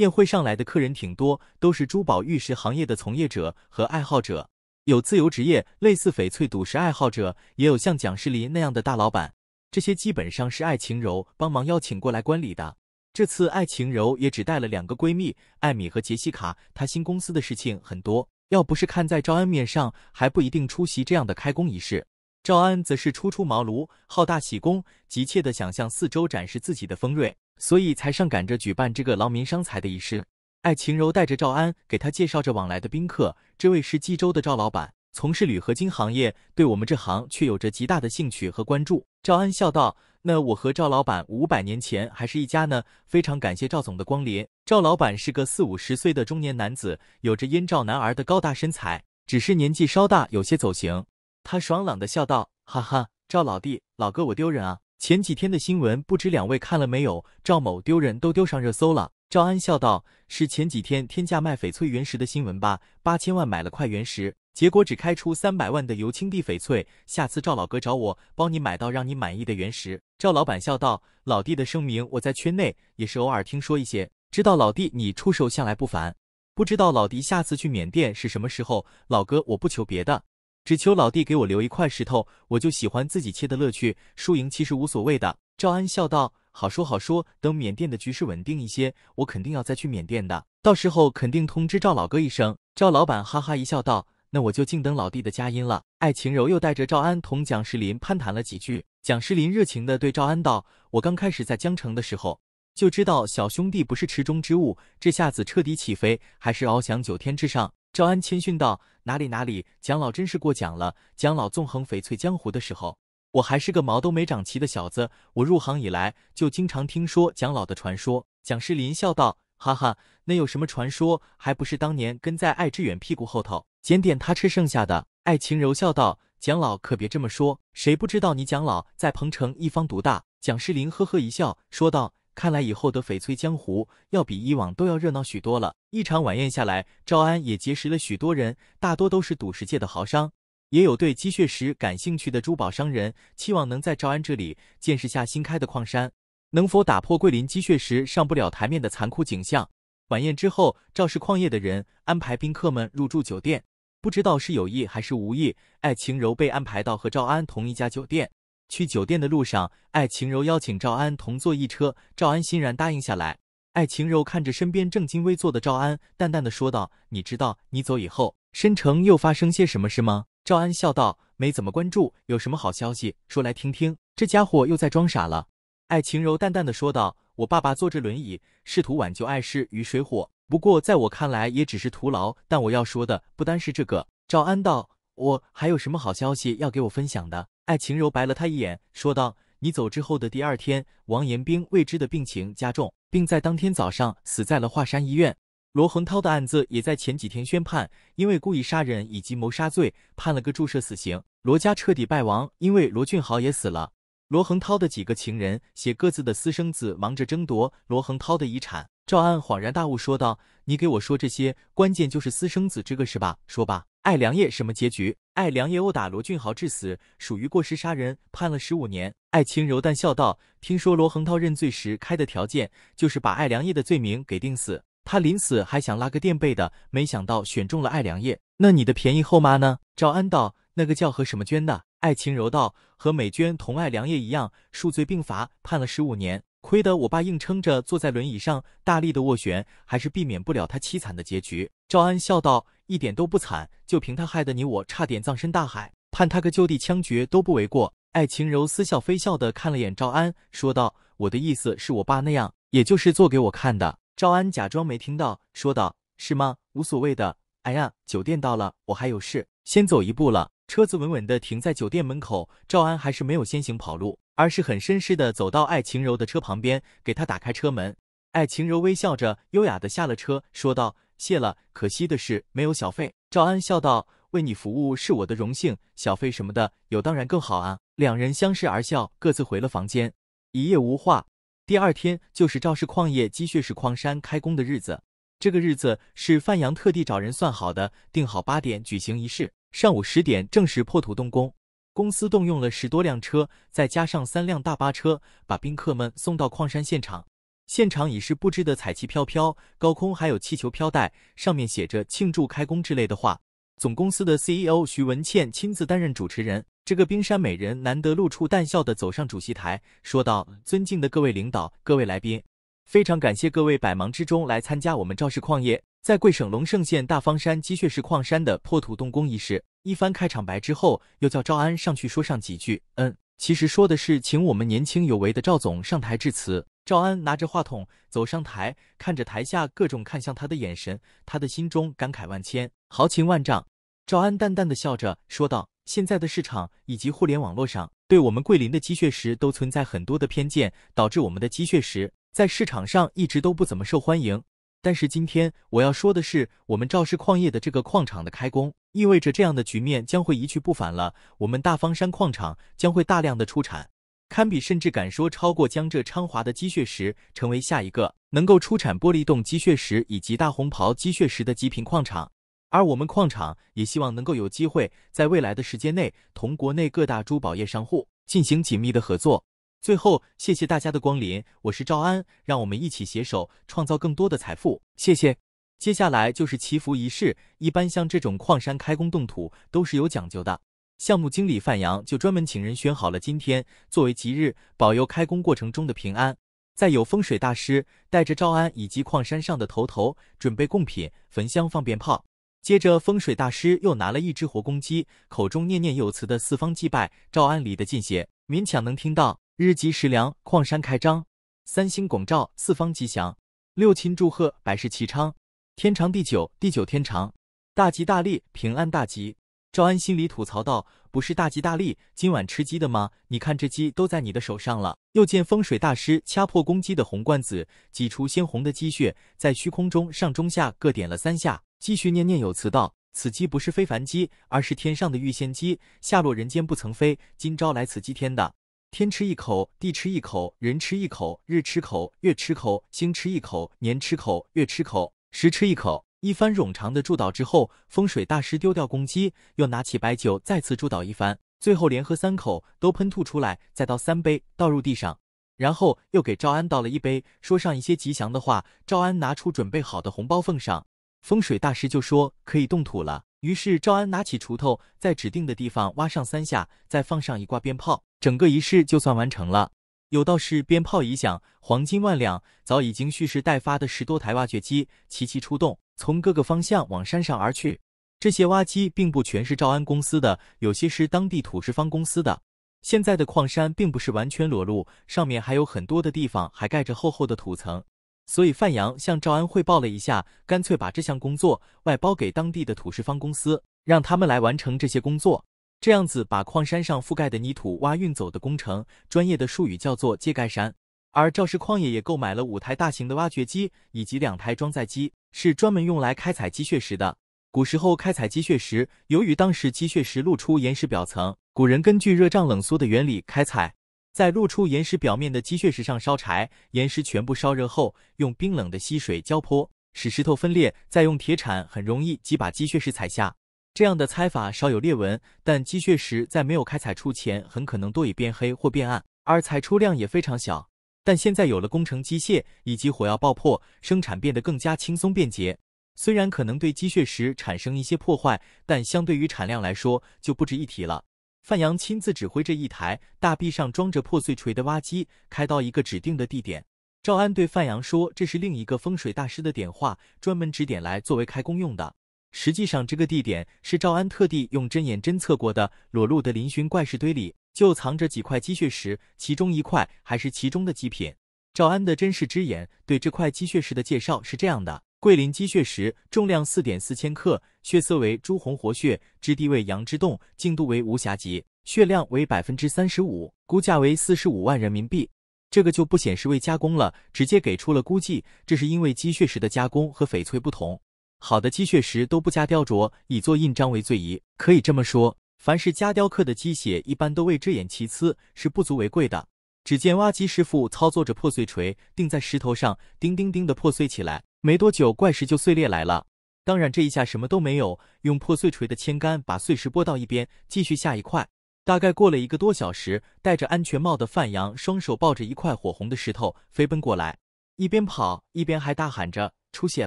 宴会上来的客人挺多，都是珠宝玉石行业的从业者和爱好者，有自由职业、类似翡翠赌石爱好者，也有像蒋世林那样的大老板。这些基本上是艾晴柔帮忙邀请过来观礼的。这次艾晴柔也只带了两个闺蜜艾米和杰西卡，她新公司的事情很多，要不是看在赵安面上，还不一定出席这样的开工仪式。赵安则是初出茅庐，好大喜功，急切的想向四周展示自己的锋锐。所以才上赶着举办这个劳民伤财的仪式。艾晴柔带着赵安给他介绍着往来的宾客，这位是冀州的赵老板，从事铝合金行业，对我们这行却有着极大的兴趣和关注。赵安笑道：“那我和赵老板五百年前还是一家呢，非常感谢赵总的光临。”赵老板是个四五十岁的中年男子，有着燕赵男儿的高大身材，只是年纪稍大，有些走形。他爽朗的笑道：“哈哈，赵老弟，老哥我丢人啊。”前几天的新闻，不知两位看了没有？赵某丢人都丢上热搜了。赵安笑道：“是前几天天价卖翡翠原石的新闻吧？八千万买了块原石，结果只开出三百万的油青地翡翠。下次赵老哥找我，帮你买到让你满意的原石。”赵老板笑道：“老弟的声明，我在圈内也是偶尔听说一些，知道老弟你出手向来不凡。不知道老弟下次去缅甸是什么时候？老哥，我不求别的。”只求老弟给我留一块石头，我就喜欢自己切的乐趣。输赢其实无所谓的。赵安笑道：“好说好说，等缅甸的局势稳定一些，我肯定要再去缅甸的，到时候肯定通知赵老哥一声。”赵老板哈哈一笑，道：“那我就静等老弟的佳音了。”艾晴柔又带着赵安同蒋世林攀谈了几句，蒋世林热情地对赵安道：“我刚开始在江城的时候，就知道小兄弟不是池中之物，这下子彻底起飞，还是翱翔九天之上。”赵安谦逊道：“哪里哪里，蒋老真是过奖了。蒋老纵横翡翠江湖的时候，我还是个毛都没长齐的小子。我入行以来，就经常听说蒋老的传说。”蒋世林笑道：“哈哈，那有什么传说？还不是当年跟在艾志远屁股后头捡点他吃剩下的。”艾晴柔笑道：“蒋老可别这么说，谁不知道你蒋老在彭城一方独大？”蒋世林呵呵一笑，说道。看来以后的翡翠江湖要比以往都要热闹许多了。一场晚宴下来，赵安也结识了许多人，大多都是赌石界的豪商，也有对鸡血石感兴趣的珠宝商人，期望能在赵安这里见识下新开的矿山，能否打破桂林鸡血石上不了台面的残酷景象。晚宴之后，赵氏矿业的人安排宾客们入住酒店，不知道是有意还是无意，艾晴柔被安排到和赵安同一家酒店。去酒店的路上，艾晴柔邀请赵安同坐一车，赵安欣然答应下来。艾晴柔看着身边正襟危坐的赵安，淡淡的说道：“你知道你走以后，申城又发生些什么事吗？”赵安笑道：“没怎么关注，有什么好消息说来听听。”这家伙又在装傻了。艾晴柔淡淡的说道：“我爸爸坐着轮椅，试图挽救艾氏于水火，不过在我看来也只是徒劳。但我要说的不单是这个。”赵安道：“我还有什么好消息要给我分享的？”爱情柔白了他一眼，说道：“你走之后的第二天，王延兵未知的病情加重，并在当天早上死在了华山医院。罗恒涛的案子也在前几天宣判，因为故意杀人以及谋杀罪，判了个注射死刑。罗家彻底败亡，因为罗俊豪也死了。罗恒涛的几个情人，携各自的私生子，忙着争夺罗恒涛的遗产。”赵安恍然大悟，说道：“你给我说这些，关键就是私生子这个事吧？说吧。”爱良业什么结局？爱良业殴打罗俊豪致死，属于过失杀人，判了十五年。爱清柔淡笑道：“听说罗恒涛认罪时开的条件，就是把爱良业的罪名给定死。他临死还想拉个垫背的，没想到选中了爱良业。那你的便宜后妈呢？”赵安道：“那个叫何什么娟的。”爱清柔道：“和美娟同爱良业一样，数罪并罚，判了十五年。”亏得我爸硬撑着坐在轮椅上，大力的斡旋，还是避免不了他凄惨的结局。赵安笑道：“一点都不惨，就凭他害得你我差点葬身大海，判他个就地枪决都不为过。”艾晴柔似笑非笑的看了眼赵安，说道：“我的意思是我爸那样，也就是做给我看的。”赵安假装没听到，说道：“是吗？无所谓的。”哎呀，酒店到了，我还有事，先走一步了。车子稳稳的停在酒店门口，赵安还是没有先行跑路，而是很绅士的走到艾晴柔的车旁边，给她打开车门。艾晴柔微笑着，优雅的下了车，说道：“谢了，可惜的是没有小费。”赵安笑道：“为你服务是我的荣幸，小费什么的有当然更好啊。”两人相视而笑，各自回了房间。一夜无话。第二天就是赵氏矿业积雪石矿山开工的日子。这个日子是范阳特地找人算好的，定好八点举行仪式。上午十点正式破土动工。公司动用了十多辆车，再加上三辆大巴车，把宾客们送到矿山现场。现场已是布置的彩旗飘飘，高空还有气球飘带，上面写着庆祝开工之类的话。总公司的 CEO 徐文倩亲自担任主持人。这个冰山美人难得露出淡笑的走上主席台，说道：“尊敬的各位领导，各位来宾。”非常感谢各位百忙之中来参加我们赵氏矿业在贵省龙胜县大方山鸡血石矿山的破土动工仪式。一番开场白之后，又叫赵安上去说上几句。嗯，其实说的是请我们年轻有为的赵总上台致辞。赵安拿着话筒走上台，看着台下各种看向他的眼神，他的心中感慨万千，豪情万丈。赵安淡淡的笑着说道：“现在的市场以及互联网络上，对我们桂林的鸡血石都存在很多的偏见，导致我们的鸡血石。”在市场上一直都不怎么受欢迎，但是今天我要说的是，我们赵氏矿业的这个矿场的开工，意味着这样的局面将会一去不返了。我们大方山矿场将会大量的出产，堪比甚至敢说超过江浙昌华的鸡血石，成为下一个能够出产玻璃洞鸡血石以及大红袍鸡血石的极品矿场。而我们矿场也希望能够有机会在未来的时间内，同国内各大珠宝业商户进行紧密的合作。最后，谢谢大家的光临，我是赵安，让我们一起携手创造更多的财富，谢谢。接下来就是祈福仪式，一般像这种矿山开工动土都是有讲究的。项目经理范阳就专门请人选好了今天作为吉日，保佑开工过程中的平安。再有风水大师带着赵安以及矿山上的头头准备贡品、焚香、放鞭炮。接着风水大师又拿了一只活公鸡，口中念念有词的四方祭拜。赵安离得近些，勉强能听到。日吉时良，矿山开张；三星拱照，四方吉祥；六亲祝贺，百事齐昌；天长地久，地久天长；大吉大利，平安大吉。赵安心里吐槽道：“不是大吉大利，今晚吃鸡的吗？你看这鸡都在你的手上了。”又见风水大师掐破公鸡的红罐子，挤出鲜红的鸡血，在虚空中上中下各点了三下，继续念念有词道：“此鸡不是非凡鸡，而是天上的玉仙鸡，下落人间不曾飞，今朝来此祭天的。”天吃一口，地吃一口，人吃一口，日吃口，月吃口，星吃一口，年吃口，月吃口，时吃一口。一番冗长的祝祷之后，风水大师丢掉公鸡，又拿起白酒再次祝祷一番，最后连喝三口都喷吐出来，再倒三杯倒入地上，然后又给赵安倒了一杯，说上一些吉祥的话。赵安拿出准备好的红包奉上。风水大师就说可以动土了，于是赵安拿起锄头，在指定的地方挖上三下，再放上一挂鞭炮，整个仪式就算完成了。有道是鞭炮一响，黄金万两，早已经蓄势待发的十多台挖掘机齐齐出动，从各个方向往山上而去。这些挖机并不全是赵安公司的，有些是当地土石方公司的。现在的矿山并不是完全裸露，上面还有很多的地方还盖着厚厚的土层。所以范阳向赵安汇报了一下，干脆把这项工作外包给当地的土石方公司，让他们来完成这些工作。这样子把矿山上覆盖的泥土挖运走的工程，专业的术语叫做揭盖山。而赵氏矿业也购买了五台大型的挖掘机以及两台装载机，是专门用来开采积雪石的。古时候开采积雪石，由于当时积雪石露出岩石表层，古人根据热胀冷缩的原理开采。在露出岩石表面的积雪石上烧柴，岩石全部烧热后，用冰冷的溪水浇泼，使石头分裂。再用铁铲，很容易即把积雪石踩下。这样的猜法稍有裂纹，但积雪石在没有开采出前，很可能多已变黑或变暗，而采出量也非常小。但现在有了工程机械以及火药爆破，生产变得更加轻松便捷。虽然可能对积雪石产生一些破坏，但相对于产量来说，就不值一提了。范阳亲自指挥着一台大臂上装着破碎锤的挖机开到一个指定的地点。赵安对范阳说：“这是另一个风水大师的点化，专门指点来作为开工用的。实际上，这个地点是赵安特地用针眼侦测过的。裸露的嶙峋怪石堆里就藏着几块鸡血石，其中一块还是其中的极品。”赵安的真视之眼对这块鸡血石的介绍是这样的。桂林鸡血石重量四点四千克，血色为朱红活血，质地为羊脂冻，净度为无瑕级，血量为百分之三十五，估价为四十五万人民币。这个就不显示未加工了，直接给出了估计。这是因为鸡血石的加工和翡翠不同，好的鸡血石都不加雕琢，以做印章为最宜。可以这么说，凡是加雕刻的鸡血，一般都为遮掩其疵，是不足为贵的。只见挖机师傅操作着破碎锤，钉在石头上，叮叮叮的破碎起来。没多久，怪石就碎裂来了。当然，这一下什么都没有。用破碎锤的铅杆把碎石拨到一边，继续下一块。大概过了一个多小时，戴着安全帽的范阳双手抱着一块火红的石头飞奔过来，一边跑一边还大喊着：“出血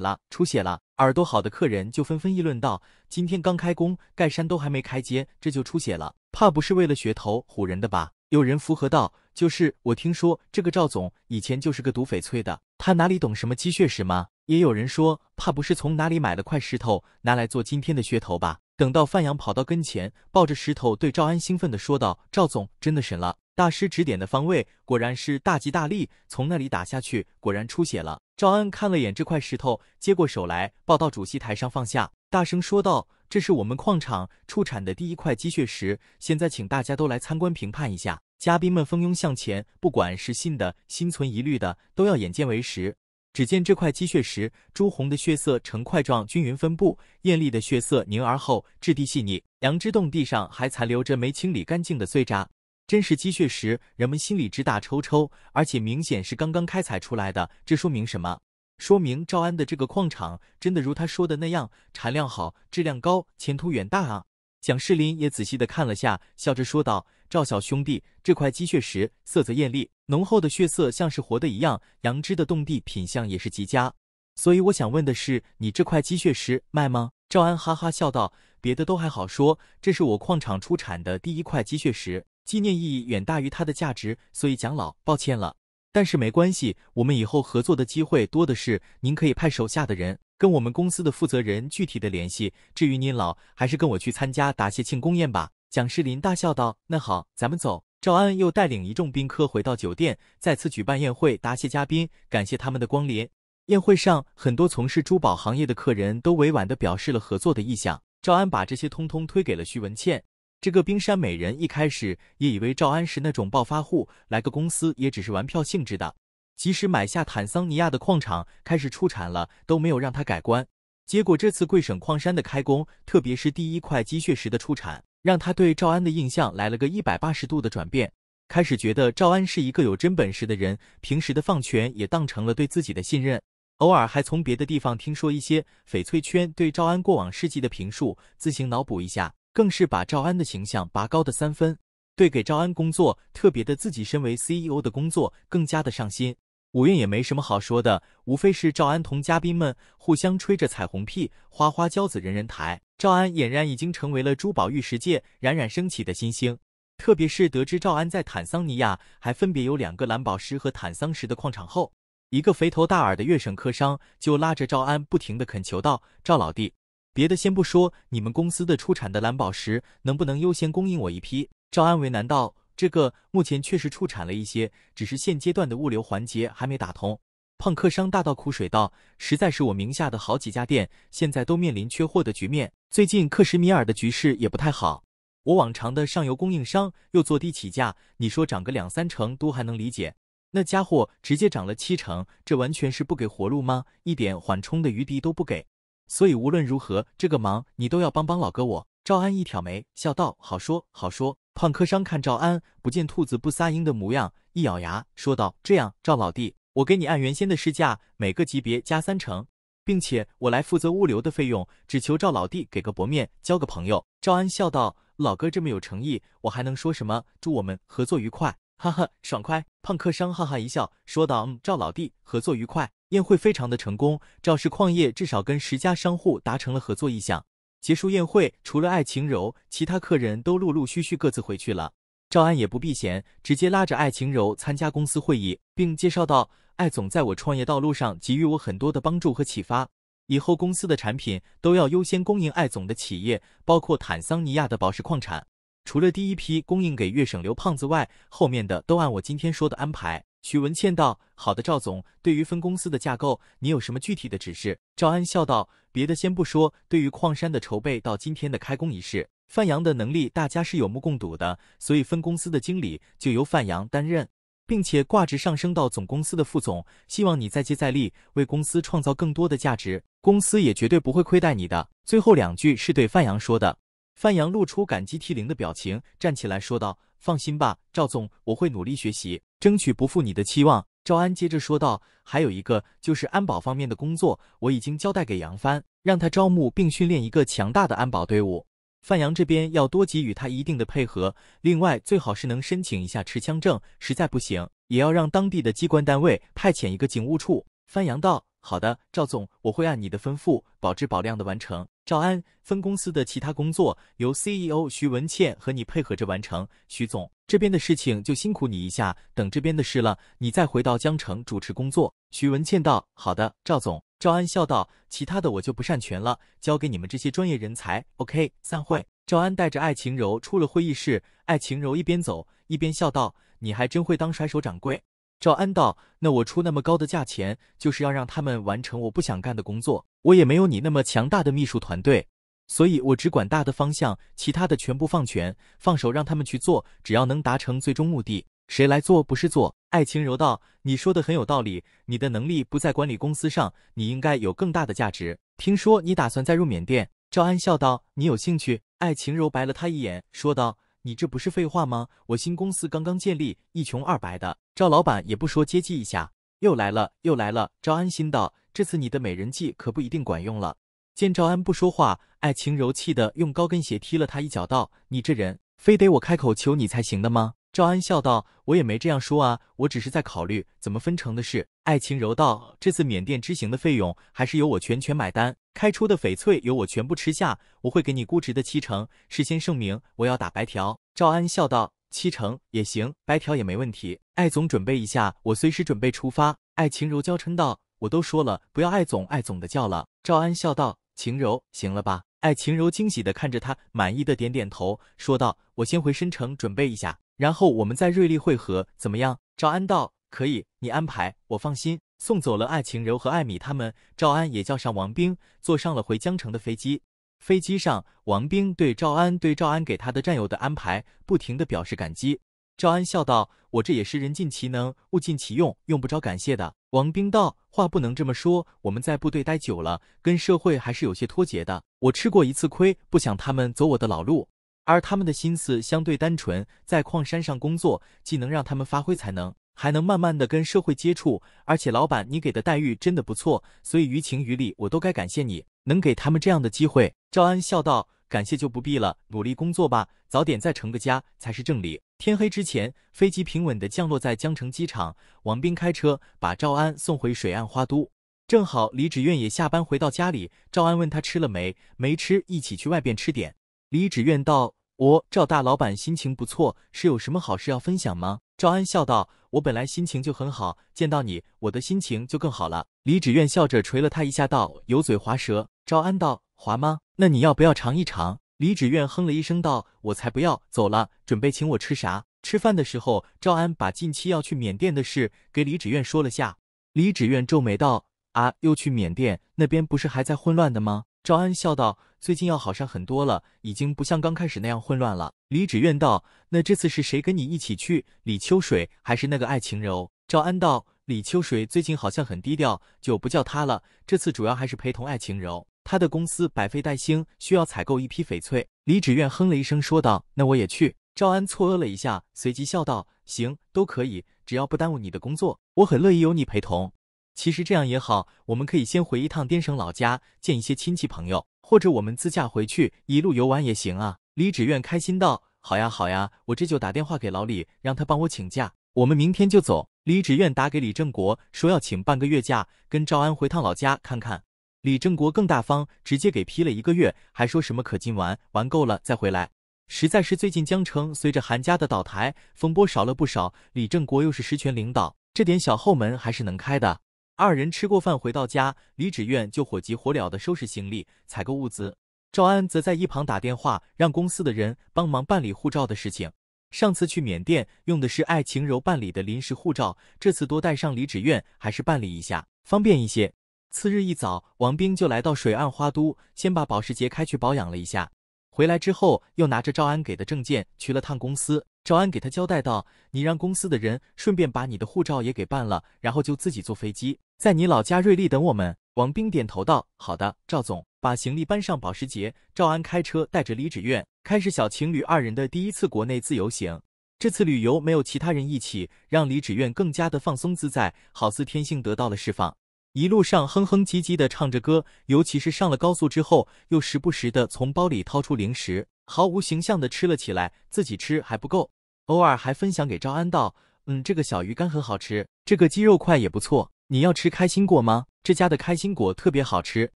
了，出血了！”耳朵好的客人就纷纷议论道：“今天刚开工，盖山都还没开街，这就出血了，怕不是为了噱头唬人的吧？”有人附和道：“就是，我听说这个赵总以前就是个赌翡翠的，他哪里懂什么积血石吗？”也有人说，怕不是从哪里买了块石头，拿来做今天的噱头吧？等到范阳跑到跟前，抱着石头对赵安兴奋地说道：“赵总真的神了，大师指点的方位果然是大吉大利，从那里打下去果然出血了。”赵安看了眼这块石头，接过手来抱到主席台上放下，大声说道：“这是我们矿场出产的第一块积血石，现在请大家都来参观评判一下。”嘉宾们蜂拥向前，不管是信的，心存疑虑的，都要眼见为实。只见这块积血石，朱红的血色呈块状均匀分布，艳丽的血色凝而后质地细腻。羊之洞地上还残留着没清理干净的碎渣，真是积血石，人们心里直打抽抽。而且明显是刚刚开采出来的，这说明什么？说明赵安的这个矿场真的如他说的那样，产量好，质量高，前途远大啊！蒋世林也仔细的看了下，笑着说道。赵小兄弟，这块鸡血石色泽艳丽，浓厚的血色像是活的一样。杨枝的动地品相也是极佳，所以我想问的是，你这块鸡血石卖吗？赵安哈哈笑道：“别的都还好说，这是我矿场出产的第一块鸡血石，纪念意义远大于它的价值。所以蒋老，抱歉了，但是没关系，我们以后合作的机会多的是。您可以派手下的人跟我们公司的负责人具体的联系。至于您老，还是跟我去参加答谢庆功宴吧。”蒋士林大笑道：“那好，咱们走。”赵安又带领一众宾客回到酒店，再次举办宴会，答谢嘉宾，感谢他们的光临。宴会上，很多从事珠宝行业的客人都委婉地表示了合作的意向。赵安把这些通通推给了徐文倩。这个冰山美人一开始也以为赵安是那种暴发户，来个公司也只是玩票性质的。即使买下坦桑尼亚的矿场开始出产了，都没有让他改观。结果这次贵省矿山的开工，特别是第一块鸡血石的出产，让他对赵安的印象来了个一百八十度的转变，开始觉得赵安是一个有真本事的人，平时的放权也当成了对自己的信任，偶尔还从别的地方听说一些翡翠圈对赵安过往事迹的评述，自行脑补一下，更是把赵安的形象拔高的三分。对给赵安工作特别的自己，身为 CEO 的工作更加的上心。五运也没什么好说的，无非是赵安同嘉宾们互相吹着彩虹屁，花花娇子人人抬。赵安俨然已经成为了珠宝玉石界冉冉升起的新星。特别是得知赵安在坦桑尼亚还分别有两个蓝宝石和坦桑石的矿场后，一个肥头大耳的粤省客商就拉着赵安不停的恳求道：“赵老弟，别的先不说，你们公司的出产的蓝宝石能不能优先供应我一批？”赵安为难道。这个目前确实出产了一些，只是现阶段的物流环节还没打通。胖客商大倒苦水道，实在是我名下的好几家店现在都面临缺货的局面。最近克什米尔的局势也不太好，我往常的上游供应商又坐地起价，你说涨个两三成都还能理解，那家伙直接涨了七成，这完全是不给活路吗？一点缓冲的余地都不给。所以无论如何，这个忙你都要帮帮老哥我。赵安一挑眉，笑道：“好说，好说。”胖客商看赵安不见兔子不撒鹰的模样，一咬牙说道：“这样，赵老弟，我给你按原先的市价每个级别加三成，并且我来负责物流的费用，只求赵老弟给个薄面，交个朋友。”赵安笑道：“老哥这么有诚意，我还能说什么？祝我们合作愉快！”哈哈，爽快！胖客商哈哈一笑，说道：“嗯，赵老弟，合作愉快！宴会非常的成功，赵氏矿业至少跟十家商户达成了合作意向。”结束宴会，除了艾晴柔，其他客人都陆陆续续各自回去了。赵安也不避嫌，直接拉着艾晴柔参加公司会议，并介绍到：“艾总在我创业道路上给予我很多的帮助和启发，以后公司的产品都要优先供应艾总的企业，包括坦桑尼亚的宝石矿产。除了第一批供应给粤省刘胖子外，后面的都按我今天说的安排。”许文倩道：“好的，赵总，对于分公司的架构，你有什么具体的指示？”赵安笑道：“别的先不说，对于矿山的筹备到今天的开工仪式，范阳的能力大家是有目共睹的，所以分公司的经理就由范阳担任，并且挂职上升到总公司的副总。希望你再接再厉，为公司创造更多的价值，公司也绝对不会亏待你的。”最后两句是对范阳说的。范阳露出感激涕零的表情，站起来说道。放心吧，赵总，我会努力学习，争取不负你的期望。赵安接着说道，还有一个就是安保方面的工作，我已经交代给杨帆，让他招募并训练一个强大的安保队伍。范阳这边要多给予他一定的配合，另外最好是能申请一下持枪证，实在不行也要让当地的机关单位派遣一个警务处。范阳道。好的，赵总，我会按你的吩咐，保质保量的完成。赵安分公司的其他工作由 CEO 徐文倩和你配合着完成。徐总这边的事情就辛苦你一下，等这边的事了，你再回到江城主持工作。徐文倩道：“好的，赵总。”赵安笑道：“其他的我就不擅权了，交给你们这些专业人才。”OK，散会。赵安带着艾晴柔出了会议室，艾晴柔一边走一边笑道：“你还真会当甩手掌柜。”赵安道：“那我出那么高的价钱，就是要让他们完成我不想干的工作。我也没有你那么强大的秘书团队，所以我只管大的方向，其他的全部放权，放手让他们去做。只要能达成最终目的，谁来做不是做？”爱情柔道，你说的很有道理。你的能力不在管理公司上，你应该有更大的价值。听说你打算再入缅甸？”赵安笑道：“你有兴趣？”爱情柔白了他一眼，说道。你这不是废话吗？我新公司刚刚建立，一穷二白的，赵老板也不说接济一下，又来了，又来了。赵安心道：“这次你的美人计可不一定管用了。”见赵安不说话，爱情柔气的用高跟鞋踢了他一脚，道：“你这人非得我开口求你才行的吗？”赵安笑道：“我也没这样说啊，我只是在考虑怎么分成的事。”爱情柔道：“这次缅甸之行的费用还是由我全权买单。”开出的翡翠由我全部吃下，我会给你估值的七成。事先声明，我要打白条。赵安笑道：“七成也行，白条也没问题。”艾总准备一下，我随时准备出发。艾晴柔娇嗔道：“我都说了，不要艾总、艾总的叫了。”赵安笑道：“晴柔，行了吧？”艾晴柔惊喜的看着他，满意的点点头，说道：“我先回申城准备一下，然后我们在瑞丽会合，怎么样？”赵安道。可以，你安排，我放心。送走了艾晴柔和艾米他们，赵安也叫上王兵，坐上了回江城的飞机。飞机上，王兵对赵安对赵安给他的战友的安排，不停的表示感激。赵安笑道：“我这也是人尽其能，物尽其用，用不着感谢的。”王兵道：“话不能这么说，我们在部队待久了，跟社会还是有些脱节的。我吃过一次亏，不想他们走我的老路。而他们的心思相对单纯，在矿山上工作，既能让他们发挥才能。”还能慢慢的跟社会接触，而且老板你给的待遇真的不错，所以于情于理我都该感谢你，能给他们这样的机会。赵安笑道：“感谢就不必了，努力工作吧，早点再成个家才是正理。”天黑之前，飞机平稳的降落在江城机场，王斌开车把赵安送回水岸花都。正好李芷苑也下班回到家里，赵安问他吃了没，没吃，一起去外边吃点。李芷苑道：“我赵大老板心情不错，是有什么好事要分享吗？”赵安笑道。我本来心情就很好，见到你，我的心情就更好了。李芷苑笑着捶了他一下，道：“油嘴滑舌。”赵安道：“滑吗？那你要不要尝一尝？”李芷苑哼了一声，道：“我才不要。”走了，准备请我吃啥？吃饭的时候，赵安把近期要去缅甸的事给李芷苑说了下。李芷苑皱眉道：“啊，又去缅甸？那边不是还在混乱的吗？”赵安笑道：“最近要好上很多了，已经不像刚开始那样混乱了。”李芷苑道：“那这次是谁跟你一起去？李秋水还是那个爱晴柔？”赵安道：“李秋水最近好像很低调，就不叫他了。这次主要还是陪同爱晴柔，他的公司百废待兴，需要采购一批翡翠。”李芷苑哼了一声说道：“那我也去。”赵安错愕了一下，随即笑道：“行，都可以，只要不耽误你的工作，我很乐意有你陪同。”其实这样也好，我们可以先回一趟滇省老家，见一些亲戚朋友，或者我们自驾回去，一路游玩也行啊。李芷苑开心道：“好呀，好呀，我这就打电话给老李，让他帮我请假，我们明天就走。”李芷苑打给李正国，说要请半个月假，跟赵安回趟老家看看。李正国更大方，直接给批了一个月，还说什么可劲玩，玩够了再回来。实在是最近江城随着韩家的倒台，风波少了不少，李正国又是实权领导，这点小后门还是能开的。二人吃过饭回到家，李芷苑就火急火燎的收拾行李，采购物资。赵安则在一旁打电话，让公司的人帮忙办理护照的事情。上次去缅甸用的是艾晴柔办理的临时护照，这次多带上李芷苑还是办理一下方便一些。次日一早，王兵就来到水岸花都，先把保时捷开去保养了一下。回来之后，又拿着赵安给的证件去了趟公司。赵安给他交代道：“你让公司的人顺便把你的护照也给办了，然后就自己坐飞机，在你老家瑞丽等我们。”王兵点头道：“好的，赵总。”把行李搬上保时捷，赵安开车带着李芷苑，开始小情侣二人的第一次国内自由行。这次旅游没有其他人一起，让李芷苑更加的放松自在，好似天性得到了释放。一路上哼哼唧唧的唱着歌，尤其是上了高速之后，又时不时地从包里掏出零食，毫无形象地吃了起来。自己吃还不够，偶尔还分享给赵安道：“嗯，这个小鱼干很好吃，这个鸡肉块也不错。你要吃开心果吗？这家的开心果特别好吃。”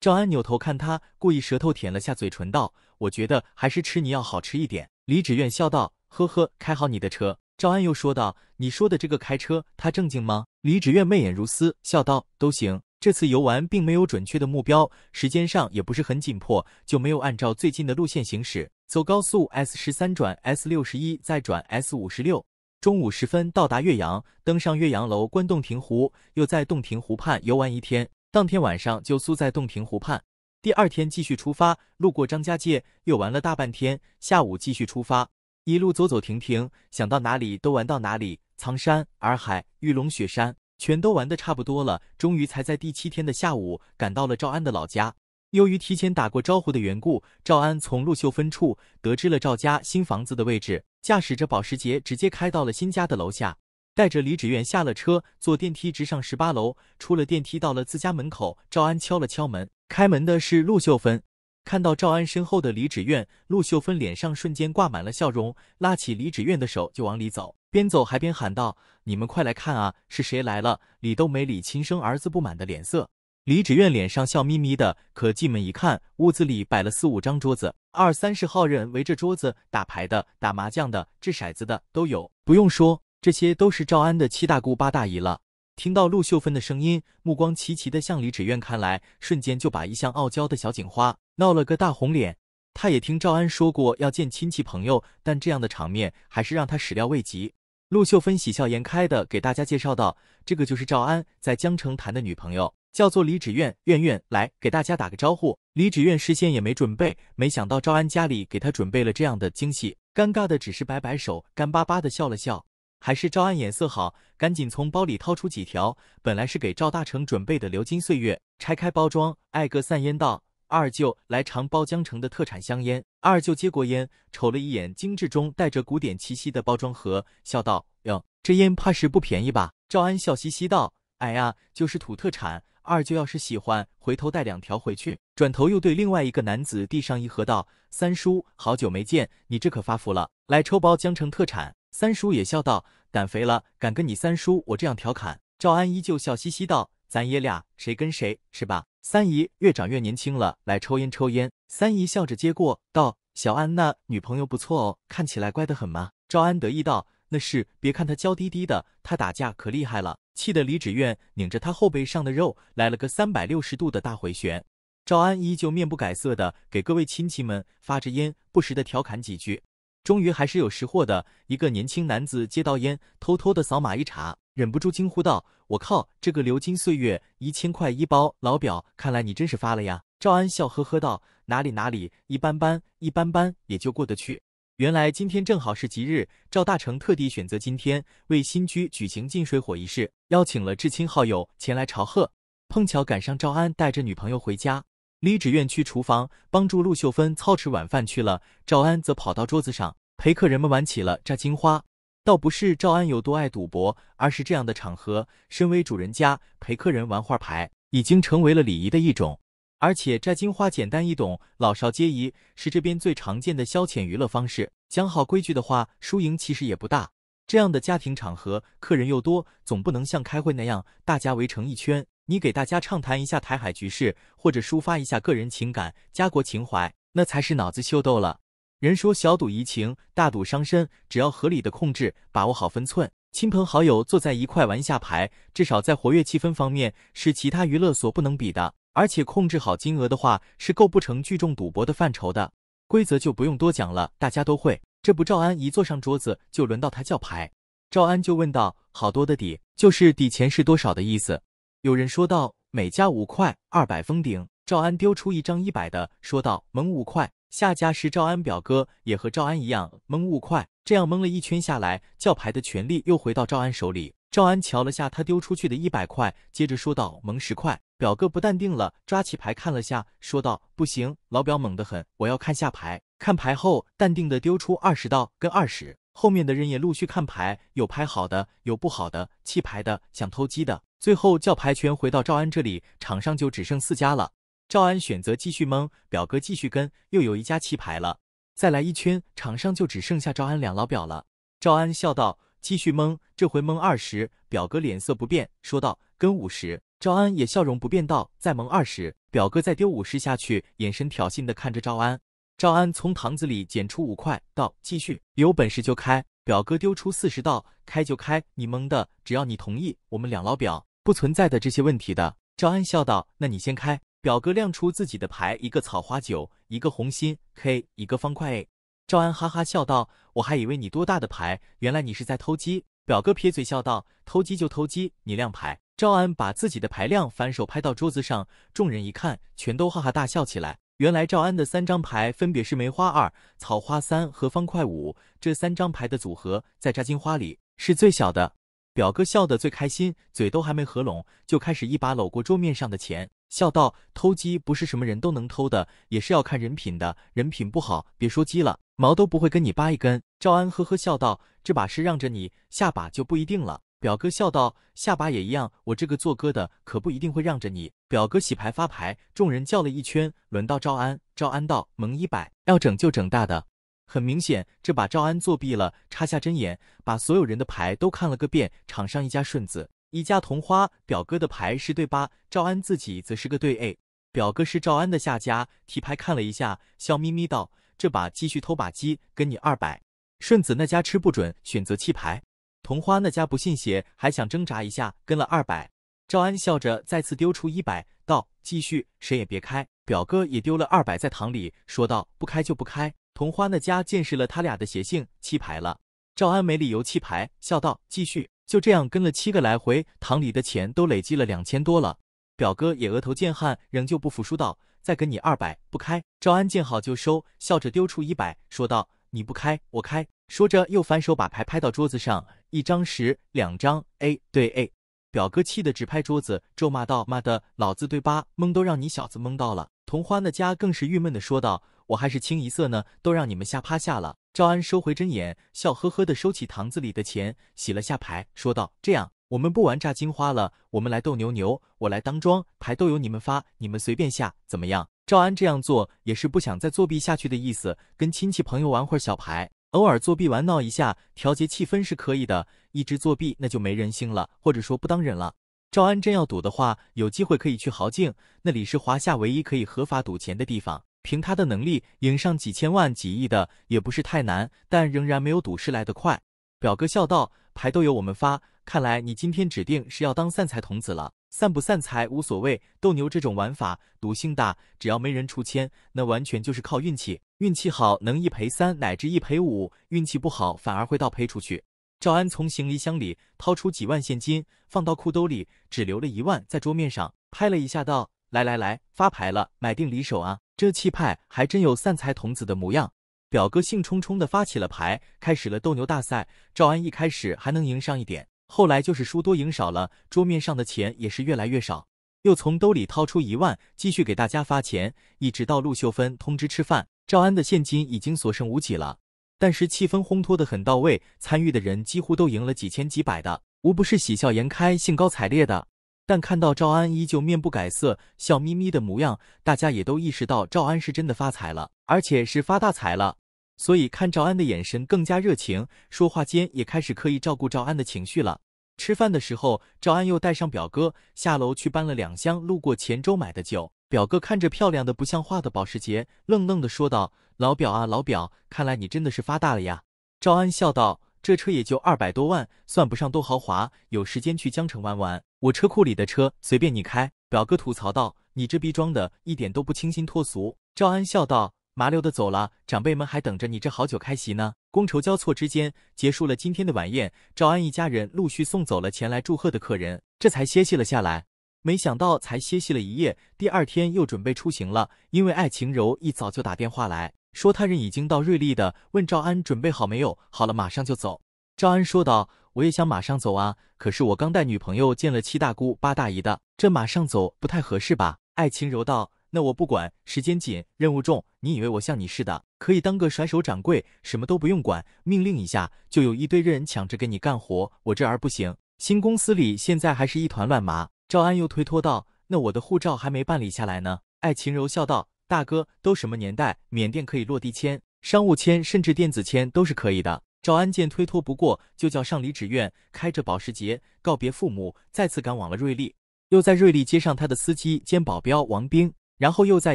赵安扭头看他，故意舌头舔了下嘴唇道：“我觉得还是吃你要好吃一点。”李芷苑笑道：“呵呵，开好你的车。”赵安又说道：“你说的这个开车，他正经吗？”李芷苑媚眼如丝，笑道：“都行。这次游玩并没有准确的目标，时间上也不是很紧迫，就没有按照最近的路线行驶。走高速 S 十三转 S 六十一，再转 S 五十六。中午时分到达岳阳，登上岳阳楼，观洞庭湖，又在洞庭湖畔游玩一天。当天晚上就宿在洞庭湖畔。第二天继续出发，路过张家界，又玩了大半天。下午继续出发。”一路走走停停，想到哪里都玩到哪里。苍山、洱海、玉龙雪山，全都玩的差不多了。终于才在第七天的下午，赶到了赵安的老家。由于提前打过招呼的缘故，赵安从陆秀芬处得知了赵家新房子的位置，驾驶着保时捷直接开到了新家的楼下，带着李芷苑下了车，坐电梯直上十八楼。出了电梯，到了自家门口，赵安敲了敲门，开门的是陆秀芬。看到赵安身后的李芷苑，陆秀芬脸上瞬间挂满了笑容，拉起李芷苑的手就往里走，边走还边喊道：“你们快来看啊，是谁来了？”李都没理亲生儿子不满的脸色，李芷苑脸上笑眯眯的，可进门一看，屋子里摆了四五张桌子，二三十号人围着桌子打牌的、打麻将的、掷骰子的都有，不用说，这些都是赵安的七大姑八大姨了。听到陆秀芬的声音，目光齐齐的向李芷苑看来，瞬间就把一向傲娇的小警花。闹了个大红脸，他也听赵安说过要见亲戚朋友，但这样的场面还是让他始料未及。陆秀芬喜笑颜开的给大家介绍道：“这个就是赵安在江城谈的女朋友，叫做李芷苑。苑苑，来给大家打个招呼。”李芷苑事先也没准备，没想到赵安家里给他准备了这样的惊喜，尴尬的只是摆摆手，干巴巴的笑了笑。还是赵安眼色好，赶紧从包里掏出几条，本来是给赵大成准备的流金岁月，拆开包装，挨个散烟道。二舅来尝包江城的特产香烟，二舅接过烟，瞅了一眼精致中带着古典气息的包装盒，笑道：“哟，这烟怕是不便宜吧？”赵安笑嘻嘻道：“哎呀，就是土特产。二舅要是喜欢，回头带两条回去。”转头又对另外一个男子递上一盒道：“三叔，好久没见，你这可发福了。来抽包江城特产。”三叔也笑道：“胆肥了，敢跟你三叔我这样调侃？”赵安依旧笑嘻嘻道：“咱爷俩谁跟谁是吧？”三姨越长越年轻了，来抽烟抽烟。三姨笑着接过，道：“小安那女朋友不错哦，看起来乖得很嘛。”赵安得意道：“那是，别看她娇滴滴的，她打架可厉害了。”气得李芷苑拧着她后背上的肉，来了个三百六十度的大回旋。赵安依旧面不改色的给各位亲戚们发着烟，不时的调侃几句。终于还是有识货的，一个年轻男子接到烟，偷偷的扫码一查，忍不住惊呼道：“我靠，这个流金岁月一千块一包，老表，看来你真是发了呀！”赵安笑呵呵道：“哪里哪里，一般般，一般般也就过得去。”原来今天正好是吉日，赵大成特地选择今天为新居举行进水火仪式，邀请了至亲好友前来朝贺，碰巧赶上赵安带着女朋友回家。李芷苑去厨房帮助陆秀芬操持晚饭去了，赵安则跑到桌子上陪客人们玩起了炸金花。倒不是赵安有多爱赌博，而是这样的场合，身为主人家陪客人玩花牌已经成为了礼仪的一种。而且炸金花简单易懂，老少皆宜，是这边最常见的消遣娱乐方式。讲好规矩的话，输赢其实也不大。这样的家庭场合，客人又多，总不能像开会那样大家围成一圈。你给大家畅谈一下台海局势，或者抒发一下个人情感、家国情怀，那才是脑子秀逗了。人说小赌怡情，大赌伤身。只要合理的控制，把握好分寸，亲朋好友坐在一块玩下牌，至少在活跃气氛方面是其他娱乐所不能比的。而且控制好金额的话，是构不成聚众赌博的范畴的。规则就不用多讲了，大家都会。这不，赵安一坐上桌子，就轮到他叫牌。赵安就问道：“好多的底，就是底钱是多少的意思。”有人说道：“每家五块，二百封顶。”赵安丢出一张一百的，说道：“蒙五块。”下家是赵安表哥，也和赵安一样蒙五块。这样蒙了一圈下来，叫牌的权利又回到赵安手里。赵安瞧了下他丢出去的一百块，接着说道：“蒙十块。”表哥不淡定了，抓起牌看了下，说道：“不行，老表猛得很，我要看下牌。”看牌后，淡定的丢出二十道跟二十。后面的人也陆续看牌，有拍好的，有不好的，弃牌的，想偷鸡的。最后叫牌权回到赵安这里，场上就只剩四家了。赵安选择继续蒙，表哥继续跟，又有一家弃牌了。再来一圈，场上就只剩下赵安两老表了。赵安笑道：“继续蒙，这回蒙二十。”表哥脸色不变，说道：“跟五十。”赵安也笑容不变道：“再蒙二十。”表哥再丢五十下去，眼神挑衅的看着赵安。赵安从堂子里捡出五块，道：“继续，有本事就开。”表哥丢出四十，道：“开就开，你蒙的，只要你同意，我们两老表。”不存在的这些问题的，赵安笑道：“那你先开。”表哥亮出自己的牌，一个草花九，一个红心 K，一个方块 A。赵安哈哈笑道：“我还以为你多大的牌，原来你是在偷鸡。”表哥撇嘴笑道：“偷鸡就偷鸡，你亮牌。”赵安把自己的牌亮，反手拍到桌子上，众人一看，全都哈哈大笑起来。原来赵安的三张牌分别是梅花二、草花三和方块五，这三张牌的组合在扎金花里是最小的。表哥笑得最开心，嘴都还没合拢，就开始一把搂过桌面上的钱，笑道：“偷鸡不是什么人都能偷的，也是要看人品的。人品不好，别说鸡了，毛都不会跟你扒一根。”赵安呵呵笑道：“这把是让着你，下把就不一定了。”表哥笑道：“下把也一样，我这个做哥的可不一定会让着你。”表哥洗牌发牌，众人叫了一圈，轮到赵安。赵安道：“蒙一百，要整就整大的。”很明显，这把赵安作弊了，插下针眼，把所有人的牌都看了个遍。场上一家顺子，一家同花，表哥的牌是对八，赵安自己则是个对 A。表哥是赵安的下家，提牌看了一下，笑眯眯道：“这把继续偷把鸡，跟你二百。”顺子那家吃不准，选择弃牌。同花那家不信邪，还想挣扎一下，跟了二百。赵安笑着再次丢出一百，道：“继续，谁也别开。”表哥也丢了二百在堂里，说道：“不开就不开。”桐花那家见识了他俩的邪性，弃牌了。赵安没理由弃牌，笑道：“继续。”就这样跟了七个来回，堂里的钱都累积了两千多了。表哥也额头见汗，仍旧不服输道：“再跟你二百，不开。”赵安见好就收，笑着丢出一百，说道：“你不开，我开。”说着又反手把牌拍到桌子上，一张十，两张 A 对 A。表哥气得直拍桌子，咒骂道：“妈的，老子对八，蒙都让你小子蒙到了。”桐花那家更是郁闷的说道。我还是清一色呢，都让你们吓趴下了。赵安收回真言，笑呵呵的收起堂子里的钱，洗了下牌，说道：“这样，我们不玩炸金花了，我们来斗牛牛，我来当庄，牌都由你们发，你们随便下，怎么样？”赵安这样做也是不想再作弊下去的意思，跟亲戚朋友玩会小牌，偶尔作弊玩闹一下，调节气氛是可以的，一直作弊那就没人性了，或者说不当人了。赵安真要赌的话，有机会可以去豪境，那里是华夏唯一可以合法赌钱的地方。凭他的能力，赢上几千万、几亿的也不是太难，但仍然没有赌石来得快。表哥笑道：“牌都有我们发，看来你今天指定是要当散财童子了。散不散财无所谓，斗牛这种玩法赌性大，只要没人出千，那完全就是靠运气。运气好能一赔三，乃至一赔五；运气不好反而会倒赔出去。”赵安从行李箱里掏出几万现金，放到裤兜里，只留了一万在桌面上，拍了一下道：“来来来，发牌了，买定离手啊！”这气派还真有散财童子的模样。表哥兴冲冲地发起了牌，开始了斗牛大赛。赵安一开始还能赢上一点，后来就是输多赢少了，桌面上的钱也是越来越少。又从兜里掏出一万，继续给大家发钱，一直到陆秀芬通知吃饭。赵安的现金已经所剩无几了，但是气氛烘托得很到位，参与的人几乎都赢了几千几百的，无不是喜笑颜开、兴高采烈的。但看到赵安依旧面不改色、笑眯眯的模样，大家也都意识到赵安是真的发财了，而且是发大财了。所以看赵安的眼神更加热情，说话间也开始刻意照顾赵安的情绪了。吃饭的时候，赵安又带上表哥下楼去搬了两箱路过泉州买的酒。表哥看着漂亮的不像话的保时捷，愣愣的说道：“老表啊，老表，看来你真的是发大了呀。”赵安笑道。这车也就二百多万，算不上多豪华。有时间去江城玩玩，我车库里的车随便你开。表哥吐槽道：“你这逼装的，一点都不清新脱俗。”赵安笑道：“麻溜的走了，长辈们还等着你这好酒开席呢。”觥筹交错之间，结束了今天的晚宴。赵安一家人陆续送走了前来祝贺的客人，这才歇息了下来。没想到才歇息了一夜，第二天又准备出行了，因为艾晴柔一早就打电话来。说他人已经到瑞丽的，问赵安准备好没有？好了，马上就走。赵安说道：“我也想马上走啊，可是我刚带女朋友见了七大姑八大姨的，这马上走不太合适吧？”艾晴柔道：“那我不管，时间紧，任务重，你以为我像你似的，可以当个甩手掌柜，什么都不用管，命令一下就有一堆人抢着给你干活？我这儿不行，新公司里现在还是一团乱麻。”赵安又推脱道：“那我的护照还没办理下来呢。”艾晴柔笑道。大哥，都什么年代，缅甸可以落地签、商务签，甚至电子签都是可以的。赵安见推脱不过，就叫上李芷苑，开着保时捷告别父母，再次赶往了瑞丽，又在瑞丽接上他的司机兼保镖王兵，然后又在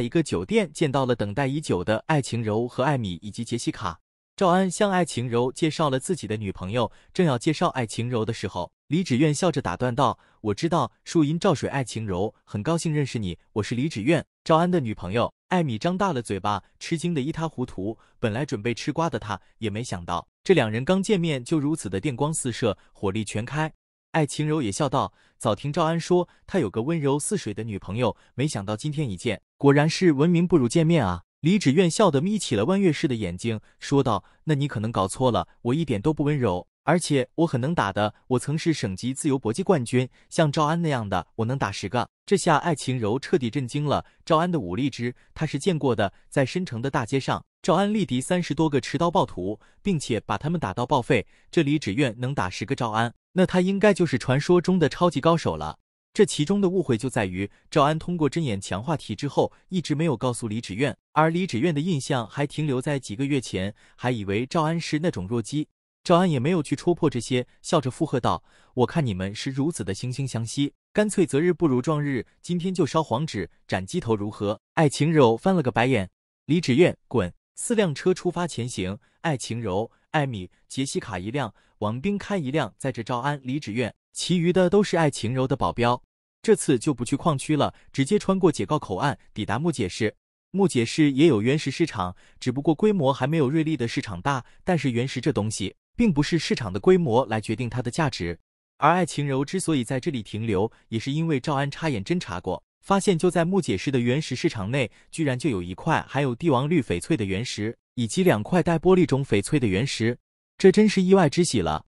一个酒店见到了等待已久的艾晴柔和艾米以及杰西卡。赵安向艾晴柔介绍了自己的女朋友，正要介绍艾晴柔的时候，李芷苑笑着打断道：“我知道树荫照水，艾晴柔，很高兴认识你，我是李芷苑，赵安的女朋友。”艾米张大了嘴巴，吃惊的一塌糊涂。本来准备吃瓜的他，也没想到这两人刚见面就如此的电光四射，火力全开。艾晴柔也笑道：“早听赵安说他有个温柔似水的女朋友，没想到今天一见，果然是闻名不如见面啊！”李芷苑笑得眯起了弯月似的眼睛，说道：“那你可能搞错了，我一点都不温柔。”而且我很能打的，我曾是省级自由搏击冠军，像赵安那样的，我能打十个。这下艾情柔彻底震惊了，赵安的武力值他是见过的，在申城的大街上，赵安力敌三十多个持刀暴徒，并且把他们打到报废。这里李芷能打十个赵安，那他应该就是传说中的超级高手了。这其中的误会就在于赵安通过针眼强化体质后，一直没有告诉李芷苑，而李芷苑的印象还停留在几个月前，还以为赵安是那种弱鸡。赵安也没有去戳破这些，笑着附和道：“我看你们是如此的惺惺相惜，干脆择日不如撞日，今天就烧黄纸、斩鸡头，如何？”艾晴柔翻了个白眼：“李芷苑，滚！”四辆车出发前行。艾晴柔、艾米、杰西卡一辆，王斌开一辆，载着赵安、李芷苑，其余的都是艾晴柔的保镖。这次就不去矿区了，直接穿过解告口岸，抵达木解市。木解市也有原石市场，只不过规模还没有瑞丽的市场大，但是原石这东西。并不是市场的规模来决定它的价值，而艾晴柔之所以在这里停留，也是因为赵安插眼侦查过，发现就在木解市的原石市场内，居然就有一块含有帝王绿翡翠的原石，以及两块带玻璃种翡翠的原石，这真是意外之喜了。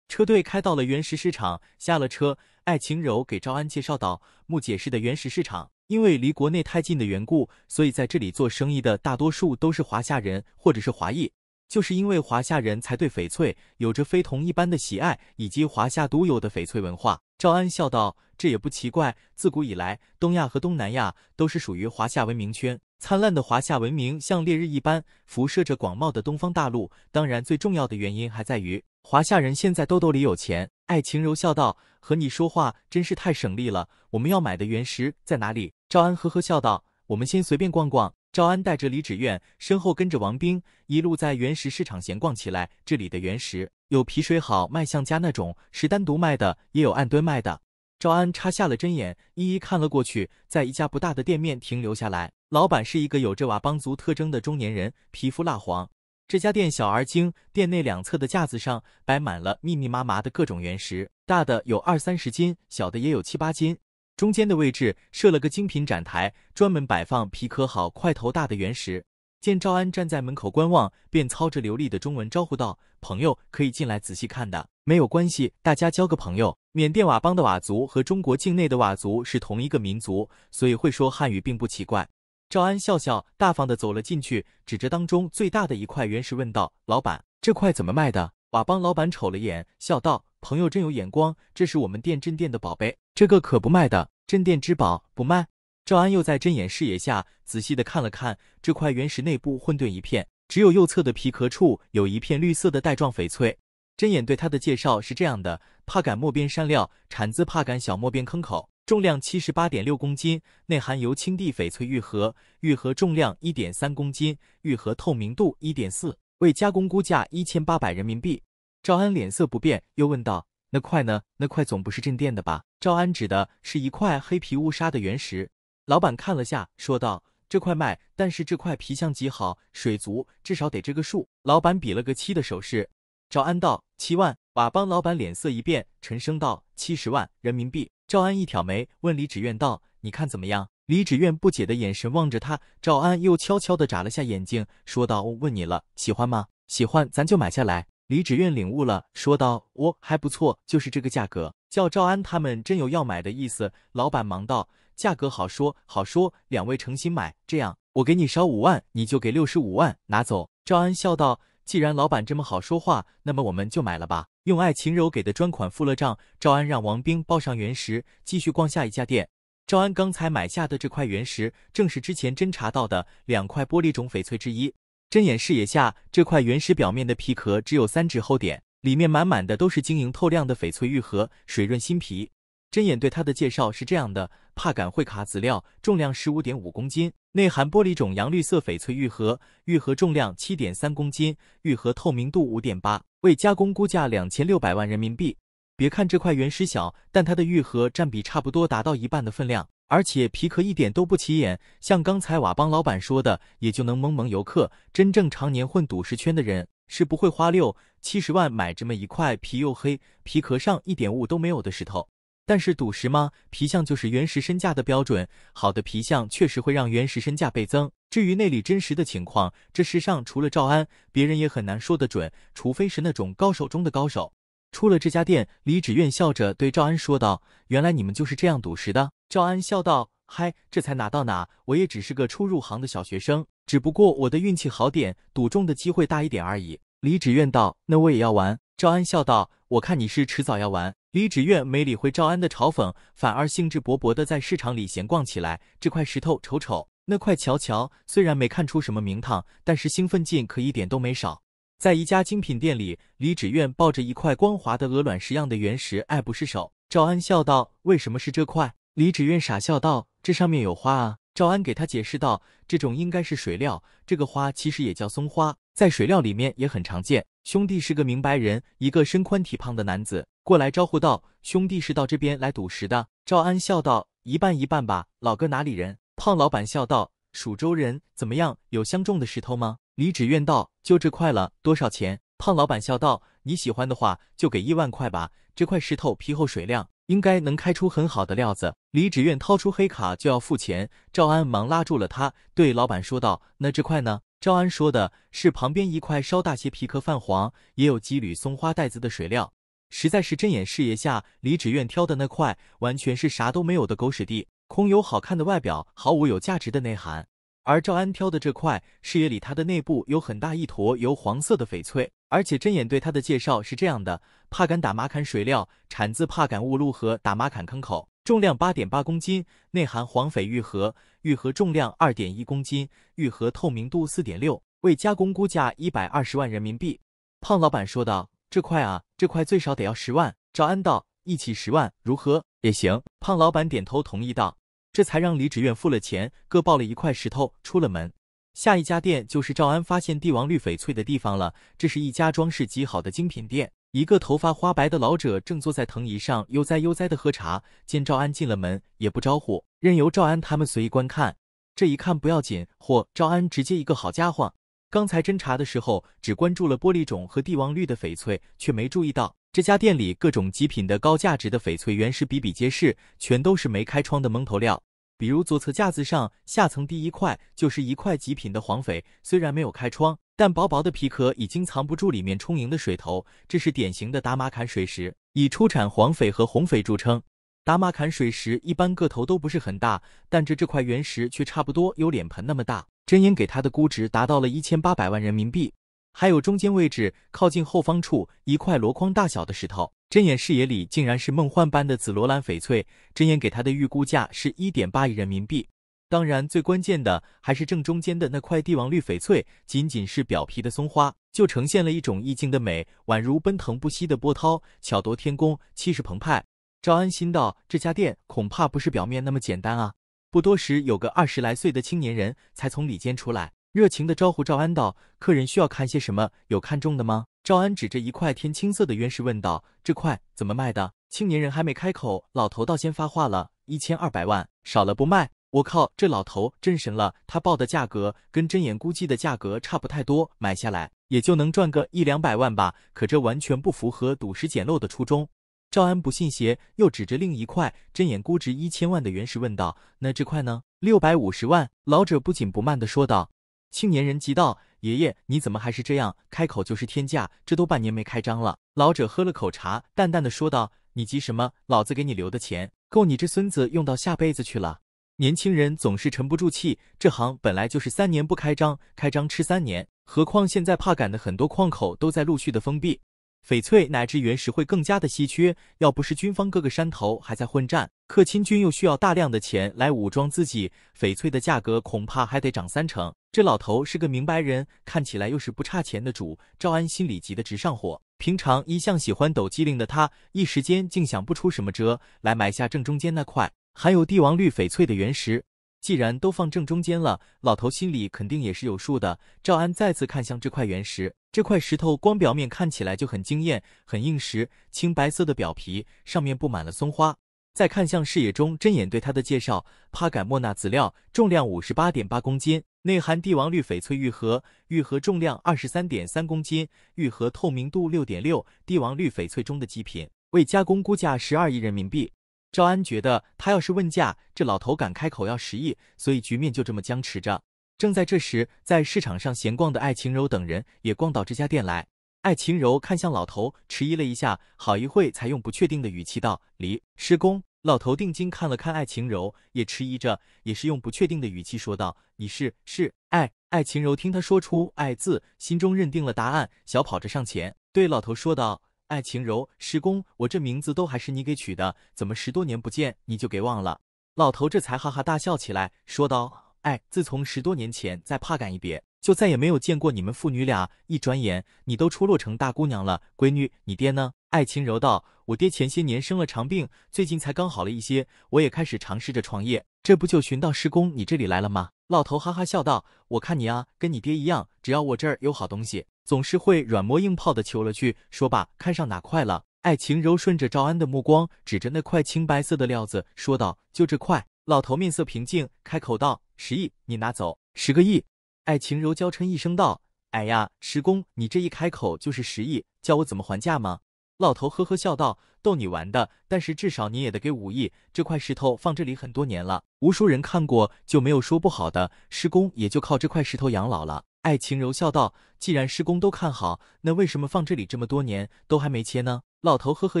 车队开到了原石市场，下了车，艾晴柔给赵安介绍道：木解市的原石市场，因为离国内太近的缘故，所以在这里做生意的大多数都是华夏人或者是华裔。就是因为华夏人才对翡翠有着非同一般的喜爱，以及华夏独有的翡翠文化。赵安笑道：“这也不奇怪，自古以来，东亚和东南亚都是属于华夏文明圈。灿烂的华夏文明像烈日一般辐射着广袤的东方大陆。当然，最重要的原因还在于华夏人现在兜兜里有钱。”爱晴柔笑道：“和你说话真是太省力了。我们要买的原石在哪里？”赵安呵呵笑道：“我们先随便逛逛。”赵安带着李芷苑，身后跟着王兵，一路在原石市场闲逛起来。这里的原石有皮水好、卖相家那种，是单独卖的，也有按吨卖的。赵安插下了针眼，一一看了过去，在一家不大的店面停留下来。老板是一个有着佤邦族特征的中年人，皮肤蜡黄。这家店小而精，店内两侧的架子上摆满了密密麻麻的各种原石，大的有二三十斤，小的也有七八斤。中间的位置设了个精品展台，专门摆放皮壳好、块头大的原石。见赵安站在门口观望，便操着流利的中文招呼道：“朋友可以进来仔细看的，没有关系，大家交个朋友。”缅甸佤邦的佤族和中国境内的佤族是同一个民族，所以会说汉语并不奇怪。赵安笑笑，大方的走了进去，指着当中最大的一块原石问道：“老板，这块怎么卖的？”佤邦老板瞅了眼，笑道：“朋友真有眼光，这是我们店镇店的宝贝。”这个可不卖的，镇店之宝不卖。赵安又在针眼视野下仔细的看了看这块原石内部混沌一片，只有右侧的皮壳处有一片绿色的带状翡翠。针眼对他的介绍是这样的：帕敢莫边山料，产自帕敢小莫边坑口，重量七十八点六公斤，内含由青地翡翠玉核，玉核重量一点三公斤，玉核透明度一点四，未加工估价一千八百人民币。赵安脸色不变，又问道。那块呢？那块总不是镇店的吧？赵安指的是一块黑皮乌纱的原石，老板看了下，说道：“这块卖，但是这块皮相极好，水足，至少得这个数。”老板比了个七的手势。赵安道：“七万。”瓦邦老板脸色一变，沉声道：“七十万人民币。”赵安一挑眉，问李芷苑道：“你看怎么样？”李芷苑不解的眼神望着他，赵安又悄悄地眨了下眼睛，说道：“问你了，喜欢吗？喜欢咱就买下来。”李芷苑领悟了，说道：“哦，还不错，就是这个价格。叫赵安他们真有要买的意思。”老板忙道：“价格好说，好说，两位诚心买，这样我给你少五万，你就给六十五万拿走。”赵安笑道：“既然老板这么好说话，那么我们就买了吧。”用爱情柔给的专款付了账，赵安让王兵报上原石，继续逛下一家店。赵安刚才买下的这块原石，正是之前侦查到的两块玻璃种翡翠之一。针眼视野下，这块原石表面的皮壳只有三指厚点，里面满满的都是晶莹透亮的翡翠玉核，水润新皮。针眼对它的介绍是这样的：帕敢会卡籽料，重量十五点五公斤，内含玻璃种阳绿色翡翠玉核，玉核重量七点三公斤，玉核透明度五点八，未加工估价两千六百万人民币。别看这块原石小，但它的玉核占比差不多达到一半的分量。而且皮壳一点都不起眼，像刚才瓦邦老板说的，也就能蒙蒙游客。真正常年混赌石圈的人是不会花六七十万买这么一块皮又黑、皮壳上一点雾都没有的石头。但是赌石吗？皮相就是原石身价的标准，好的皮相确实会让原石身价倍增。至于内里真实的情况，这世上除了赵安，别人也很难说得准，除非是那种高手中的高手。出了这家店，李芷苑笑着对赵安说道：“原来你们就是这样赌石的。”赵安笑道：“嗨，这才哪到哪？我也只是个初入行的小学生，只不过我的运气好点，赌中的机会大一点而已。”李芷苑道：“那我也要玩。”赵安笑道：“我看你是迟早要玩。”李芷苑没理会赵安的嘲讽，反而兴致勃勃的在市场里闲逛起来。这块石头瞅瞅，那块瞧瞧，虽然没看出什么名堂，但是兴奋劲可一点都没少。在一家精品店里，李芷苑抱着一块光滑的鹅卵石样的原石，爱不释手。赵安笑道：“为什么是这块？”李芷苑傻笑道：“这上面有花啊。”赵安给他解释道：“这种应该是水料，这个花其实也叫松花，在水料里面也很常见。”兄弟是个明白人，一个身宽体胖的男子过来招呼道：“兄弟是到这边来赌石的。”赵安笑道：“一半一半吧，老哥哪里人？”胖老板笑道：“蜀州人，怎么样，有相中的石头吗？”李芷苑道：“就这块了，多少钱？”胖老板笑道：“你喜欢的话，就给一万块吧。这块石头皮厚水亮，应该能开出很好的料子。”李芷苑掏出黑卡就要付钱，赵安忙拉住了他，对老板说道：“那这块呢？”赵安说的是旁边一块稍大些，皮壳泛黄，也有几缕松花带子的水料，实在是针眼视野下李芷苑挑的那块，完全是啥都没有的狗屎地，空有好看的外表，毫无有价值的内涵。而赵安挑的这块，视野里它的内部有很大一坨油黄色的翡翠，而且针眼对它的介绍是这样的：帕敢打玛坎水料，产自帕敢乌路河打玛坎坑口，重量八点八公斤，内含黄翡玉核，玉核重量二点一公斤，玉核透明度四点六，未加工估价一百二十万人民币。胖老板说道：“这块啊，这块最少得要十万。”赵安道：“一起十万如何？也行。”胖老板点头同意道。这才让李芷苑付了钱，各抱了一块石头，出了门。下一家店就是赵安发现帝王绿翡翠的地方了。这是一家装饰极好的精品店，一个头发花白的老者正坐在藤椅上，悠哉悠哉的喝茶。见赵安进了门，也不招呼，任由赵安他们随意观看。这一看不要紧，或赵安直接一个好家伙，刚才侦查的时候只关注了玻璃种和帝王绿的翡翠，却没注意到。这家店里各种极品的高价值的翡翠原石比比皆是，全都是没开窗的蒙头料。比如左侧架子上下层第一块，就是一块极品的黄翡，虽然没有开窗，但薄薄的皮壳已经藏不住里面充盈的水头，这是典型的达马坎水石。以出产黄翡和红翡著称，达马坎水石一般个头都不是很大，但这这块原石却差不多有脸盆那么大，真言给它的估值达到了一千八百万人民币。还有中间位置靠近后方处一块箩筐大小的石头，针眼视野里竟然是梦幻般的紫罗兰翡翠。针眼给他的预估价是一点八亿人民币。当然，最关键的还是正中间的那块帝王绿翡翠，仅仅是表皮的松花就呈现了一种意境的美，宛如奔腾不息的波涛，巧夺天工，气势澎湃。赵安心道：这家店恐怕不是表面那么简单啊！不多时，有个二十来岁的青年人才从里间出来。热情地招呼赵安道：“客人需要看些什么？有看中的吗？”赵安指着一块天青色的原石问道：“这块怎么卖的？”青年人还没开口，老头倒先发话了：“一千二百万，少了不卖。”我靠，这老头真神了！他报的价格跟真眼估计的价格差不太多，买下来也就能赚个一两百万吧。可这完全不符合赌石捡漏的初衷。赵安不信邪，又指着另一块针眼估值一千万的原石问道：“那这块呢？”六百五十万，老者不紧不慢地说道。青年人急道：“爷爷，你怎么还是这样？开口就是天价，这都半年没开张了。”老者喝了口茶，淡淡的说道：“你急什么？老子给你留的钱，够你这孙子用到下辈子去了。”年轻人总是沉不住气，这行本来就是三年不开张，开张吃三年，何况现在怕赶的很多矿口都在陆续的封闭。翡翠乃至原石会更加的稀缺，要不是军方各个山头还在混战，克钦军又需要大量的钱来武装自己，翡翠的价格恐怕还得涨三成。这老头是个明白人，看起来又是不差钱的主，赵安心里急得直上火。平常一向喜欢抖机灵的他，一时间竟想不出什么辙来买下正中间那块含有帝王绿翡翠的原石。既然都放正中间了，老头心里肯定也是有数的。赵安再次看向这块原石，这块石头光表面看起来就很惊艳，很硬实，青白色的表皮上面布满了松花。再看向视野中针眼对他的介绍：帕敢莫纳籽料，重量五十八点八公斤，内含帝王绿翡翠玉盒，玉盒重量二十三点三公斤，玉盒透明度六点六，帝王绿翡翠中的极品，未加工估价十二亿人民币。赵安觉得，他要是问价，这老头敢开口要十亿，所以局面就这么僵持着。正在这时，在市场上闲逛的艾晴柔等人也逛到这家店来。艾晴柔看向老头，迟疑了一下，好一会才用不确定的语气道：“离施工。”老头定睛看了看艾晴柔，也迟疑着，也是用不确定的语气说道：“你是是艾？”艾晴柔听他说出“艾”字，心中认定了答案，小跑着上前对老头说道。爱晴柔，师公，我这名字都还是你给取的，怎么十多年不见你就给忘了？老头这才哈哈大笑起来，说道：“哎，自从十多年前在帕敢一别，就再也没有见过你们父女俩。一转眼，你都出落成大姑娘了。闺女，你爹呢？”爱晴柔道：“我爹前些年生了长病，最近才刚好了一些。我也开始尝试着创业，这不就寻到师公你这里来了吗？”老头哈哈笑道：“我看你啊，跟你爹一样，只要我这儿有好东西。”总是会软磨硬泡的求了去，说吧，看上哪块了？艾晴柔顺着赵安的目光，指着那块青白色的料子，说道：“就这块。”老头面色平静，开口道：“十亿，你拿走十个亿。”艾晴柔娇嗔一声道：“哎呀，石工，你这一开口就是十亿，叫我怎么还价吗？”老头呵呵笑道：“逗你玩的，但是至少你也得给五亿。这块石头放这里很多年了，无数人看过，就没有说不好的。施工也就靠这块石头养老了。”艾晴柔笑道：“既然施工都看好，那为什么放这里这么多年都还没切呢？”老头呵呵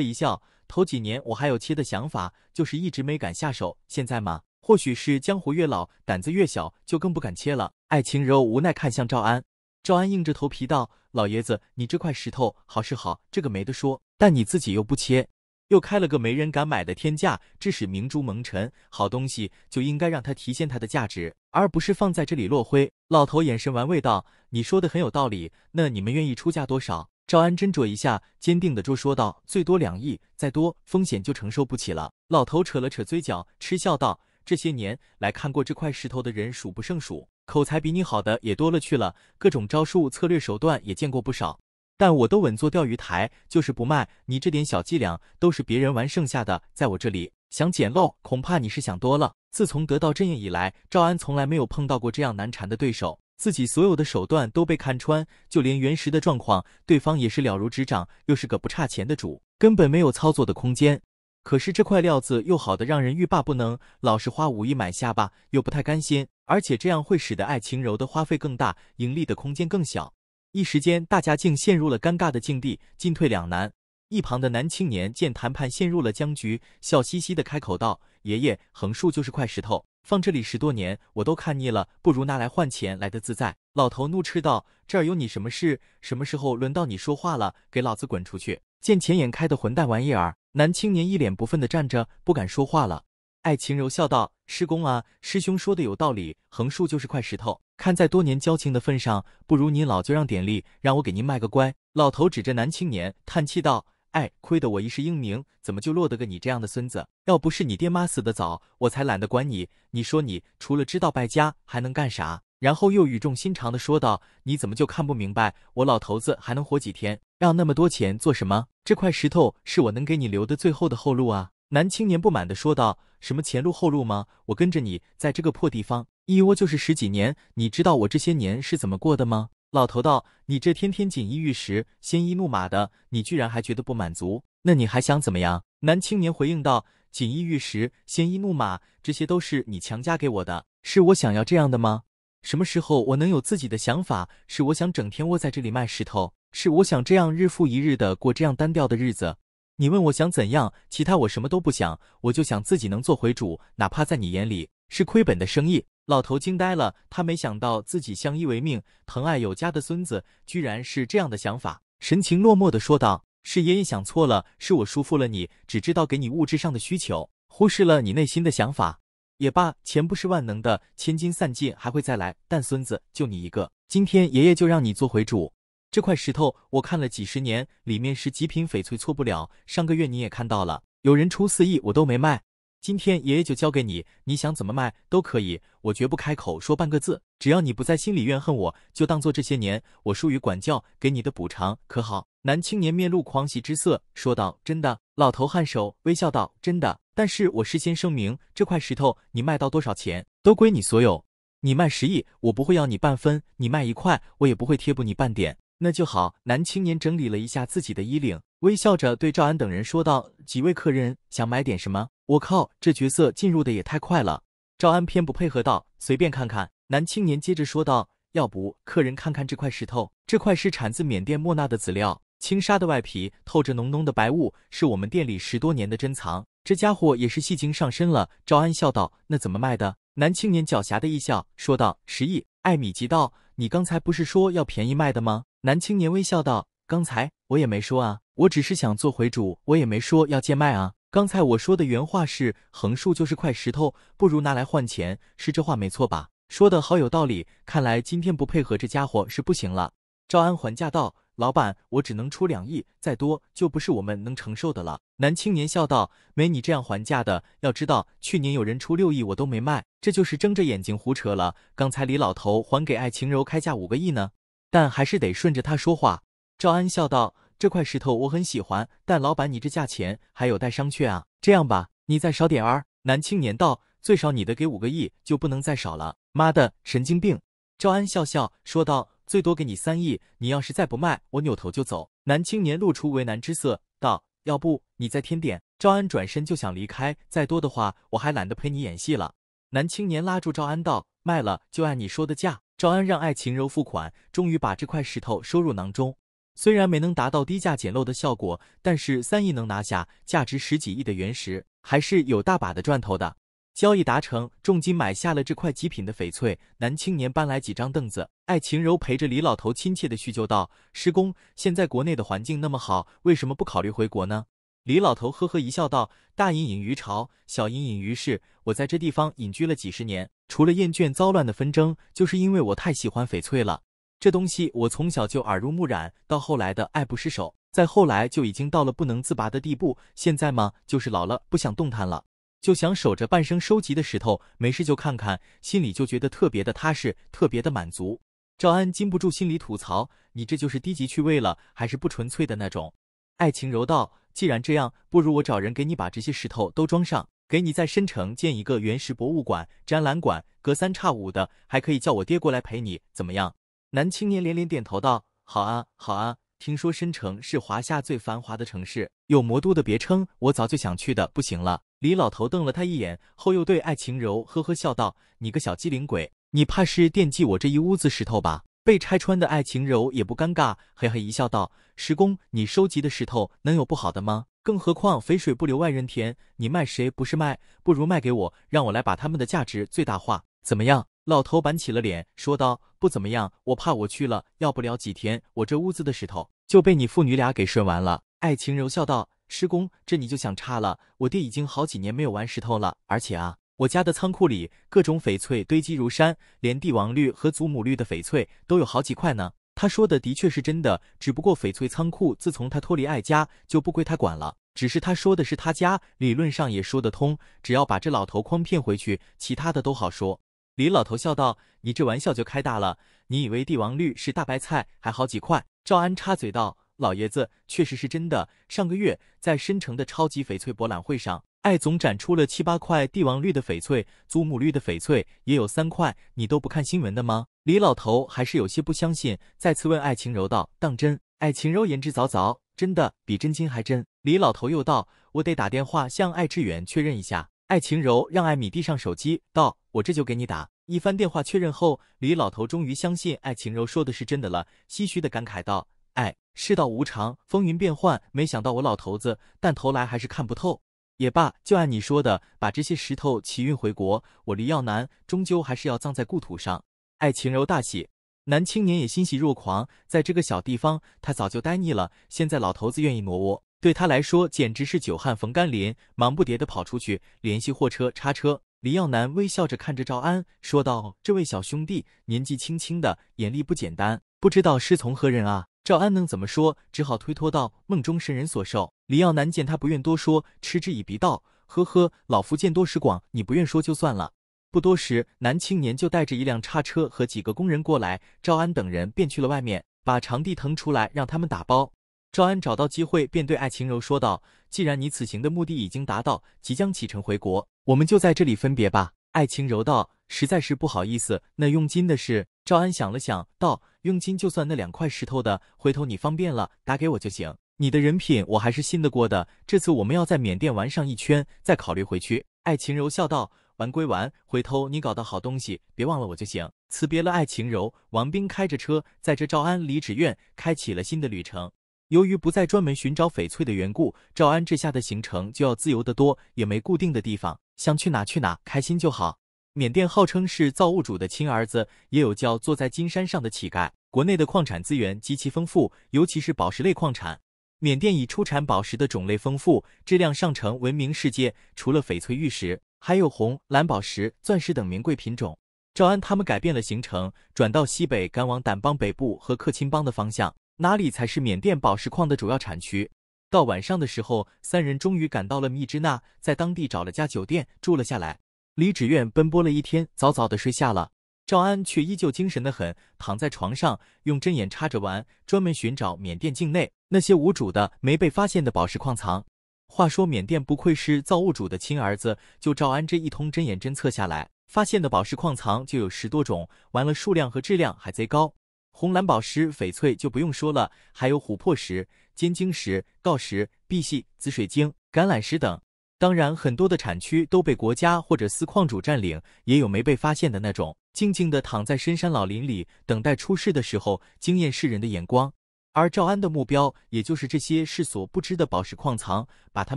一笑：“头几年我还有切的想法，就是一直没敢下手。现在嘛，或许是江湖越老，胆子越小，就更不敢切了。”艾晴柔无奈看向赵安，赵安硬着头皮道。老爷子，你这块石头好是好，这个没得说。但你自己又不切，又开了个没人敢买的天价，致使明珠蒙尘。好东西就应该让它体现它的价值，而不是放在这里落灰。老头眼神玩味道：“你说的很有道理。那你们愿意出价多少？”赵安斟酌一下，坚定的说：“说道最多两亿，再多风险就承受不起了。”老头扯了扯嘴角，嗤笑道：“这些年来看过这块石头的人数不胜数。”口才比你好的也多了去了，各种招数、策略、手段也见过不少，但我都稳坐钓鱼台，就是不卖。你这点小伎俩，都是别人玩剩下的，在我这里想捡漏，恐怕你是想多了。自从得到真印以来，赵安从来没有碰到过这样难缠的对手，自己所有的手段都被看穿，就连原石的状况，对方也是了如指掌。又是个不差钱的主，根本没有操作的空间。可是这块料子又好的让人欲罢不能，老是花五亿买下吧，又不太甘心，而且这样会使得爱情柔的花费更大，盈利的空间更小。一时间，大家竟陷入了尴尬的境地，进退两难。一旁的男青年见谈判陷入了僵局，笑嘻嘻的开口道：“爷爷，横竖就是块石头，放这里十多年，我都看腻了，不如拿来换钱来的自在。”老头怒斥道：“这儿有你什么事？什么时候轮到你说话了？给老子滚出去！见钱眼开的混蛋玩意儿！”男青年一脸不忿地站着，不敢说话了。爱晴柔笑道：“师公啊，师兄说的有道理，横竖就是块石头。看在多年交情的份上，不如您老就让点力，让我给您卖个乖。”老头指着男青年，叹气道：“哎，亏得我一世英名，怎么就落得个你这样的孙子？要不是你爹妈死得早，我才懒得管你。你说，你除了知道败家，还能干啥？”然后又语重心长地说道：“你怎么就看不明白我老头子还能活几天？要那么多钱做什么？这块石头是我能给你留的最后的后路啊！”男青年不满地说道：“什么前路后路吗？我跟着你在这个破地方一窝就是十几年，你知道我这些年是怎么过的吗？”老头道：“你这天天锦衣玉食、鲜衣怒马的，你居然还觉得不满足？那你还想怎么样？”男青年回应道：“锦衣玉食、鲜衣怒马，这些都是你强加给我的，是我想要这样的吗？”什么时候我能有自己的想法？是我想整天窝在这里卖石头，是我想这样日复一日的过这样单调的日子。你问我想怎样，其他我什么都不想，我就想自己能做回主，哪怕在你眼里是亏本的生意。老头惊呆了，他没想到自己相依为命、疼爱有加的孙子，居然是这样的想法，神情落寞的说道：“是爷爷想错了，是我束缚了你，只知道给你物质上的需求，忽视了你内心的想法。”也罢，钱不是万能的，千金散尽还会再来。但孙子就你一个，今天爷爷就让你做回主。这块石头我看了几十年，里面是极品翡翠，错不了。上个月你也看到了，有人出四亿，我都没卖。今天爷爷就交给你，你想怎么卖都可以，我绝不开口说半个字。只要你不在心里怨恨我，就当做这些年我疏于管教给你的补偿，可好？男青年面露狂喜之色，说道：“真的。”老头颔首，微笑道：“真的。但是我事先声明，这块石头你卖到多少钱，都归你所有。你卖十亿，我不会要你半分；你卖一块，我也不会贴补你半点。那就好。”男青年整理了一下自己的衣领。微笑着对赵安等人说道：“几位客人想买点什么？”我靠，这角色进入的也太快了。赵安偏不配合道：“随便看看。”男青年接着说道：“要不，客人看看这块石头。这块是产自缅甸莫那的籽料，青纱的外皮透着浓浓的白雾，是我们店里十多年的珍藏。这家伙也是戏精上身了。”赵安笑道：“那怎么卖的？”男青年狡黠的一笑，说道：“十亿。”艾米急道：“你刚才不是说要便宜卖的吗？”男青年微笑道：“刚才我也没说啊。”我只是想做回主，我也没说要贱卖啊。刚才我说的原话是，横竖就是块石头，不如拿来换钱，是这话没错吧？说的好有道理，看来今天不配合这家伙是不行了。赵安还价道：“老板，我只能出两亿，再多就不是我们能承受的了。”男青年笑道：“没你这样还价的，要知道去年有人出六亿我都没卖，这就是睁着眼睛胡扯了。刚才李老头还给艾晴柔开价五个亿呢，但还是得顺着他说话。”赵安笑道。这块石头我很喜欢，但老板你这价钱还有待商榷啊。这样吧，你再少点儿。男青年道：“最少你得给五个亿，就不能再少了。”妈的，神经病！赵安笑笑说道：“最多给你三亿，你要是再不卖，我扭头就走。”男青年露出为难之色，道：“要不你再添点？”赵安转身就想离开，再多的话我还懒得陪你演戏了。男青年拉住赵安道：“卖了就按你说的价。”赵安让爱情柔付款，终于把这块石头收入囊中。虽然没能达到低价捡漏的效果，但是三亿能拿下价值十几亿的原石，还是有大把的赚头的。交易达成，重金买下了这块极品的翡翠。男青年搬来几张凳子，艾晴柔陪着李老头亲切的叙旧道：“师公，现在国内的环境那么好，为什么不考虑回国呢？”李老头呵呵一笑道：“大隐隐于朝，小隐隐于市。我在这地方隐居了几十年，除了厌倦糟乱的纷争，就是因为我太喜欢翡翠了。”这东西我从小就耳濡目染，到后来的爱不释手，再后来就已经到了不能自拔的地步。现在嘛，就是老了不想动弹了，就想守着半生收集的石头，没事就看看，心里就觉得特别的踏实，特别的满足。赵安禁不住心里吐槽：“你这就是低级趣味了，还是不纯粹的那种。”爱情柔道，既然这样，不如我找人给你把这些石头都装上，给你在申城建一个原石博物馆展览馆，隔三差五的还可以叫我爹过来陪你，怎么样？男青年连连点头道：“好啊，好啊！听说申城是华夏最繁华的城市，有魔都的别称，我早就想去的，不行了。”李老头瞪了他一眼，后又对爱情柔呵呵笑道：“你个小机灵鬼，你怕是惦记我这一屋子石头吧？”被拆穿的爱情柔也不尴尬，嘿嘿一笑道：“石工，你收集的石头能有不好的吗？更何况肥水不流外人田，你卖谁不是卖？不如卖给我，让我来把他们的价值最大化，怎么样？”老头板起了脸，说道：“不怎么样，我怕我去了，要不了几天，我这屋子的石头就被你父女俩给顺完了。”爱晴柔笑道：“师公，这你就想差了。我爹已经好几年没有玩石头了，而且啊，我家的仓库里各种翡翠堆积如山，连帝王绿和祖母绿的翡翠都有好几块呢。”他说的的确是真的，只不过翡翠仓库自从他脱离爱家就不归他管了。只是他说的是他家，理论上也说得通。只要把这老头诓骗回去，其他的都好说。李老头笑道：“你这玩笑就开大了，你以为帝王绿是大白菜还好几块？”赵安插嘴道：“老爷子，确实是真的。上个月在申城的超级翡翠博览会上，艾总展出了七八块帝王绿的翡翠，祖母绿的翡翠也有三块。你都不看新闻的吗？”李老头还是有些不相信，再次问艾晴柔道：“当真？”艾晴柔言之凿凿：“真的，比真金还真。”李老头又道：“我得打电话向艾志远确认一下。”艾晴柔让艾米递上手机，道。我这就给你打。一番电话确认后，李老头终于相信艾晴柔说的是真的了，唏嘘的感慨道：“哎，世道无常，风云变幻，没想到我老头子，但头来还是看不透。也罢，就按你说的，把这些石头齐运回国。我黎耀南终究还是要葬在故土上。”艾晴柔大喜，男青年也欣喜若狂。在这个小地方，他早就待腻了，现在老头子愿意挪窝，对他来说简直是久旱逢甘霖。忙不迭的跑出去联系货车、叉车。李耀南微笑着看着赵安，说道：“这位小兄弟年纪轻轻的，眼力不简单，不知道师从何人啊？”赵安能怎么说，只好推脱道：“梦中神人所授。”李耀南见他不愿多说，嗤之以鼻道：“呵呵，老夫见多识广，你不愿说就算了。”不多时，男青年就带着一辆叉车和几个工人过来，赵安等人便去了外面，把长地腾出来让他们打包。赵安找到机会，便对艾晴柔说道：“既然你此行的目的已经达到，即将启程回国。”我们就在这里分别吧，爱情柔道，实在是不好意思。那佣金的事，赵安想了想道，佣金就算那两块石头的，回头你方便了打给我就行。你的人品我还是信得过的。这次我们要在缅甸玩上一圈，再考虑回去。爱情柔笑道，玩归玩，回头你搞到好东西，别忘了我就行。辞别了爱情柔，王兵开着车，载着赵安离纸院开启了新的旅程。由于不再专门寻找翡翠的缘故，赵安这下的行程就要自由得多，也没固定的地方。想去哪去哪，开心就好。缅甸号称是造物主的亲儿子，也有叫坐在金山上的乞丐。国内的矿产资源极其丰富，尤其是宝石类矿产。缅甸以出产宝石的种类丰富，质量上乘，闻名世界。除了翡翠、玉石，还有红、蓝宝石、钻石等名贵品种。赵安他们改变了行程，转到西北，赶往掸邦北部和克钦邦的方向。哪里才是缅甸宝石矿的主要产区？到晚上的时候，三人终于赶到了密支那，在当地找了家酒店住了下来。李芷苑奔波了一天，早早的睡下了。赵安却依旧精神的很，躺在床上用针眼插着玩，专门寻找缅甸境内那些无主的、没被发现的宝石矿藏。话说缅甸不愧是造物主的亲儿子，就赵安这一通针眼侦测下来，发现的宝石矿藏就有十多种，完了数量和质量还贼高。红蓝宝石、翡翠就不用说了，还有琥珀石。尖晶石、锆石、碧玺、紫水晶、橄榄石等，当然很多的产区都被国家或者私矿主占领，也有没被发现的那种，静静地躺在深山老林里，等待出世的时候惊艳世人的眼光。而赵安的目标，也就是这些世所不知的宝石矿藏，把它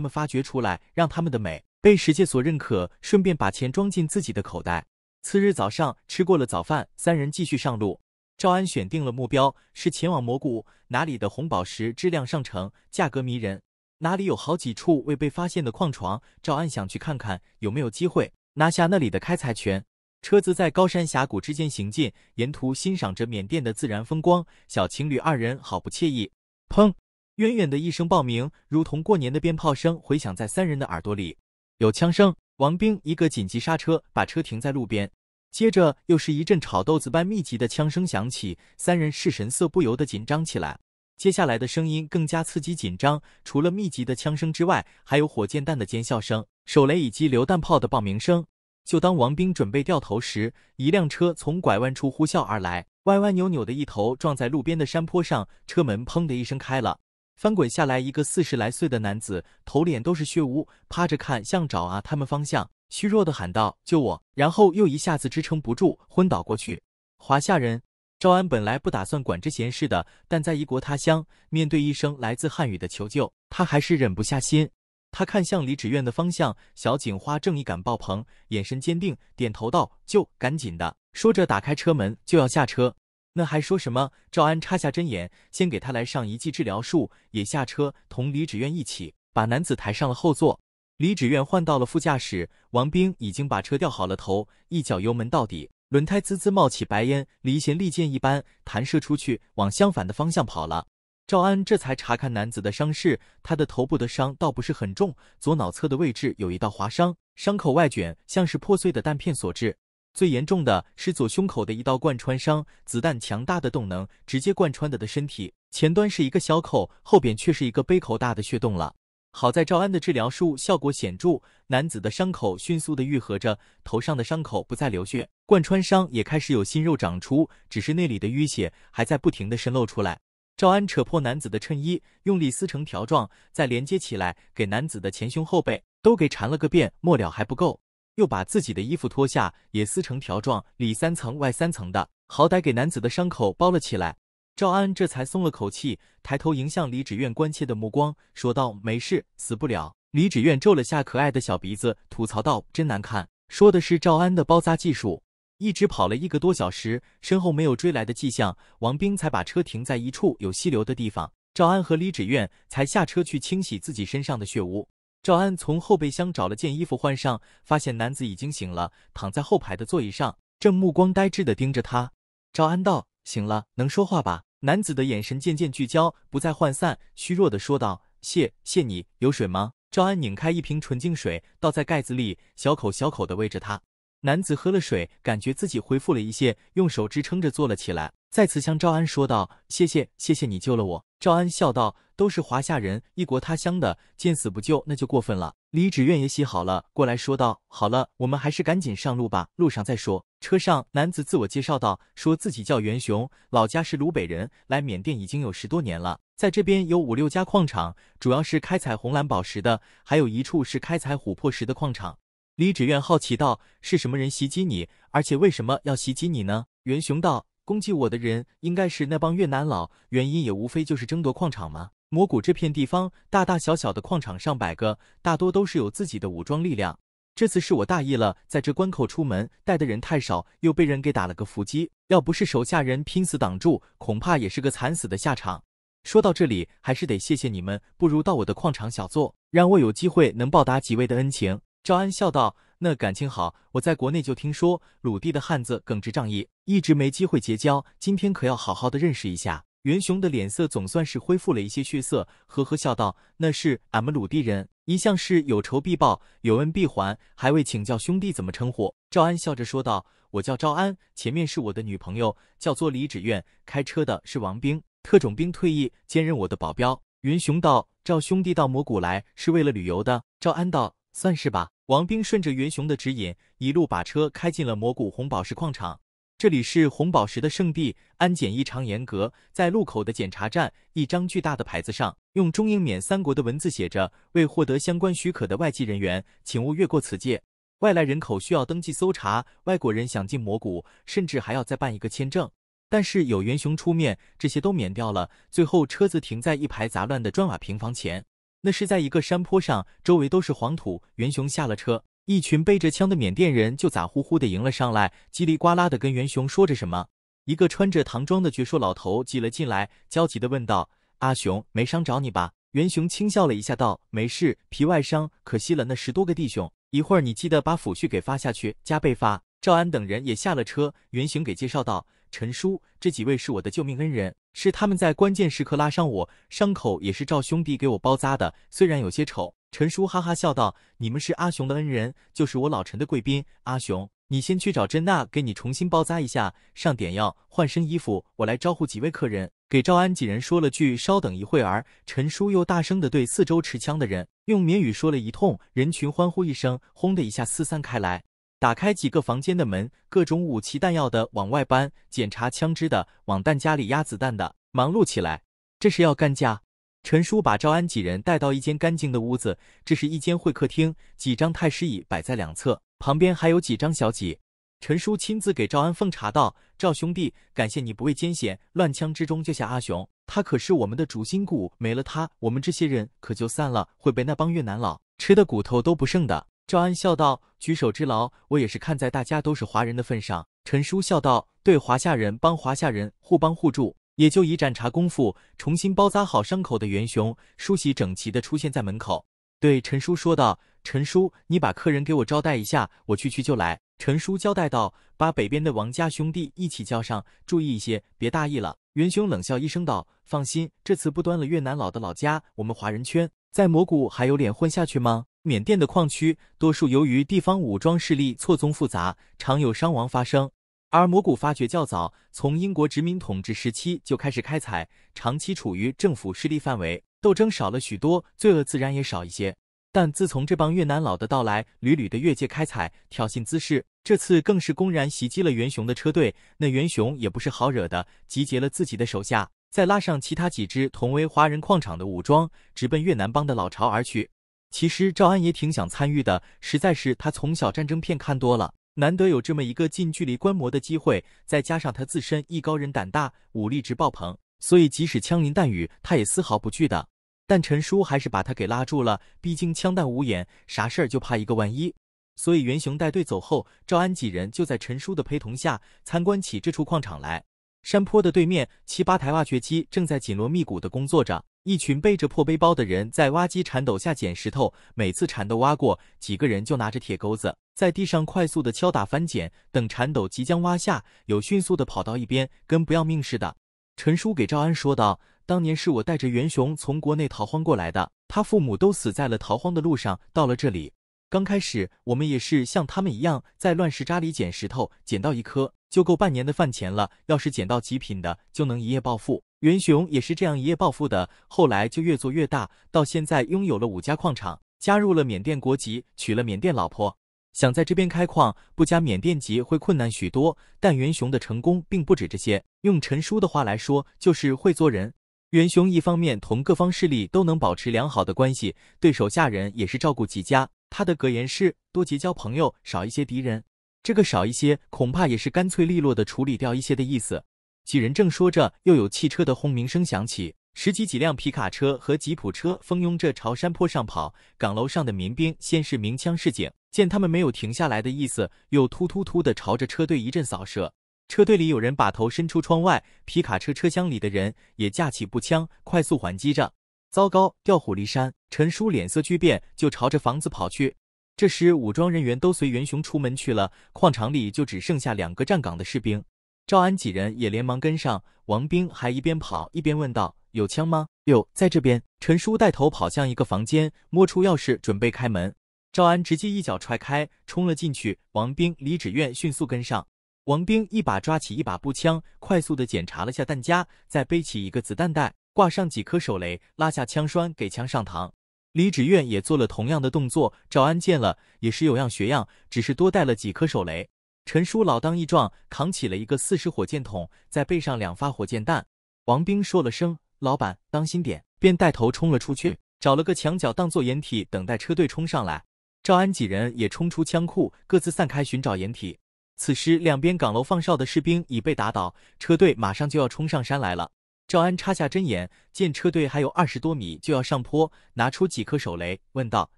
们发掘出来，让它们的美被世界所认可，顺便把钱装进自己的口袋。次日早上吃过了早饭，三人继续上路。赵安选定了目标，是前往魔谷，哪里的红宝石质量上乘，价格迷人。哪里有好几处未被发现的矿床，赵安想去看看，有没有机会拿下那里的开采权。车子在高山峡谷之间行进，沿途欣赏着缅甸的自然风光，小情侣二人好不惬意。砰！远远的一声爆鸣，如同过年的鞭炮声，回响在三人的耳朵里。有枪声，王兵一个紧急刹车，把车停在路边。接着又是一阵炒豆子般密集的枪声响起，三人是神色不由得紧张起来。接下来的声音更加刺激紧张，除了密集的枪声之外，还有火箭弹的尖笑声、手雷以及榴弹炮的爆鸣声。就当王兵准备掉头时，一辆车从拐弯处呼啸而来，歪歪扭扭的一头撞在路边的山坡上，车门砰的一声开了，翻滚下来一个四十来岁的男子，头脸都是血污，趴着看向找啊他们方向。虚弱的喊道：“救我！”然后又一下子支撑不住，昏倒过去。华夏人赵安本来不打算管这闲事的，但在异国他乡，面对一声来自汉语的求救，他还是忍不下心。他看向李芷苑的方向，小警花正义感爆棚，眼神坚定，点头道：“救，赶紧的！”说着打开车门就要下车。那还说什么？赵安插下针眼，先给他来上一剂治疗术，也下车同李芷苑一起把男子抬上了后座。李芷苑换到了副驾驶，王兵已经把车调好了头，一脚油门到底，轮胎滋滋冒起白烟，离弦利箭一般弹射出去，往相反的方向跑了。赵安这才查看男子的伤势，他的头部的伤倒不是很重，左脑侧的位置有一道划伤，伤口外卷，像是破碎的弹片所致。最严重的是左胸口的一道贯穿伤，子弹强大的动能直接贯穿的的身体，前端是一个小口，后边却是一个杯口大的血洞了。好在赵安的治疗术效果显著，男子的伤口迅速的愈合着，头上的伤口不再流血，贯穿伤也开始有新肉长出，只是那里的淤血还在不停的渗漏出来。赵安扯破男子的衬衣，用力撕成条状，再连接起来，给男子的前胸后背都给缠了个遍。末了还不够，又把自己的衣服脱下，也撕成条状，里三层外三层的，好歹给男子的伤口包了起来。赵安这才松了口气，抬头迎向李芷苑关切的目光，说道：“没事，死不了。”李芷苑皱了下可爱的小鼻子，吐槽道：“真难看。”说的是赵安的包扎技术。一直跑了一个多小时，身后没有追来的迹象，王兵才把车停在一处有溪流的地方。赵安和李芷苑才下车去清洗自己身上的血污。赵安从后备箱找了件衣服换上，发现男子已经醒了，躺在后排的座椅上，正目光呆滞地盯着他。赵安道：“醒了，能说话吧？”男子的眼神渐渐聚焦，不再涣散，虚弱的说道：“谢，谢你，有水吗？”赵安拧开一瓶纯净水，倒在盖子里，小口小口的喂着他。男子喝了水，感觉自己恢复了一些，用手支撑着坐了起来，再次向赵安说道：“谢谢，谢谢你救了我。”赵安笑道：“都是华夏人，异国他乡的，见死不救那就过分了。”李芷苑也洗好了，过来说道：“好了，我们还是赶紧上路吧，路上再说。”车上，男子自我介绍道：“说自己叫袁雄，老家是鲁北人，来缅甸已经有十多年了，在这边有五六家矿场，主要是开采红蓝宝石的，还有一处是开采琥珀石的矿场。”李芷苑好奇道：“是什么人袭击你？而且为什么要袭击你呢？”袁雄道：“攻击我的人应该是那帮越南佬，原因也无非就是争夺矿场吗？”魔谷这片地方，大大小小的矿场上百个，大多都是有自己的武装力量。这次是我大意了，在这关口出门带的人太少，又被人给打了个伏击，要不是手下人拼死挡住，恐怕也是个惨死的下场。说到这里，还是得谢谢你们，不如到我的矿场小坐，让我有机会能报答几位的恩情。”赵安笑道，“那感情好，我在国内就听说鲁地的汉子耿直仗义，一直没机会结交，今天可要好好的认识一下。”袁雄的脸色总算是恢复了一些血色，呵呵笑道：“那是俺们鲁地人，一向是有仇必报，有恩必还，还未请教兄弟怎么称呼。”赵安笑着说道：“我叫赵安，前面是我的女朋友，叫做李芷苑，开车的是王兵，特种兵退役，兼任我的保镖。”云雄道：“赵兄弟到魔谷来是为了旅游的？”赵安道：“算是吧。”王兵顺着云雄的指引，一路把车开进了魔谷红宝石矿场。这里是红宝石的圣地，安检异常严格。在路口的检查站，一张巨大的牌子上用中英缅三国的文字写着：“未获得相关许可的外籍人员，请勿越过此界。外来人口需要登记搜查。外国人想进蘑菇，甚至还要再办一个签证。”但是有袁雄出面，这些都免掉了。最后，车子停在一排杂乱的砖瓦平房前，那是在一个山坡上，周围都是黄土。袁雄下了车。一群背着枪的缅甸人就咋呼呼地迎了上来，叽里呱啦地跟袁雄说着什么。一个穿着唐装的矍铄老头挤了进来，焦急地问道：“阿雄，没伤着你吧？”袁雄轻笑了一下，道：“没事，皮外伤。可惜了那十多个弟兄。一会儿你记得把抚恤给发下去，加倍发。”赵安等人也下了车，袁雄给介绍道：“陈叔，这几位是我的救命恩人，是他们在关键时刻拉上我，伤口也是赵兄弟给我包扎的，虽然有些丑。”陈叔哈哈笑道：“你们是阿雄的恩人，就是我老陈的贵宾。阿雄，你先去找珍娜，给你重新包扎一下，上点药，换身衣服。我来招呼几位客人。”给赵安几人说了句：“稍等一会儿。”陈叔又大声的对四周持枪的人用缅语说了一通，人群欢呼一声，轰的一下四散开来。打开几个房间的门，各种武器弹药的往外搬，检查枪支的，往弹夹里压子弹的，忙碌起来。这是要干架。陈叔把赵安几人带到一间干净的屋子，这是一间会客厅，几张太师椅摆在两侧，旁边还有几张小几。陈叔亲自给赵安奉茶道：“赵兄弟，感谢你不畏艰险，乱枪之中救下阿雄，他可是我们的主心骨，没了他，我们这些人可就散了，会被那帮越南佬吃的骨头都不剩的。”赵安笑道：“举手之劳，我也是看在大家都是华人的份上。”陈叔笑道：“对，华夏人帮华夏人，互帮互助。”也就一盏茶功夫，重新包扎好伤口的袁雄梳洗整齐的出现在门口，对陈叔说道：“陈叔，你把客人给我招待一下，我去去就来。”陈叔交代道：“把北边的王家兄弟一起叫上，注意一些，别大意了。”袁雄冷笑一声道：“放心，这次不端了越南佬的老家，我们华人圈在蘑菇还有脸混下去吗？”缅甸的矿区多数由于地方武装势力错综复杂，常有伤亡发生。而蘑菇发掘较早，从英国殖民统治时期就开始开采，长期处于政府势力范围，斗争少了许多，罪恶自然也少一些。但自从这帮越南佬的到来，屡屡的越界开采、挑衅滋事，这次更是公然袭击了袁雄的车队。那袁雄也不是好惹的，集结了自己的手下，再拉上其他几支同为华人矿场的武装，直奔越南帮的老巢而去。其实赵安也挺想参与的，实在是他从小战争片看多了。难得有这么一个近距离观摩的机会，再加上他自身艺高人胆大，武力值爆棚，所以即使枪林弹雨，他也丝毫不惧的。但陈叔还是把他给拉住了，毕竟枪弹无眼，啥事儿就怕一个万一。所以袁雄带队走后，赵安几人就在陈叔的陪同下参观起这处矿场来。山坡的对面，七八台挖掘机正在紧锣密鼓的工作着。一群背着破背包的人在挖机铲斗下捡石头，每次铲斗挖过，几个人就拿着铁钩子在地上快速的敲打翻捡，等铲斗即将挖下，有迅速的跑到一边，跟不要命似的。陈叔给赵安说道：“当年是我带着袁雄从国内逃荒过来的，他父母都死在了逃荒的路上。到了这里，刚开始我们也是像他们一样，在乱石渣里捡石头，捡到一颗就够半年的饭钱了。要是捡到极品的，就能一夜暴富。”袁雄也是这样一夜暴富的，后来就越做越大，到现在拥有了五家矿场，加入了缅甸国籍，娶了缅甸老婆，想在这边开矿，不加缅甸籍会困难许多。但袁雄的成功并不止这些，用陈叔的话来说，就是会做人。袁雄一方面同各方势力都能保持良好的关系，对手下人也是照顾极佳。他的格言是：多结交朋友，少一些敌人。这个少一些，恐怕也是干脆利落的处理掉一些的意思。几人正说着，又有汽车的轰鸣声响起，十几几辆皮卡车和吉普车蜂拥着朝山坡上跑。岗楼上的民兵先是鸣枪示警，见他们没有停下来的意思，又突突突的朝着车队一阵扫射。车队里有人把头伸出窗外，皮卡车车厢里的人也架起步枪，快速还击着。糟糕，调虎离山！陈叔脸色巨变，就朝着房子跑去。这时武装人员都随袁雄出门去了，矿场里就只剩下两个站岗的士兵。赵安几人也连忙跟上，王兵还一边跑一边问道：“有枪吗？”“有，在这边。”陈叔带头跑向一个房间，摸出钥匙准备开门。赵安直接一脚踹开，冲了进去。王兵、李芷苑迅速跟上。王兵一把抓起一把步枪，快速的检查了下弹夹，再背起一个子弹袋，挂上几颗手雷，拉下枪栓给枪上膛。李芷苑也做了同样的动作。赵安见了也是有样学样，只是多带了几颗手雷。陈叔老当益壮，扛起了一个四十火箭筒，再背上两发火箭弹。王兵说了声“老板，当心点”，便带头冲了出去，找了个墙角当做掩体，等待车队冲上来。赵安几人也冲出枪库，各自散开寻找掩体。此时，两边岗楼放哨的士兵已被打倒，车队马上就要冲上山来了。赵安插下针眼，见车队还有二十多米就要上坡，拿出几颗手雷，问道：“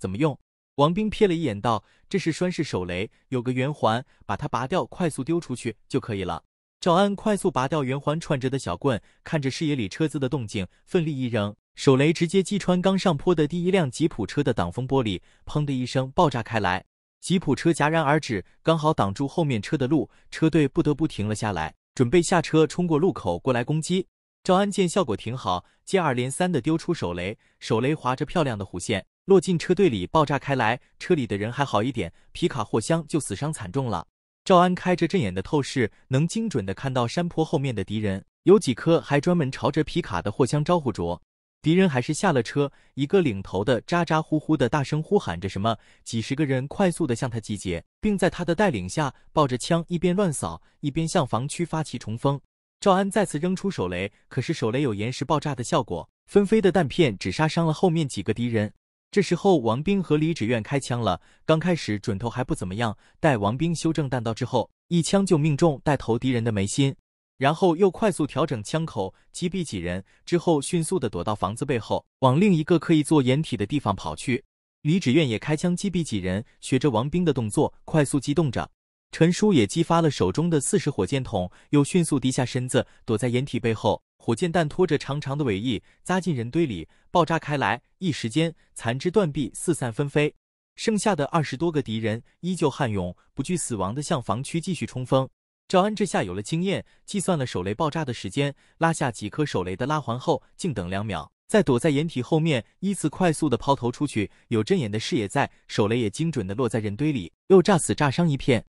怎么用？”王兵瞥了一眼，道。这是栓式手雷，有个圆环，把它拔掉，快速丢出去就可以了。赵安快速拔掉圆环串着的小棍，看着视野里车子的动静，奋力一扔，手雷直接击穿刚上坡的第一辆吉普车的挡风玻璃，砰的一声爆炸开来，吉普车戛然而止，刚好挡住后面车的路，车队不得不停了下来，准备下车冲过路口过来攻击。赵安见效果挺好，接二连三的丢出手雷，手雷划着漂亮的弧线。落进车队里，爆炸开来。车里的人还好一点，皮卡货箱就死伤惨重了。赵安开着阵眼的透视，能精准的看到山坡后面的敌人，有几颗还专门朝着皮卡的货箱招呼着。敌人还是下了车，一个领头的咋咋呼呼的大声呼喊着什么，几十个人快速的向他集结，并在他的带领下抱着枪一边乱扫，一边向房区发起冲锋。赵安再次扔出手雷，可是手雷有延时爆炸的效果，纷飞的弹片只杀伤了后面几个敌人。这时候，王兵和李芷苑开枪了。刚开始准头还不怎么样，待王兵修正弹道之后，一枪就命中带头敌人的眉心，然后又快速调整枪口，击毙几人之后，迅速的躲到房子背后，往另一个可以做掩体的地方跑去。李芷苑也开枪击毙几人，学着王兵的动作，快速机动着。陈叔也激发了手中的四十火箭筒，又迅速低下身子，躲在掩体背后。火箭弹拖着长长的尾翼，扎进人堆里，爆炸开来。一时间，残肢断臂四散纷飞。剩下的二十多个敌人依旧悍勇，不惧死亡的向防区继续冲锋。赵安这下有了经验，计算了手雷爆炸的时间，拉下几颗手雷的拉环后，静等两秒，再躲在掩体后面，依次快速的抛投出去。有阵眼的视野在，手雷也精准的落在人堆里，又炸死炸伤一片。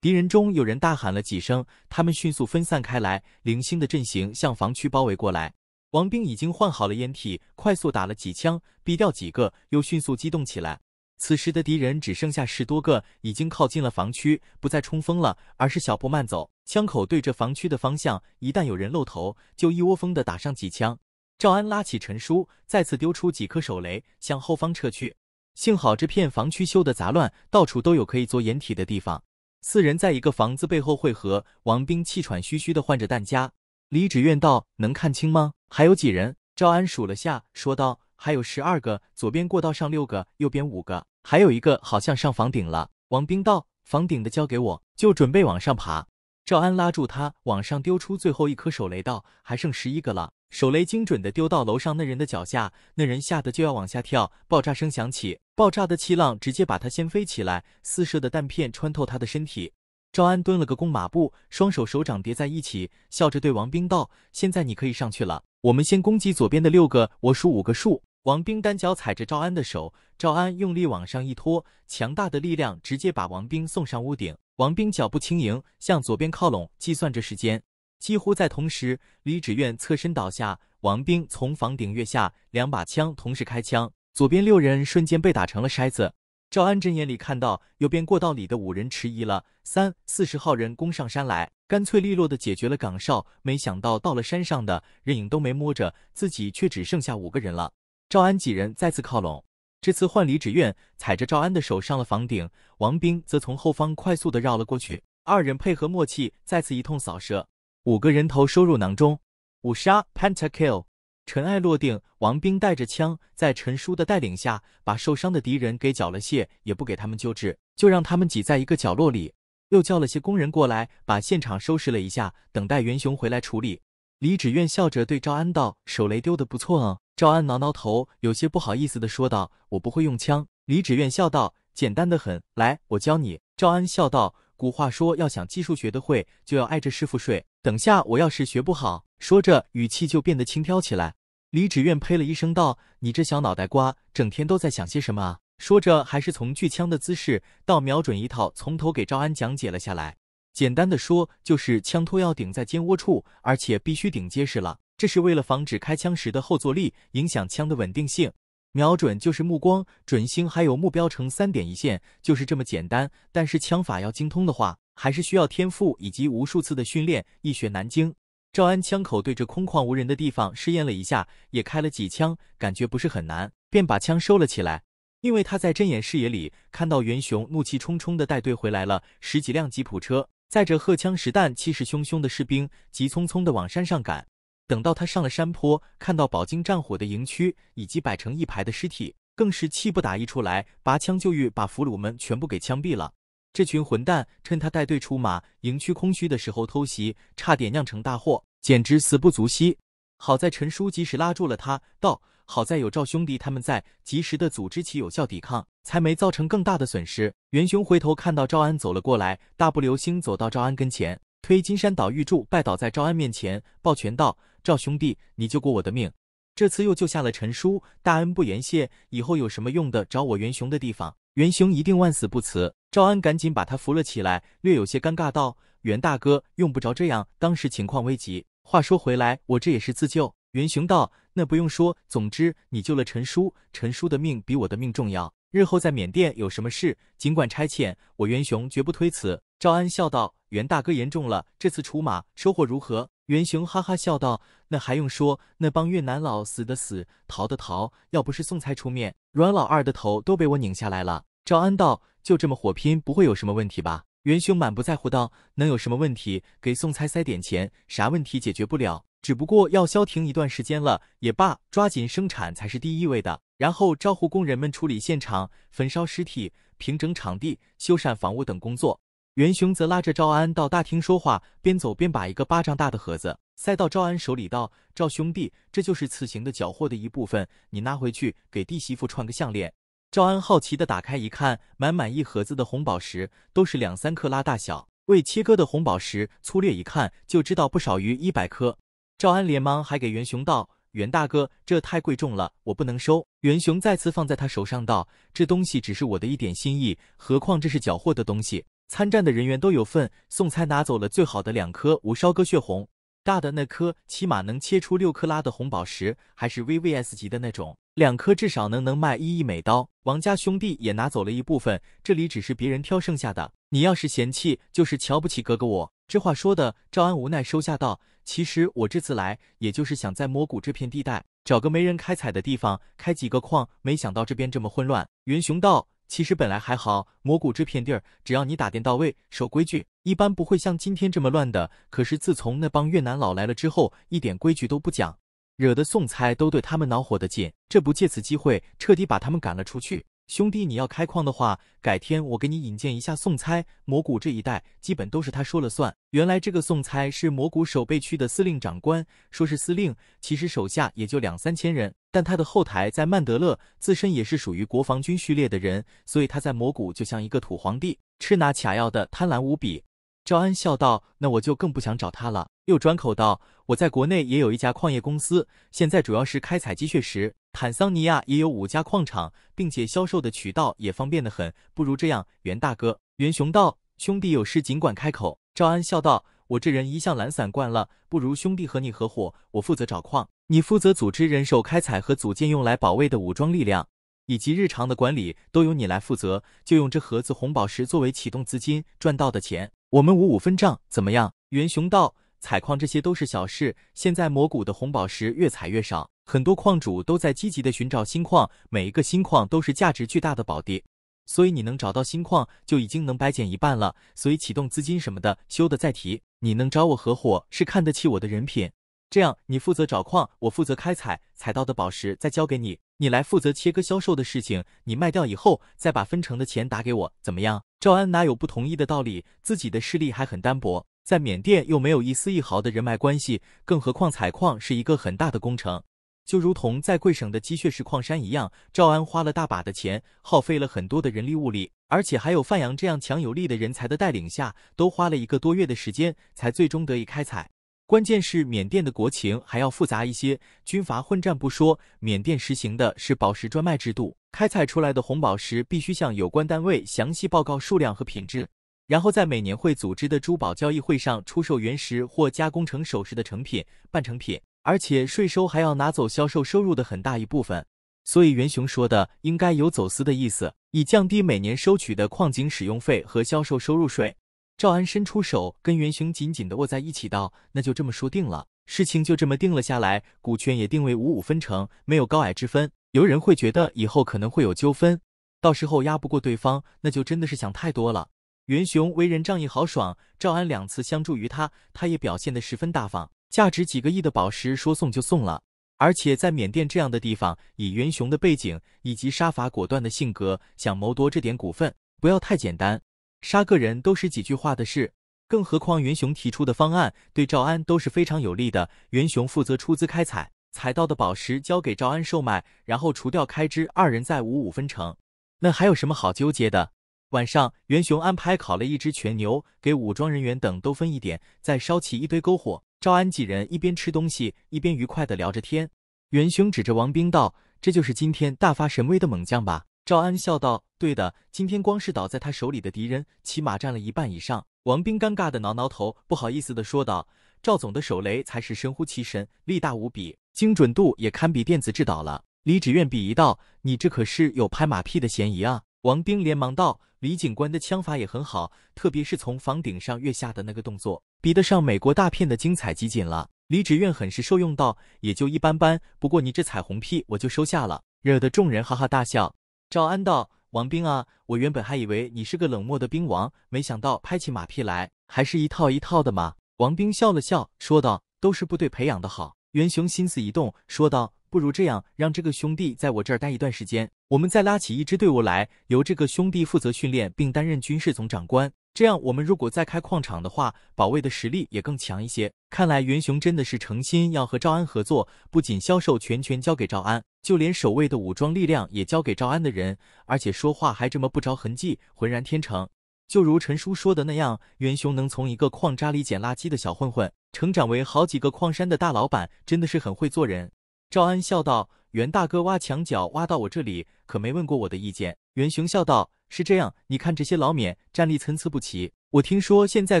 敌人中有人大喊了几声，他们迅速分散开来，零星的阵型向房区包围过来。王兵已经换好了掩体，快速打了几枪，毙掉几个，又迅速机动起来。此时的敌人只剩下十多个，已经靠近了房区，不再冲锋了，而是小步慢走，枪口对着房区的方向，一旦有人露头，就一窝蜂的打上几枪。赵安拉起陈叔，再次丢出几颗手雷，向后方撤去。幸好这片房区修的杂乱，到处都有可以做掩体的地方。四人在一个房子背后汇合，王兵气喘吁吁地唤着弹夹。李芷苑道：“能看清吗？还有几人？”赵安数了下，说道：“还有十二个，左边过道上六个，右边五个，还有一个好像上房顶了。”王兵道：“房顶的交给我，就准备往上爬。”赵安拉住他，往上丢出最后一颗手雷，道：“还剩十一个了。”手雷精准地丢到楼上那人的脚下，那人吓得就要往下跳，爆炸声响起。爆炸的气浪直接把他掀飞起来，四射的弹片穿透他的身体。赵安蹲了个弓马步，双手手掌叠在一起，笑着对王兵道：“现在你可以上去了，我们先攻击左边的六个，我数五个数。”王兵单脚踩着赵安的手，赵安用力往上一拖，强大的力量直接把王兵送上屋顶。王兵脚步轻盈，向左边靠拢，计算着时间。几乎在同时，李芷苑侧身倒下，王兵从房顶跃下，两把枪同时开枪。左边六人瞬间被打成了筛子，赵安真眼里看到右边过道里的五人迟疑了，三四十号人攻上山来，干脆利落的解决了岗哨，没想到到了山上的人影都没摸着，自己却只剩下五个人了。赵安几人再次靠拢，这次换李芷苑踩着赵安的手上了房顶，王兵则从后方快速的绕了过去，二人配合默契，再次一通扫射，五个人头收入囊中，五杀 pentakill。尘埃落定，王兵带着枪，在陈叔的带领下，把受伤的敌人给缴了械，也不给他们救治，就让他们挤在一个角落里。又叫了些工人过来，把现场收拾了一下，等待袁雄回来处理。李芷苑笑着对赵安道：“手雷丢的不错啊。”赵安挠挠头，有些不好意思的说道：“我不会用枪。”李芷苑笑道：“简单的很，来，我教你。”赵安笑道。古话说，要想技术学得会，就要挨着师傅睡。等下我要是学不好，说着语气就变得轻佻起来。李芷苑呸了一声道：“你这小脑袋瓜，整天都在想些什么啊？”说着，还是从锯枪的姿势到瞄准一套，从头给赵安讲解了下来。简单的说，就是枪托要顶在肩窝处，而且必须顶结实了，这是为了防止开枪时的后坐力影响枪的稳定性。瞄准就是目光、准星，还有目标成三点一线，就是这么简单。但是枪法要精通的话，还是需要天赋以及无数次的训练，一学难精。赵安枪口对着空旷无人的地方试验了一下，也开了几枪，感觉不是很难，便把枪收了起来。因为他在针眼视野里看到袁雄怒气冲冲的带队回来了，十几辆吉普车载着荷枪实弹、气势汹汹的士兵，急匆匆的往山上赶。等到他上了山坡，看到饱经战火的营区以及摆成一排的尸体，更是气不打一处来，拔枪就欲把俘虏们全部给枪毙了。这群混蛋趁他带队出马，营区空虚的时候偷袭，差点酿成大祸，简直死不足惜。好在陈叔及时拉住了他，道：“好在有赵兄弟他们在，及时的组织起有效抵抗，才没造成更大的损失。”元雄回头看到赵安走了过来，大步流星走到赵安跟前。推金山岛玉柱，拜倒在赵安面前，抱拳道：“赵兄弟，你救过我的命，这次又救下了陈叔，大恩不言谢。以后有什么用得着我袁雄的地方，袁雄一定万死不辞。”赵安赶紧把他扶了起来，略有些尴尬道：“袁大哥，用不着这样，当时情况危急。话说回来，我这也是自救。”袁雄道：“那不用说，总之你救了陈叔，陈叔的命比我的命重要。日后在缅甸有什么事，尽管差遣，我袁雄绝不推辞。”赵安笑道：“袁大哥言重了，这次出马收获如何？”袁雄哈哈笑道：“那还用说？那帮越南佬死的死，逃的逃，要不是宋菜出面，阮老二的头都被我拧下来了。”赵安道：“就这么火拼，不会有什么问题吧？”袁雄满不在乎道：“能有什么问题？给宋菜塞点钱，啥问题解决不了。只不过要消停一段时间了，也罢，抓紧生产才是第一位的。”然后招呼工人们处理现场，焚烧尸体，平整场地，修缮房屋等工作。袁雄则拉着赵安到大厅说话，边走边把一个巴掌大的盒子塞到赵安手里，道：“赵兄弟，这就是此行的缴获的一部分，你拿回去给弟媳妇串个项链。”赵安好奇的打开一看，满满一盒子的红宝石，都是两三克拉大小，未切割的红宝石，粗略一看就知道不少于一百颗。赵安连忙还给袁雄道：“袁大哥，这太贵重了，我不能收。”袁雄再次放在他手上，道：“这东西只是我的一点心意，何况这是缴获的东西。”参战的人员都有份送餐，拿走了最好的两颗无烧鸽血红，大的那颗起码能切出六克拉的红宝石，还是 VVS 级的那种，两颗至少能能卖一亿美刀。王家兄弟也拿走了一部分，这里只是别人挑剩下的。你要是嫌弃，就是瞧不起哥哥我。这话说的，赵安无奈收下道。其实我这次来，也就是想在魔谷这片地带找个没人开采的地方开几个矿，没想到这边这么混乱。云雄道。其实本来还好，蘑菇这片地儿，只要你打点到位、守规矩，一般不会像今天这么乱的。可是自从那帮越南佬来了之后，一点规矩都不讲，惹得送菜都对他们恼火的紧。这不借此机会，彻底把他们赶了出去。兄弟，你要开矿的话，改天我给你引荐一下宋猜。蘑菇这一带基本都是他说了算。原来这个宋猜是蘑菇守备区的司令长官，说是司令，其实手下也就两三千人，但他的后台在曼德勒，自身也是属于国防军序列的人，所以他在蘑菇就像一个土皇帝，吃拿卡要的贪婪无比。赵安笑道：“那我就更不想找他了。”又转口道：“我在国内也有一家矿业公司，现在主要是开采鸡血石。”坦桑尼亚也有五家矿场，并且销售的渠道也方便得很，不如这样，袁大哥。袁雄道：“兄弟有事尽管开口。”赵安笑道：“我这人一向懒散惯了，不如兄弟和你合伙，我负责找矿，你负责组织人手开采和组建用来保卫的武装力量，以及日常的管理都由你来负责。就用这盒子红宝石作为启动资金，赚到的钱我们五五分账，怎么样？”袁雄道。采矿这些都是小事，现在魔谷的红宝石越采越少，很多矿主都在积极的寻找新矿，每一个新矿都是价值巨大的宝地，所以你能找到新矿就已经能白捡一半了，所以启动资金什么的修的再提，你能找我合伙是看得起我的人品，这样你负责找矿，我负责开采，采到的宝石再交给你，你来负责切割销售的事情，你卖掉以后再把分成的钱打给我，怎么样？赵安哪有不同意的道理，自己的势力还很单薄。在缅甸又没有一丝一毫的人脉关系，更何况采矿是一个很大的工程，就如同在贵省的鸡血石矿山一样，赵安花了大把的钱，耗费了很多的人力物力，而且还有范阳这样强有力的人才的带领下，都花了一个多月的时间才最终得以开采。关键是缅甸的国情还要复杂一些，军阀混战不说，缅甸实行的是宝石专卖制度，开采出来的红宝石必须向有关单位详细报告数量和品质。然后在每年会组织的珠宝交易会上出售原石或加工成首饰的成品、半成品，而且税收还要拿走销售收入的很大一部分。所以袁雄说的应该有走私的意思，以降低每年收取的矿井使用费和销售收入税。赵安伸出手跟袁雄紧紧的握在一起，道：“那就这么说定了，事情就这么定了下来，股权也定为五五分成，没有高矮之分。有人会觉得以后可能会有纠纷，到时候压不过对方，那就真的是想太多了。”袁雄为人仗义豪爽，赵安两次相助于他，他也表现得十分大方。价值几个亿的宝石说送就送了，而且在缅甸这样的地方，以袁雄的背景以及杀伐果断的性格，想谋夺这点股份，不要太简单，杀个人都是几句话的事。更何况袁雄提出的方案对赵安都是非常有利的。袁雄负责出资开采，采到的宝石交给赵安售卖，然后除掉开支，二人再五五分成，那还有什么好纠结的？晚上，袁雄安排烤了一只全牛，给武装人员等都分一点，再烧起一堆篝火。赵安几人一边吃东西，一边愉快的聊着天。袁雄指着王兵道：“这就是今天大发神威的猛将吧？”赵安笑道：“对的，今天光是倒在他手里的敌人，起码占了一半以上。”王兵尴尬地挠挠头，不好意思地说道：“赵总的手雷才是神乎其神，力大无比，精准度也堪比电子制导了。”李芷苑鄙夷道：“你这可是有拍马屁的嫌疑啊！”王兵连忙道：“李警官的枪法也很好，特别是从房顶上跃下的那个动作，比得上美国大片的精彩集锦了。”李芷苑很是受用道：“也就一般般，不过你这彩虹屁我就收下了。”惹得众人哈哈大笑。赵安道：“王兵啊，我原本还以为你是个冷漠的兵王，没想到拍起马屁来还是一套一套的嘛。”王兵笑了笑说道：“都是部队培养的好。”袁雄心思一动说道。不如这样，让这个兄弟在我这儿待一段时间，我们再拉起一支队伍来，由这个兄弟负责训练，并担任军事总长官。这样，我们如果再开矿场的话，保卫的实力也更强一些。看来袁雄真的是诚心要和赵安合作，不仅销售全权交给赵安，就连守卫的武装力量也交给赵安的人，而且说话还这么不着痕迹，浑然天成。就如陈叔说的那样，袁雄能从一个矿渣里捡垃圾的小混混，成长为好几个矿山的大老板，真的是很会做人。赵安笑道：“袁大哥挖墙脚挖到我这里，可没问过我的意见。”袁雄笑道：“是这样，你看这些老缅战力参差不齐，我听说现在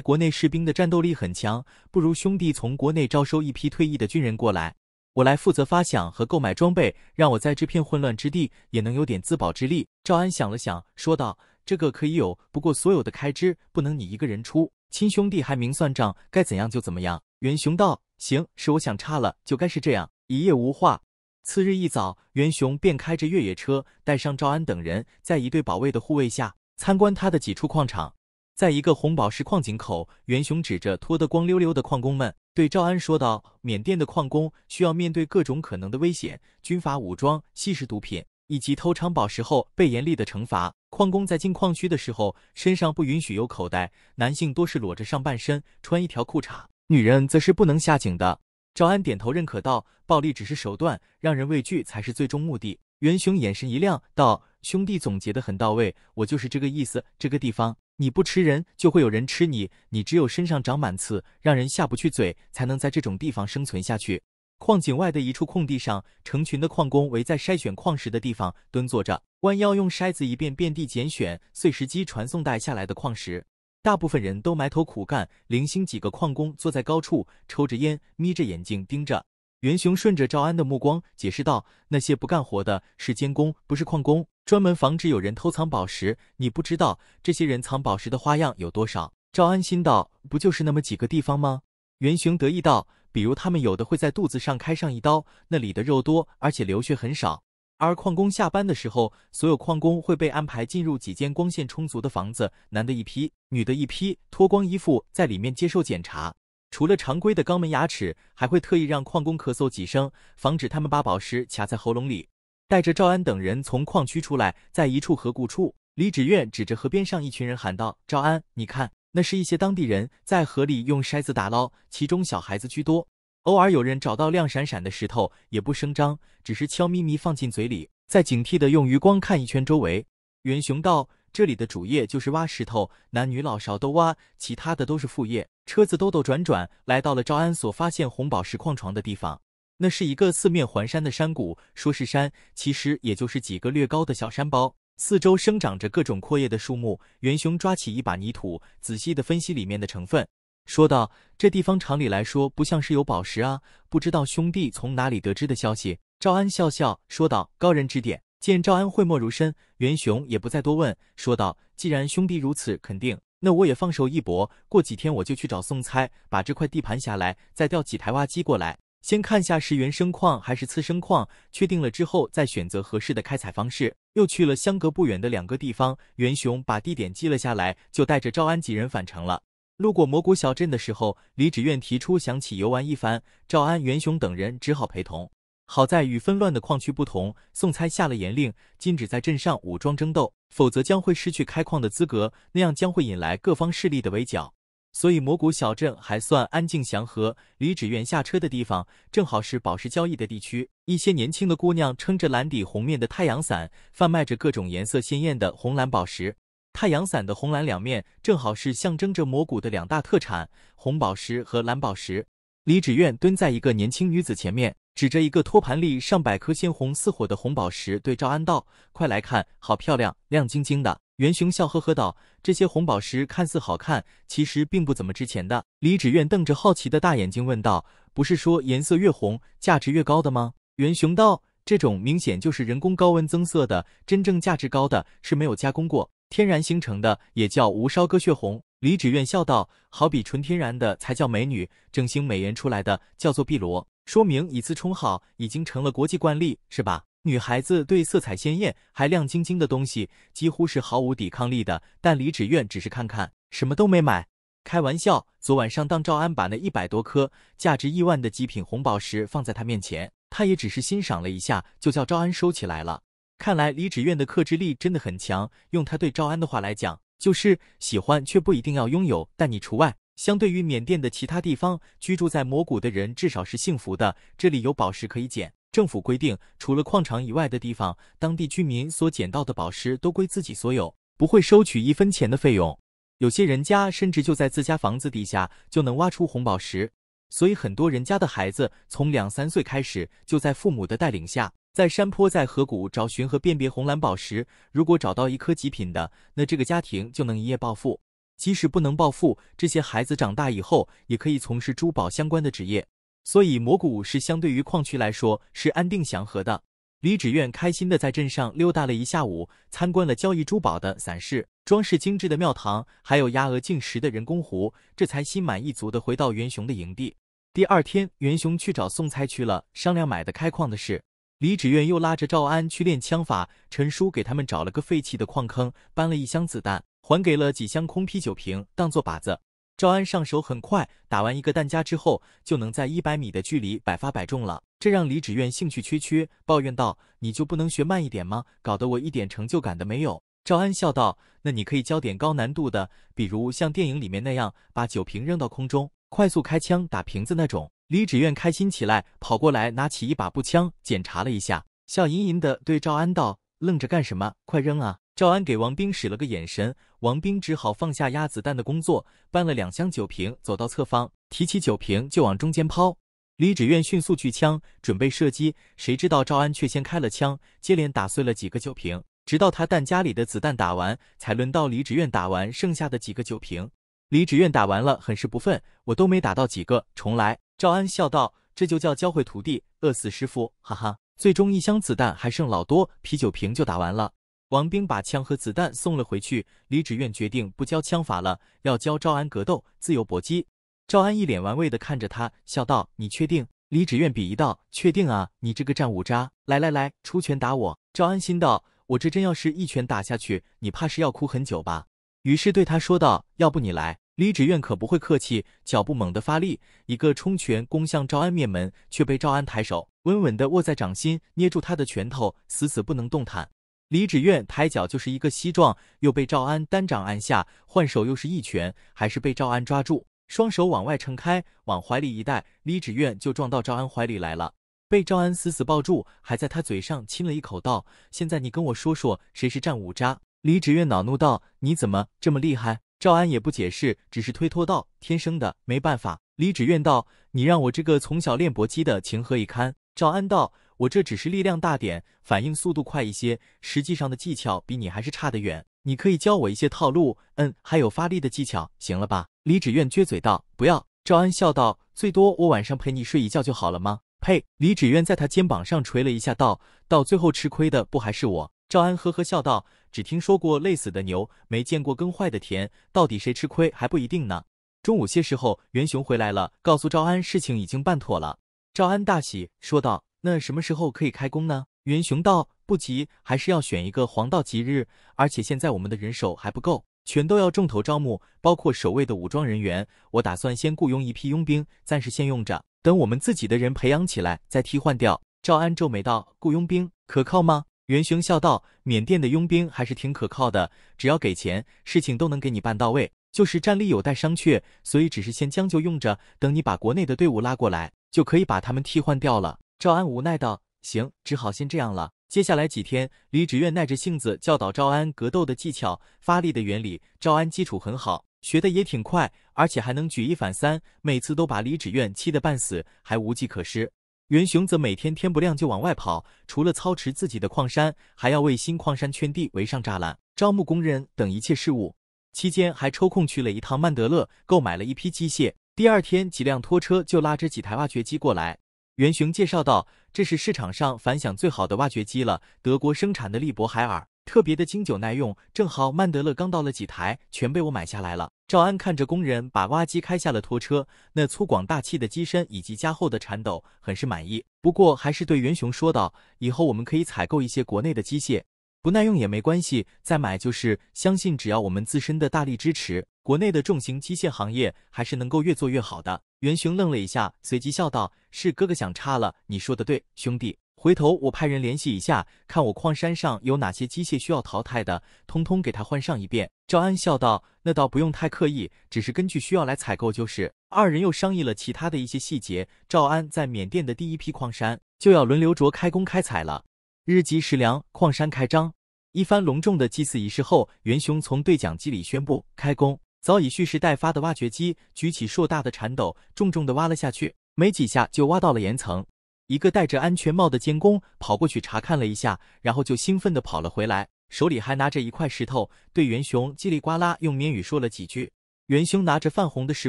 国内士兵的战斗力很强，不如兄弟从国内招收一批退役的军人过来，我来负责发饷和购买装备，让我在这片混乱之地也能有点自保之力。”赵安想了想，说道：“这个可以有，不过所有的开支不能你一个人出，亲兄弟还明算账，该怎样就怎么样。”袁雄道：“行，是我想差了，就该是这样。”一夜无话。次日一早，袁雄便开着越野车，带上赵安等人，在一队保卫的护卫下，参观他的几处矿场。在一个红宝石矿井口，袁雄指着脱得光溜溜的矿工们，对赵安说道：“缅甸的矿工需要面对各种可能的危险，军阀武装、吸食毒品，以及偷藏宝石后被严厉的惩罚。矿工在进矿区的时候，身上不允许有口袋，男性多是裸着上半身，穿一条裤衩，女人则是不能下井的。”赵安点头认可道：“暴力只是手段，让人畏惧才是最终目的。”元雄眼神一亮道：“兄弟总结的很到位，我就是这个意思。这个地方你不吃人，就会有人吃你。你只有身上长满刺，让人下不去嘴，才能在这种地方生存下去。”矿井外的一处空地上，成群的矿工围在筛选矿石的地方蹲坐着，弯腰用筛子一遍遍地拣选碎石机传送带下来的矿石。大部分人都埋头苦干，零星几个矿工坐在高处抽着烟，眯着眼睛盯着。袁雄顺着赵安的目光解释道：“那些不干活的是监工，不是矿工，专门防止有人偷藏宝石。你不知道这些人藏宝石的花样有多少。”赵安心道：“不就是那么几个地方吗？”袁雄得意道：“比如他们有的会在肚子上开上一刀，那里的肉多，而且流血很少。”而矿工下班的时候，所有矿工会被安排进入几间光线充足的房子，男的一批，女的一批，脱光衣服在里面接受检查。除了常规的肛门、牙齿，还会特意让矿工咳嗽几声，防止他们把宝石卡在喉咙里。带着赵安等人从矿区出来，在一处河谷处，李芷苑指着河边上一群人喊道：“赵安，你看，那是一些当地人在河里用筛子打捞，其中小孩子居多。”偶尔有人找到亮闪闪的石头，也不声张，只是悄咪咪放进嘴里，再警惕的用余光看一圈周围。袁雄道：“这里的主业就是挖石头，男女老少都挖，其他的都是副业。”车子兜兜转转，来到了招安所，发现红宝石矿床的地方。那是一个四面环山的山谷，说是山，其实也就是几个略高的小山包，四周生长着各种阔叶的树木。袁雄抓起一把泥土，仔细的分析里面的成分。说道：“这地方常理来说不像是有宝石啊，不知道兄弟从哪里得知的消息。”赵安笑笑说道：“高人指点。”见赵安讳莫如深，袁雄也不再多问，说道：“既然兄弟如此肯定，那我也放手一搏。过几天我就去找宋猜，把这块地盘下来，再调几台挖机过来，先看下是原生矿还是次生矿，确定了之后再选择合适的开采方式。”又去了相隔不远的两个地方，袁雄把地点记了下来，就带着赵安几人返程了。路过蘑菇小镇的时候，李芷苑提出想起游玩一番，赵安、袁雄等人只好陪同。好在与纷乱的矿区不同，宋猜下了严令，禁止在镇上武装争斗，否则将会失去开矿的资格，那样将会引来各方势力的围剿。所以蘑菇小镇还算安静祥和。李芷苑下车的地方正好是宝石交易的地区，一些年轻的姑娘撑着蓝底红面的太阳伞，贩卖着各种颜色鲜艳的红蓝宝石。太阳伞的红蓝两面正好是象征着魔谷的两大特产红宝石和蓝宝石。李芷苑蹲在一个年轻女子前面，指着一个托盘里上百颗鲜红似火的红宝石，对赵安道：“快来看，好漂亮，亮晶晶的。”袁雄笑呵呵道：“这些红宝石看似好看，其实并不怎么值钱的。”李芷苑瞪着好奇的大眼睛问道：“不是说颜色越红，价值越高的吗？”袁雄道：“这种明显就是人工高温增色的，真正价值高的是没有加工过。”天然形成的也叫无烧鸽血红。李芷苑笑道：“好比纯天然的才叫美女，整形美颜出来的叫做碧螺，说明以次充好已经成了国际惯例，是吧？”女孩子对色彩鲜艳还亮晶晶的东西几乎是毫无抵抗力的，但李芷苑只是看看，什么都没买。开玩笑，昨晚上当赵安把那一百多颗价值亿万的极品红宝石放在她面前，她也只是欣赏了一下，就叫赵安收起来了。看来李芷苑的克制力真的很强。用他对赵安的话来讲，就是喜欢却不一定要拥有，但你除外。相对于缅甸的其他地方，居住在魔谷的人至少是幸福的。这里有宝石可以捡。政府规定，除了矿场以外的地方，当地居民所捡到的宝石都归自己所有，不会收取一分钱的费用。有些人家甚至就在自家房子底下就能挖出红宝石，所以很多人家的孩子从两三岁开始就在父母的带领下。在山坡、在河谷找寻和辨别红蓝宝石，如果找到一颗极品的，那这个家庭就能一夜暴富。即使不能暴富，这些孩子长大以后也可以从事珠宝相关的职业。所以，蘑菇是相对于矿区来说是安定祥和的。李芷苑开心的在镇上溜达了一下午，参观了交易珠宝的散市、装饰精致的庙堂，还有鸭鹅进食的人工湖，这才心满意足的回到袁雄的营地。第二天，袁雄去找送菜去了，商量买的开矿的事。李芷苑又拉着赵安去练枪法，陈叔给他们找了个废弃的矿坑，搬了一箱子弹，还给了几箱空啤酒瓶当做靶子。赵安上手很快，打完一个弹夹之后，就能在一百米的距离百发百中了。这让李芷苑兴趣缺缺，抱怨道：“你就不能学慢一点吗？搞得我一点成就感都没有。”赵安笑道：“那你可以教点高难度的，比如像电影里面那样，把酒瓶扔到空中，快速开枪打瓶子那种。”李芷苑开心起来，跑过来拿起一把步枪，检查了一下，笑吟吟地对赵安道：“愣着干什么？快扔啊！”赵安给王兵使了个眼神，王兵只好放下压子弹的工作，搬了两箱酒瓶，走到侧方，提起酒瓶就往中间抛。李芷苑迅速举枪准备射击，谁知道赵安却先开了枪，接连打碎了几个酒瓶，直到他弹夹里的子弹打完，才轮到李芷苑打完剩下的几个酒瓶。李芷苑打完了，很是不忿：“我都没打到几个，重来。”赵安笑道：“这就叫教会徒弟，饿死师傅，哈哈。”最终一箱子弹还剩老多，啤酒瓶就打完了。王兵把枪和子弹送了回去。李芷苑决定不教枪法了，要教赵安格斗、自由搏击。赵安一脸玩味地看着他，笑道：“你确定？”李芷苑鄙夷道：“确定啊，你这个战五渣！来来来，出拳打我！”赵安心道：“我这真要是一拳打下去，你怕是要哭很久吧？”于是对他说道：“要不你来。”李芷苑可不会客气，脚步猛地发力，一个冲拳攻向赵安面门，却被赵安抬手稳稳地握在掌心，捏住他的拳头，死死不能动弹。李芷苑抬脚就是一个膝撞，又被赵安单掌按下，换手又是一拳，还是被赵安抓住，双手往外撑开，往怀里一带，李芷苑就撞到赵安怀里来了，被赵安死死抱住，还在他嘴上亲了一口，道：“现在你跟我说说，谁是战五渣？”李芷苑恼怒道：“你怎么这么厉害？”赵安也不解释，只是推脱道：“天生的，没办法。”李芷苑道：“你让我这个从小练搏击的，情何以堪？”赵安道：“我这只是力量大点，反应速度快一些，实际上的技巧比你还是差得远。你可以教我一些套路，嗯，还有发力的技巧，行了吧？”李芷苑撅嘴道：“不要。”赵安笑道：“最多我晚上陪你睡一觉就好了吗？”呸！李芷苑在他肩膀上捶了一下，道：“到最后吃亏的不还是我？”赵安呵呵笑道。只听说过累死的牛，没见过耕坏的田，到底谁吃亏还不一定呢。中午些时候，袁雄回来了，告诉赵安事情已经办妥了。赵安大喜，说道：“那什么时候可以开工呢？”袁雄道：“不急，还是要选一个黄道吉日，而且现在我们的人手还不够，全都要重头招募，包括守卫的武装人员。我打算先雇佣一批佣兵，暂时先用着，等我们自己的人培养起来再替换掉。”赵安皱眉道：“雇佣兵可靠吗？”元雄笑道：“缅甸的佣兵还是挺可靠的，只要给钱，事情都能给你办到位。就是战力有待商榷，所以只是先将就用着。等你把国内的队伍拉过来，就可以把他们替换掉了。”赵安无奈道：“行，只好先这样了。”接下来几天，李芷苑耐着性子教导赵安格斗的技巧、发力的原理。赵安基础很好，学的也挺快，而且还能举一反三，每次都把李芷苑气得半死，还无计可施。袁雄则每天天不亮就往外跑，除了操持自己的矿山，还要为新矿山圈地、围上栅栏、招募工人等一切事务。期间还抽空去了一趟曼德勒，购买了一批机械。第二天，几辆拖车就拉着几台挖掘机过来。袁雄介绍道：“这是市场上反响最好的挖掘机了，德国生产的利勃海尔，特别的经久耐用。正好曼德勒刚到了几台，全被我买下来了。”赵安看着工人把挖机开下了拖车，那粗犷大气的机身以及加厚的铲斗，很是满意。不过还是对袁雄说道：“以后我们可以采购一些国内的机械，不耐用也没关系，再买就是。相信只要我们自身的大力支持，国内的重型机械行业还是能够越做越好的。”袁雄愣了一下，随即笑道：“是哥哥想差了，你说的对，兄弟。”回头我派人联系一下，看我矿山上有哪些机械需要淘汰的，通通给他换上一遍。赵安笑道：“那倒不用太刻意，只是根据需要来采购就是。”二人又商议了其他的一些细节。赵安在缅甸的第一批矿山就要轮流着开工开采了。日吉石梁矿山开张，一番隆重的祭祀仪式后，元雄从对讲机里宣布开工。早已蓄势待发的挖掘机举起硕大的铲斗，重重的挖了下去，没几下就挖到了岩层。一个戴着安全帽的监工跑过去查看了一下，然后就兴奋地跑了回来，手里还拿着一块石头，对袁雄叽里呱啦用缅语说了几句。袁雄拿着泛红的石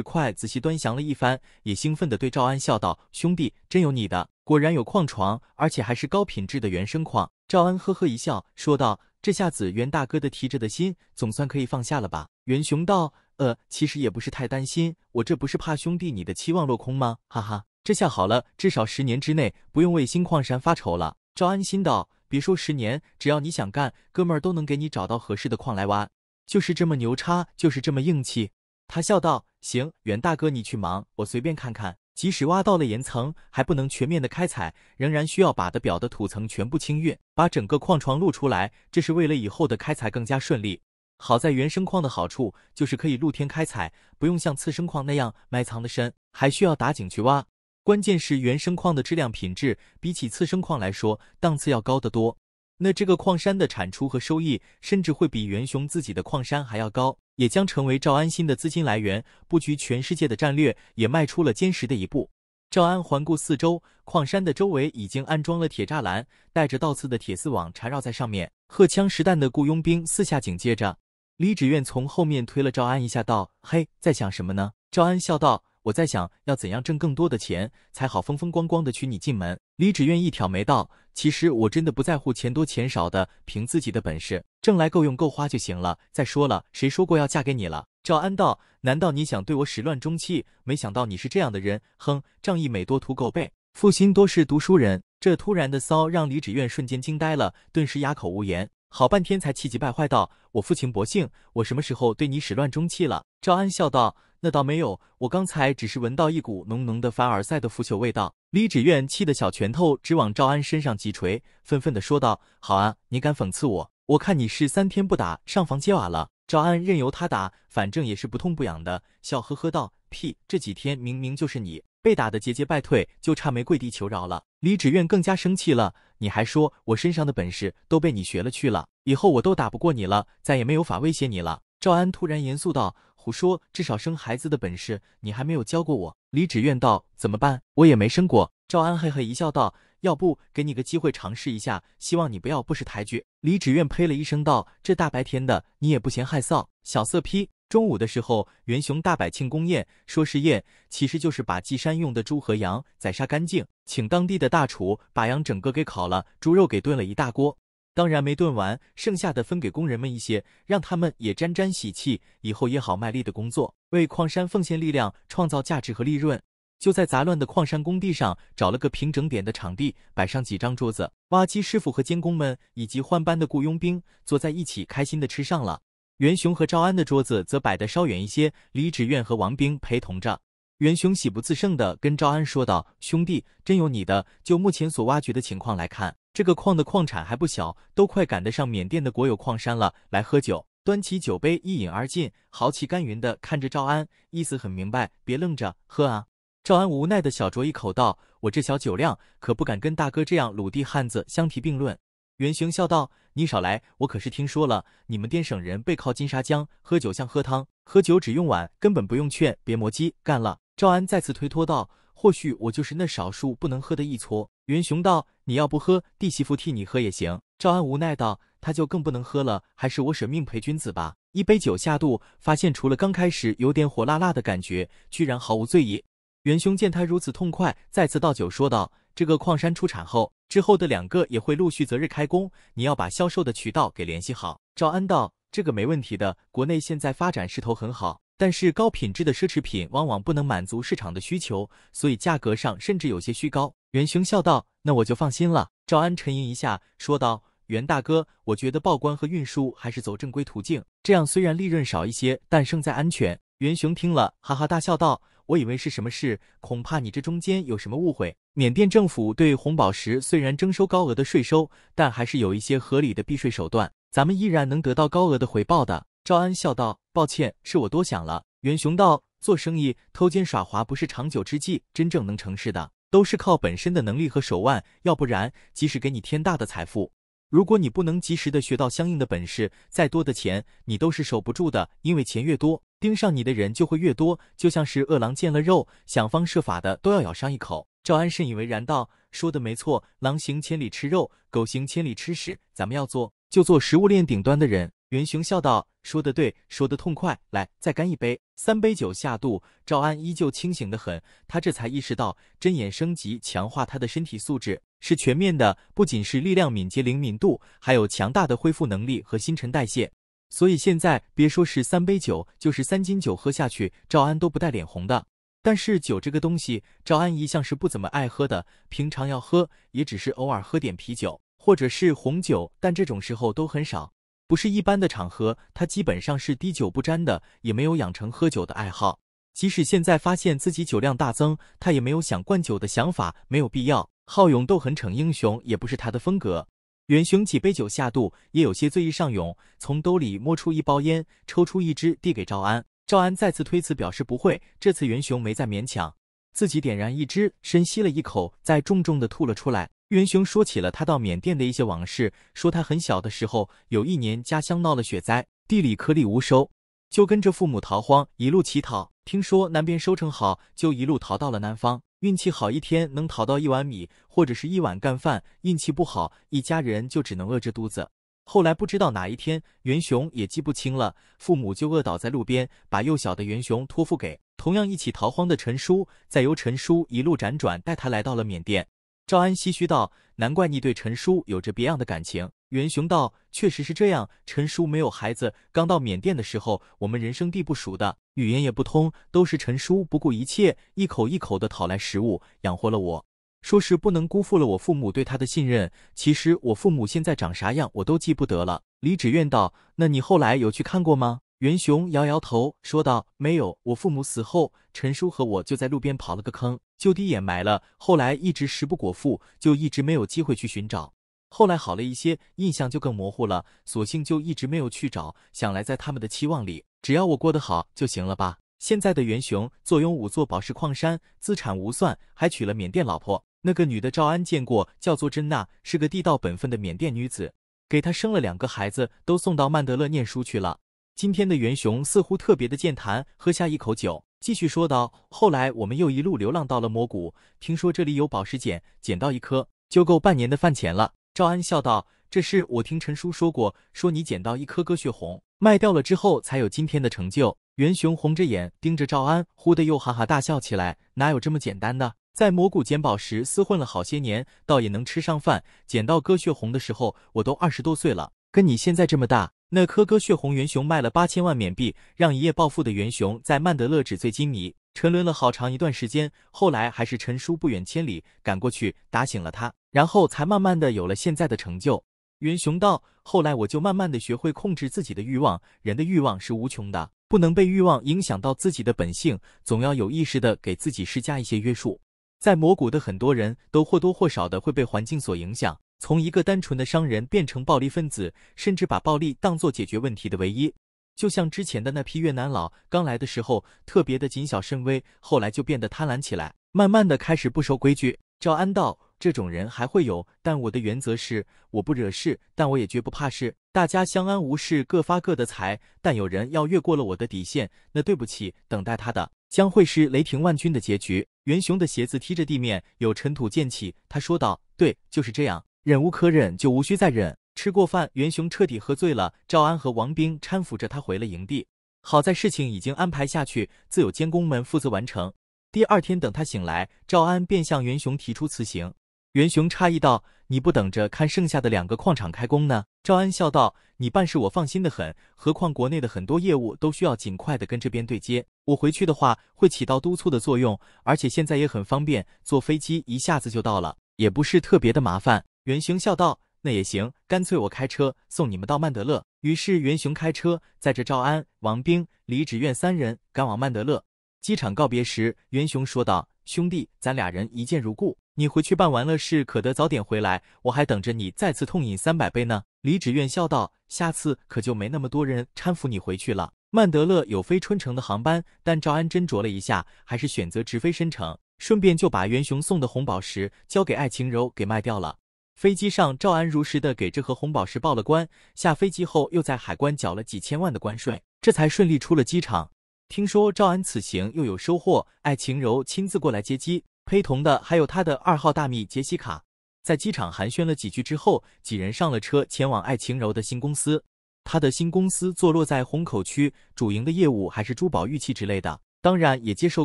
块仔细端详了一番，也兴奋地对赵安笑道：“兄弟，真有你的！果然有矿床，而且还是高品质的原生矿。”赵安呵呵一笑，说道：“这下子袁大哥的提着的心总算可以放下了吧？”袁雄道：“呃，其实也不是太担心，我这不是怕兄弟你的期望落空吗？哈哈。”这下好了，至少十年之内不用为新矿山发愁了。赵安心道：“别说十年，只要你想干，哥们儿都能给你找到合适的矿来挖，就是这么牛叉，就是这么硬气。”他笑道：“行，袁大哥你去忙，我随便看看。即使挖到了岩层，还不能全面的开采，仍然需要把的表的土层全部清运，把整个矿床露出来，这是为了以后的开采更加顺利。好在原生矿的好处就是可以露天开采，不用像次生矿那样埋藏的深，还需要打井去挖。”关键是原生矿的质量品质比起次生矿来说档次要高得多，那这个矿山的产出和收益甚至会比袁雄自己的矿山还要高，也将成为赵安新的资金来源。布局全世界的战略也迈出了坚实的一步。赵安环顾四周，矿山的周围已经安装了铁栅栏，带着倒刺的铁丝网缠绕在上面，荷枪实弹的雇佣兵四下警戒着。李芷苑从后面推了赵安一下，道：“嘿，在想什么呢？”赵安笑道。我在想，要怎样挣更多的钱才好，风风光光地娶你进门。李芷愿一挑眉道：“其实我真的不在乎钱多钱少的，凭自己的本事挣来够用够花就行了。再说了，谁说过要嫁给你了？”赵安道：“难道你想对我始乱终弃？没想到你是这样的人！”哼，仗义美多图狗背，负心多是读书人。这突然的骚，让李芷愿瞬间惊呆了，顿时哑口无言，好半天才气急败坏道：“我父亲薄幸，我什么时候对你始乱终弃了？”赵安笑道。那倒没有，我刚才只是闻到一股浓浓的凡尔赛的腐朽味道。李芷苑气得小拳头直往赵安身上击锤，愤愤地说道：“好啊，你敢讽刺我，我看你是三天不打上房揭瓦了。”赵安任由他打，反正也是不痛不痒的，笑呵呵道：“屁，这几天明明就是你被打的节节败退，就差没跪地求饶了。”李芷苑更加生气了：“你还说我身上的本事都被你学了去了，以后我都打不过你了，再也没有法威胁你了。”赵安突然严肃道。胡说，至少生孩子的本事你还没有教过我。李芷苑道：“怎么办？我也没生过。”赵安嘿嘿一笑，道：“要不给你个机会尝试一下，希望你不要不识抬举。”李芷苑呸了一声，道：“这大白天的，你也不嫌害臊，小色批。”中午的时候，元雄大摆庆功宴，说是宴，其实就是把祭山用的猪和羊宰杀干净，请当地的大厨把羊整个给烤了，猪肉给炖了一大锅。当然没炖完，剩下的分给工人们一些，让他们也沾沾喜气，以后也好卖力的工作，为矿山奉献力量，创造价值和利润。就在杂乱的矿山工地上找了个平整点的场地，摆上几张桌子，挖机师傅和监工们以及换班的雇佣兵坐在一起，开心的吃上了。袁雄和赵安的桌子则摆得稍远一些，李芷苑和王兵陪同着。袁雄喜不自胜的跟赵安说道：“兄弟，真有你的！就目前所挖掘的情况来看。”这个矿的矿产还不小，都快赶得上缅甸的国有矿山了。来喝酒，端起酒杯一饮而尽，豪气干云的看着赵安，意思很明白，别愣着，喝啊！赵安无奈的小酌一口道：“我这小酒量，可不敢跟大哥这样鲁地汉子相提并论。”袁雄笑道：“你少来，我可是听说了，你们滇省人背靠金沙江，喝酒像喝汤，喝酒只用碗，根本不用劝，别磨叽，干了！”赵安再次推脱道：“或许我就是那少数不能喝的一撮。”元雄道：“你要不喝，弟媳妇替你喝也行。”赵安无奈道：“他就更不能喝了，还是我舍命陪君子吧。”一杯酒下肚，发现除了刚开始有点火辣辣的感觉，居然毫无醉意。元雄见他如此痛快，再次倒酒说道：“这个矿山出产后，之后的两个也会陆续择日开工，你要把销售的渠道给联系好。”赵安道：“这个没问题的，国内现在发展势头很好，但是高品质的奢侈品往往不能满足市场的需求，所以价格上甚至有些虚高。”袁雄笑道：“那我就放心了。”赵安沉吟一下，说道：“袁大哥，我觉得报关和运输还是走正规途径，这样虽然利润少一些，但胜在安全。”袁雄听了，哈哈大笑道：“我以为是什么事，恐怕你这中间有什么误会。缅甸政府对红宝石虽然征收高额的税收，但还是有一些合理的避税手段，咱们依然能得到高额的回报的。”赵安笑道：“抱歉，是我多想了。”袁雄道：“做生意偷奸耍滑不是长久之计，真正能成事的。”都是靠本身的能力和手腕，要不然，即使给你天大的财富，如果你不能及时的学到相应的本事，再多的钱你都是守不住的。因为钱越多，盯上你的人就会越多，就像是饿狼见了肉，想方设法的都要咬上一口。赵安深以为然道：“说的没错，狼行千里吃肉，狗行千里吃屎，咱们要做就做食物链顶端的人。”袁雄笑道：“说的对，说的痛快，来，再干一杯。”三杯酒下肚，赵安依旧清醒的很。他这才意识到，针眼升级强化他的身体素质是全面的，不仅是力量、敏捷、灵敏度，还有强大的恢复能力和新陈代谢。所以现在，别说是三杯酒，就是三斤酒喝下去，赵安都不带脸红的。但是酒这个东西，赵安一向是不怎么爱喝的。平常要喝，也只是偶尔喝点啤酒或者是红酒，但这种时候都很少。不是一般的场合，他基本上是滴酒不沾的，也没有养成喝酒的爱好。即使现在发现自己酒量大增，他也没有想灌酒的想法，没有必要。好勇斗狠逞英雄也不是他的风格。元雄几杯酒下肚，也有些醉意上涌，从兜里摸出一包烟，抽出一支递给赵安。赵安再次推辞，表示不会。这次元雄没再勉强，自己点燃一支，深吸了一口，再重重的吐了出来。元雄说起了他到缅甸的一些往事，说他很小的时候，有一年家乡闹了雪灾，地里颗粒无收，就跟着父母逃荒，一路乞讨。听说南边收成好，就一路逃到了南方。运气好，一天能讨到一碗米或者是一碗干饭；运气不好，一家人就只能饿着肚子。后来不知道哪一天，元雄也记不清了，父母就饿倒在路边，把幼小的元雄托付给同样一起逃荒的陈叔，再由陈叔一路辗转带他来到了缅甸。赵安唏嘘道：“难怪你对陈叔有着别样的感情。”袁雄道：“确实是这样。陈叔没有孩子，刚到缅甸的时候，我们人生地不熟的，语言也不通，都是陈叔不顾一切，一口一口的讨来食物，养活了我。说是不能辜负了我父母对他的信任，其实我父母现在长啥样，我都记不得了。”李芷愿道：“那你后来有去看过吗？”袁雄摇摇头，说道：“没有。我父母死后，陈叔和我就在路边刨了个坑。”就地掩埋了，后来一直食不果腹，就一直没有机会去寻找。后来好了一些，印象就更模糊了，索性就一直没有去找。想来在他们的期望里，只要我过得好就行了吧。现在的袁雄坐拥五座宝石矿山，资产无算，还娶了缅甸老婆。那个女的赵安见过，叫做珍娜，是个地道本分的缅甸女子，给他生了两个孩子，都送到曼德勒念书去了。今天的袁雄似乎特别的健谈，喝下一口酒。继续说道，后来我们又一路流浪到了魔谷，听说这里有宝石捡，捡到一颗就够半年的饭钱了。赵安笑道：“这事我听陈叔说过，说你捡到一颗鸽血红，卖掉了之后才有今天的成就。”袁雄红着眼盯着赵安，忽地又哈哈大笑起来：“哪有这么简单的？在魔谷捡宝石厮混了好些年，倒也能吃上饭。捡到鸽血红的时候，我都二十多岁了。”跟你现在这么大，那科哥血红元雄卖了八千万缅币，让一夜暴富的元雄在曼德勒纸醉金迷，沉沦了好长一段时间。后来还是陈叔不远千里赶过去打醒了他，然后才慢慢的有了现在的成就。元雄道：后来我就慢慢的学会控制自己的欲望，人的欲望是无穷的，不能被欲望影响到自己的本性，总要有意识的给自己施加一些约束。在魔谷的很多人都或多或少的会被环境所影响。从一个单纯的商人变成暴力分子，甚至把暴力当做解决问题的唯一，就像之前的那批越南佬，刚来的时候特别的谨小慎微，后来就变得贪婪起来，慢慢的开始不守规矩。赵安道，这种人还会有，但我的原则是，我不惹事，但我也绝不怕事，大家相安无事，各发各的财，但有人要越过了我的底线，那对不起，等待他的将会是雷霆万钧的结局。袁雄的鞋子踢着地面，有尘土溅起，他说道：“对，就是这样。”忍无可忍就无需再忍。吃过饭，袁雄彻底喝醉了，赵安和王兵搀扶着他回了营地。好在事情已经安排下去，自有监工们负责完成。第二天等他醒来，赵安便向袁雄提出辞行。袁雄诧异道：“你不等着看剩下的两个矿场开工呢？”赵安笑道：“你办事我放心的很，何况国内的很多业务都需要尽快的跟这边对接。我回去的话会起到督促的作用，而且现在也很方便，坐飞机一下子就到了，也不是特别的麻烦。”袁雄笑道：“那也行，干脆我开车送你们到曼德勒。”于是袁雄开车载着赵安、王兵、李芷苑三人赶往曼德勒机场告别时，袁雄说道：“兄弟，咱俩人一见如故，你回去办完了事可得早点回来，我还等着你再次痛饮三百杯呢。”李芷苑笑道：“下次可就没那么多人搀扶你回去了。”曼德勒有飞春城的航班，但赵安斟酌了一下，还是选择直飞申城，顺便就把袁雄送的红宝石交给艾晴柔给卖掉了。飞机上，赵安如实的给这盒红宝石报了关，下飞机后又在海关缴了几千万的关税，这才顺利出了机场。听说赵安此行又有收获，艾晴柔亲自过来接机，陪同的还有他的二号大秘杰西卡。在机场寒暄了几句之后，几人上了车，前往艾晴柔的新公司。他的新公司坐落在虹口区，主营的业务还是珠宝玉器之类的，当然也接受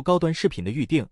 高端饰品的预定。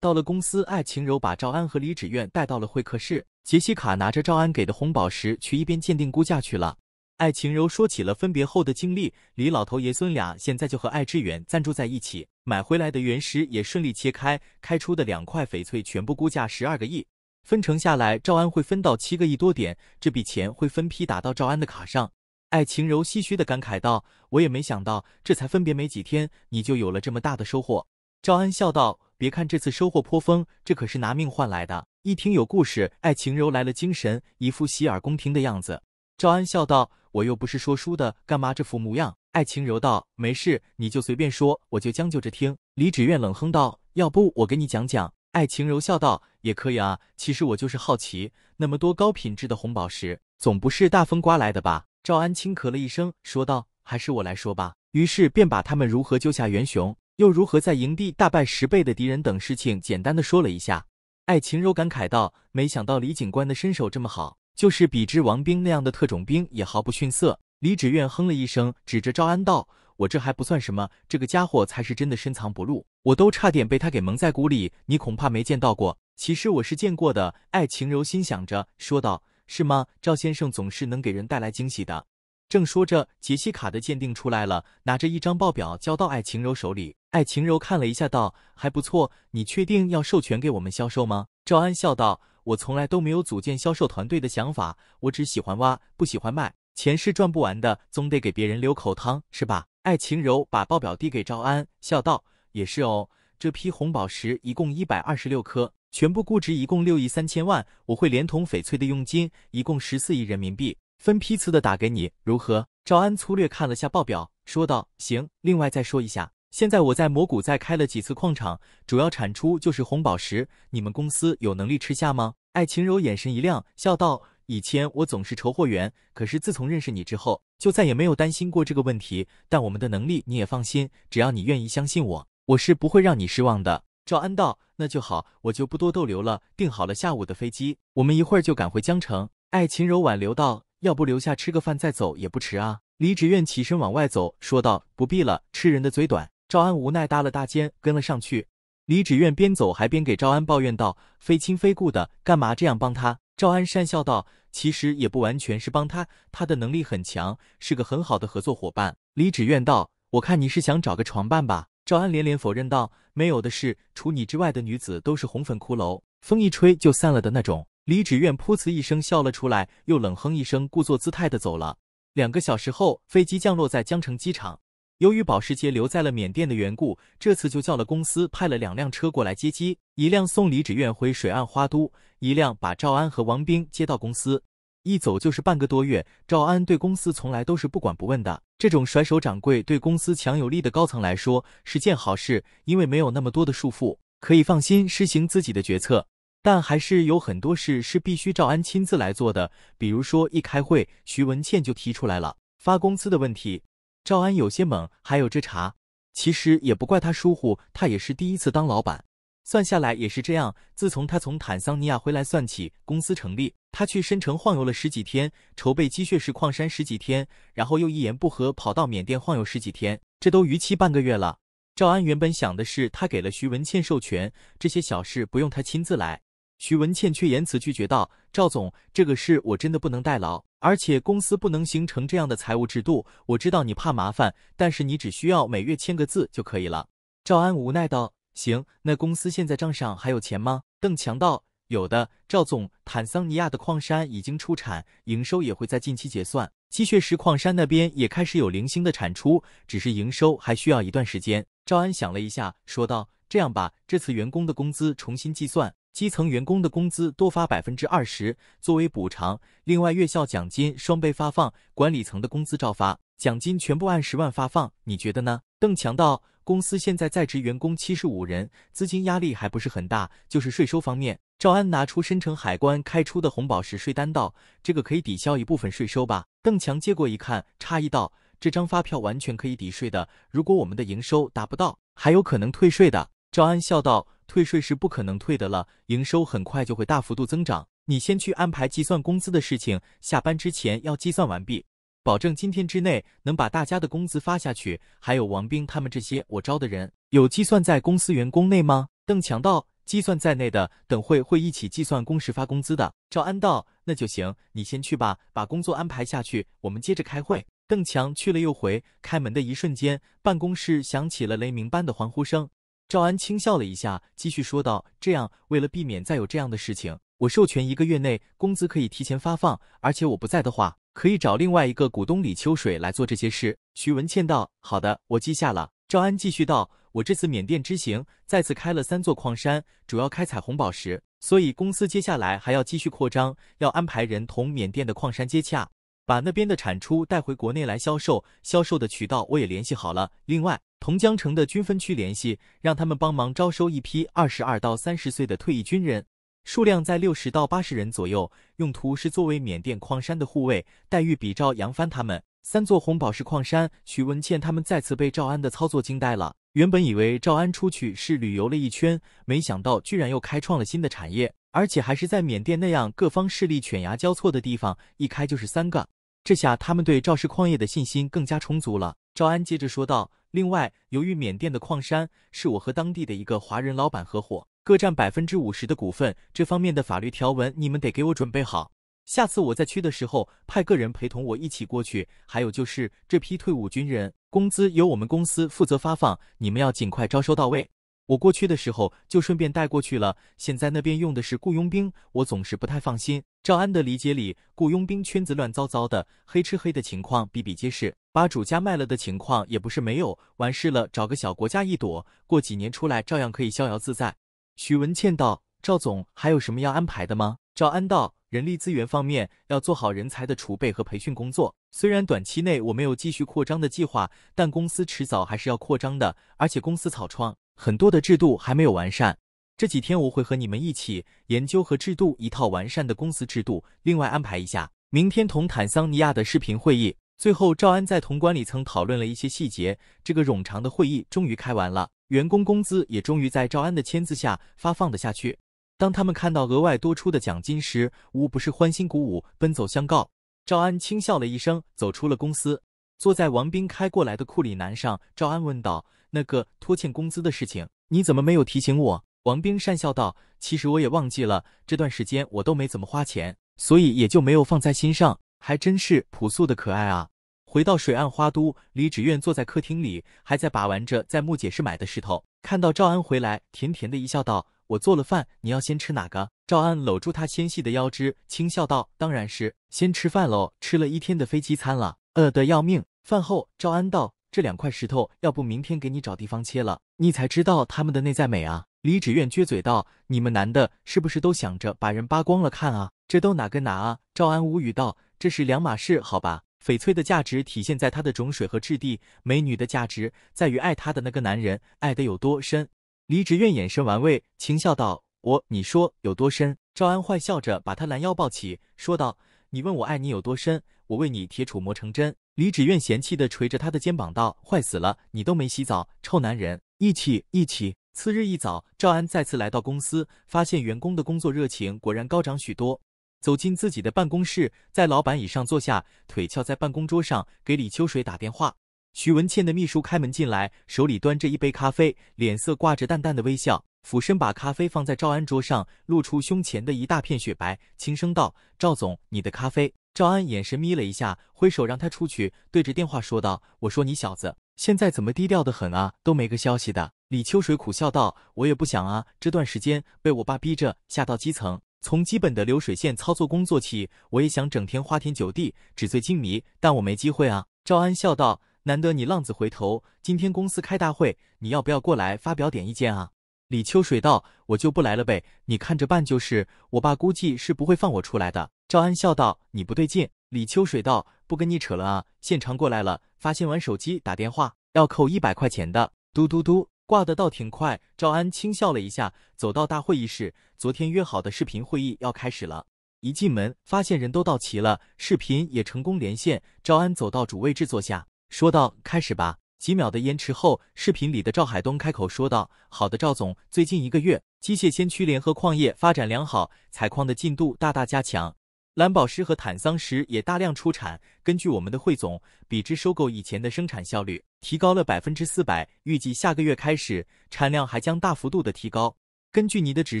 到了公司，艾晴柔把赵安和李芷苑带到了会客室。杰西卡拿着赵安给的红宝石去一边鉴定估价去了。艾晴柔说起了分别后的经历。李老头爷孙俩现在就和艾志远暂住在一起。买回来的原石也顺利切开，开出的两块翡翠全部估价十二个亿，分成下来，赵安会分到七个亿多点。这笔钱会分批打到赵安的卡上。艾晴柔唏嘘的感慨道：“我也没想到，这才分别没几天，你就有了这么大的收获。”赵安笑道。别看这次收获颇丰，这可是拿命换来的。一听有故事，爱晴柔来了精神，一副洗耳恭听的样子。赵安笑道：“我又不是说书的，干嘛这副模样？”爱晴柔道：“没事，你就随便说，我就将就着听。”李芷苑冷哼道：“要不我给你讲讲？”爱晴柔笑道：“也可以啊，其实我就是好奇，那么多高品质的红宝石，总不是大风刮来的吧？”赵安轻咳了一声，说道：“还是我来说吧。”于是便把他们如何救下元雄。又如何在营地大败十倍的敌人等事情简单的说了一下，艾晴柔感慨道：“没想到李警官的身手这么好，就是比之王兵那样的特种兵也毫不逊色。”李芷苑哼了一声，指着赵安道：“我这还不算什么，这个家伙才是真的深藏不露，我都差点被他给蒙在鼓里，你恐怕没见到过。”其实我是见过的，艾晴柔心想着说道：“是吗？赵先生总是能给人带来惊喜的。”正说着，杰西卡的鉴定出来了，拿着一张报表交到艾晴柔手里。艾晴柔看了一下，道：“还不错，你确定要授权给我们销售吗？”赵安笑道：“我从来都没有组建销售团队的想法，我只喜欢挖，不喜欢卖。钱是赚不完的，总得给别人留口汤，是吧？”艾晴柔把报表递给赵安，笑道：“也是哦，这批红宝石一共一百二十六颗，全部估值一共六亿三千万，我会连同翡翠的佣金，一共十四亿人民币，分批次的打给你，如何？”赵安粗略看了下报表，说道：“行，另外再说一下。”现在我在魔菇再开了几次矿场，主要产出就是红宝石。你们公司有能力吃下吗？艾晴柔眼神一亮，笑道：“以前我总是愁货源，可是自从认识你之后，就再也没有担心过这个问题。但我们的能力你也放心，只要你愿意相信我，我是不会让你失望的。”赵安道：“那就好，我就不多逗留了，订好了下午的飞机，我们一会儿就赶回江城。”艾晴柔挽留道：“要不留下吃个饭再走也不迟啊。”李芷愿起身往外走，说道：“不必了，吃人的嘴短。”赵安无奈搭了大肩，跟了上去。李芷苑边走还边给赵安抱怨道：“非亲非故的，干嘛这样帮他？”赵安讪笑道：“其实也不完全是帮他，他的能力很强，是个很好的合作伙伴。”李芷苑道：“我看你是想找个床伴吧？”赵安连连否认道：“没有的，事，除你之外的女子都是红粉骷髅，风一吹就散了的那种。”李芷苑噗呲一声笑了出来，又冷哼一声，故作姿态的走了。两个小时后，飞机降落在江城机场。由于保时捷留在了缅甸的缘故，这次就叫了公司派了两辆车过来接机，一辆送李芷苑回水岸花都，一辆把赵安和王兵接到公司。一走就是半个多月。赵安对公司从来都是不管不问的，这种甩手掌柜对公司强有力的高层来说是件好事，因为没有那么多的束缚，可以放心施行自己的决策。但还是有很多事是必须赵安亲自来做的，比如说一开会，徐文倩就提出来了发工资的问题。赵安有些懵，还有这茬，其实也不怪他疏忽，他也是第一次当老板，算下来也是这样。自从他从坦桑尼亚回来算起，公司成立，他去深城晃悠了十几天，筹备鸡血石矿山十几天，然后又一言不合跑到缅甸晃悠十几天，这都逾期半个月了。赵安原本想的是，他给了徐文倩授权，这些小事不用他亲自来，徐文倩却言辞拒绝道：“赵总，这个事我真的不能代劳。”而且公司不能形成这样的财务制度。我知道你怕麻烦，但是你只需要每月签个字就可以了。赵安无奈道：“行，那公司现在账上还有钱吗？”邓强道：“有的，赵总，坦桑尼亚的矿山已经出产，营收也会在近期结算。积血石矿山那边也开始有零星的产出，只是营收还需要一段时间。”赵安想了一下，说道：“这样吧，这次员工的工资重新计算。”基层员工的工资多发百分之二十作为补偿，另外月效奖金双倍发放，管理层的工资照发，奖金全部按十万发放。你觉得呢？邓强道：“公司现在在职员工七十五人，资金压力还不是很大，就是税收方面。”赵安拿出申城海关开出的红宝石税单道：“这个可以抵消一部分税收吧？”邓强接过一看，诧异道：“这张发票完全可以抵税的，如果我们的营收达不到，还有可能退税的。”赵安笑道：“退税是不可能退的了，营收很快就会大幅度增长。你先去安排计算工资的事情，下班之前要计算完毕，保证今天之内能把大家的工资发下去。还有王兵他们这些我招的人，有计算在公司员工内吗？”邓强道：“计算在内的，等会会一起计算工时发工资的。”赵安道：“那就行，你先去吧，把工作安排下去，我们接着开会。”邓强去了又回，开门的一瞬间，办公室响起了雷鸣般的欢呼声。赵安轻笑了一下，继续说道：“这样，为了避免再有这样的事情，我授权一个月内工资可以提前发放，而且我不在的话，可以找另外一个股东李秋水来做这些事。”徐文倩道：“好的，我记下了。”赵安继续道：“我这次缅甸之行，再次开了三座矿山，主要开采红宝石，所以公司接下来还要继续扩张，要安排人同缅甸的矿山接洽，把那边的产出带回国内来销售。销售的渠道我也联系好了。另外。”同江城的军分区联系，让他们帮忙招收一批二十二到三十岁的退役军人，数量在六十到八十人左右，用途是作为缅甸矿山的护卫。待遇比照杨帆他们。三座红宝石矿山，徐文倩他们再次被赵安的操作惊呆了。原本以为赵安出去是旅游了一圈，没想到居然又开创了新的产业，而且还是在缅甸那样各方势力犬牙交错的地方，一开就是三个。这下他们对赵氏矿业的信心更加充足了。赵安接着说道。另外，由于缅甸的矿山是我和当地的一个华人老板合伙，各占百分之五十的股份，这方面的法律条文你们得给我准备好。下次我再去的时候，派个人陪同我一起过去。还有就是这批退伍军人工资由我们公司负责发放，你们要尽快招收到位。我过去的时候就顺便带过去了。现在那边用的是雇佣兵，我总是不太放心。赵安的理解里，雇佣兵圈子乱糟糟的，黑吃黑的情况比比皆是，把主家卖了的情况也不是没有。完事了，找个小国家一躲，过几年出来照样可以逍遥自在。许文倩道：“赵总还有什么要安排的吗？”赵安道：“人力资源方面要做好人才的储备和培训工作。虽然短期内我没有继续扩张的计划，但公司迟早还是要扩张的，而且公司草创。”很多的制度还没有完善，这几天我会和你们一起研究和制度一套完善的公司制度。另外安排一下，明天同坦桑尼亚的视频会议。最后，赵安在同管理层讨论了一些细节。这个冗长的会议终于开完了，员工工资也终于在赵安的签字下发放了下去。当他们看到额外多出的奖金时，无不是欢欣鼓舞，奔走相告。赵安轻笑了一声，走出了公司，坐在王斌开过来的库里南上。赵安问道。那个拖欠工资的事情，你怎么没有提醒我？王兵讪笑道：“其实我也忘记了，这段时间我都没怎么花钱，所以也就没有放在心上。还真是朴素的可爱啊。”回到水岸花都，李芷苑坐在客厅里，还在把玩着在木姐市买的石头。看到赵安回来，甜甜的一笑道：“我做了饭，你要先吃哪个？”赵安搂住她纤细的腰肢，轻笑道：“当然是先吃饭喽，吃了一天的飞机餐了，饿得要命。”饭后，赵安道。这两块石头，要不明天给你找地方切了，你才知道它们的内在美啊！李芷苑撅嘴道：“你们男的，是不是都想着把人扒光了看啊？这都哪跟哪啊？”赵安无语道：“这是两码事，好吧？翡翠的价值体现在它的种水和质地，美女的价值在于爱她的那个男人爱得有多深。”李芷苑眼神玩味，轻笑道：“我，你说有多深？”赵安坏笑着把他拦腰抱起，说道：“你问我爱你有多深，我为你铁杵磨成针。”李芷苑嫌弃的捶着他的肩膀道：“坏死了，你都没洗澡，臭男人！一起，一起。”次日一早，赵安再次来到公司，发现员工的工作热情果然高涨许多。走进自己的办公室，在老板椅上坐下，腿翘在办公桌上，给李秋水打电话。徐文倩的秘书开门进来，手里端着一杯咖啡，脸色挂着淡淡的微笑，俯身把咖啡放在赵安桌上，露出胸前的一大片雪白，轻声道：“赵总，你的咖啡。”赵安眼神眯了一下，挥手让他出去，对着电话说道：“我说你小子，现在怎么低调的很啊，都没个消息的。”李秋水苦笑道：“我也不想啊，这段时间被我爸逼着下到基层，从基本的流水线操作工作起，我也想整天花天酒地，纸醉金迷，但我没机会啊。”赵安笑道：“难得你浪子回头，今天公司开大会，你要不要过来发表点意见啊？”李秋水道：“我就不来了呗，你看着办就是。我爸估计是不会放我出来的。”赵安笑道：“你不对劲。”李秋水道：“不跟你扯了啊，现场过来了，发现玩手机打电话要扣一百块钱的。嘟嘟嘟，挂得倒挺快。”赵安轻笑了一下，走到大会议室。昨天约好的视频会议要开始了，一进门发现人都到齐了，视频也成功连线。赵安走到主位坐下，说道：“开始吧。”几秒的延迟后，视频里的赵海东开口说道：“好的，赵总，最近一个月，机械先驱联合矿业发展良好，采矿的进度大大加强，蓝宝石和坦桑石也大量出产。根据我们的汇总，比之收购以前的生产效率提高了百分之四百，预计下个月开始，产量还将大幅度的提高。”根据你的指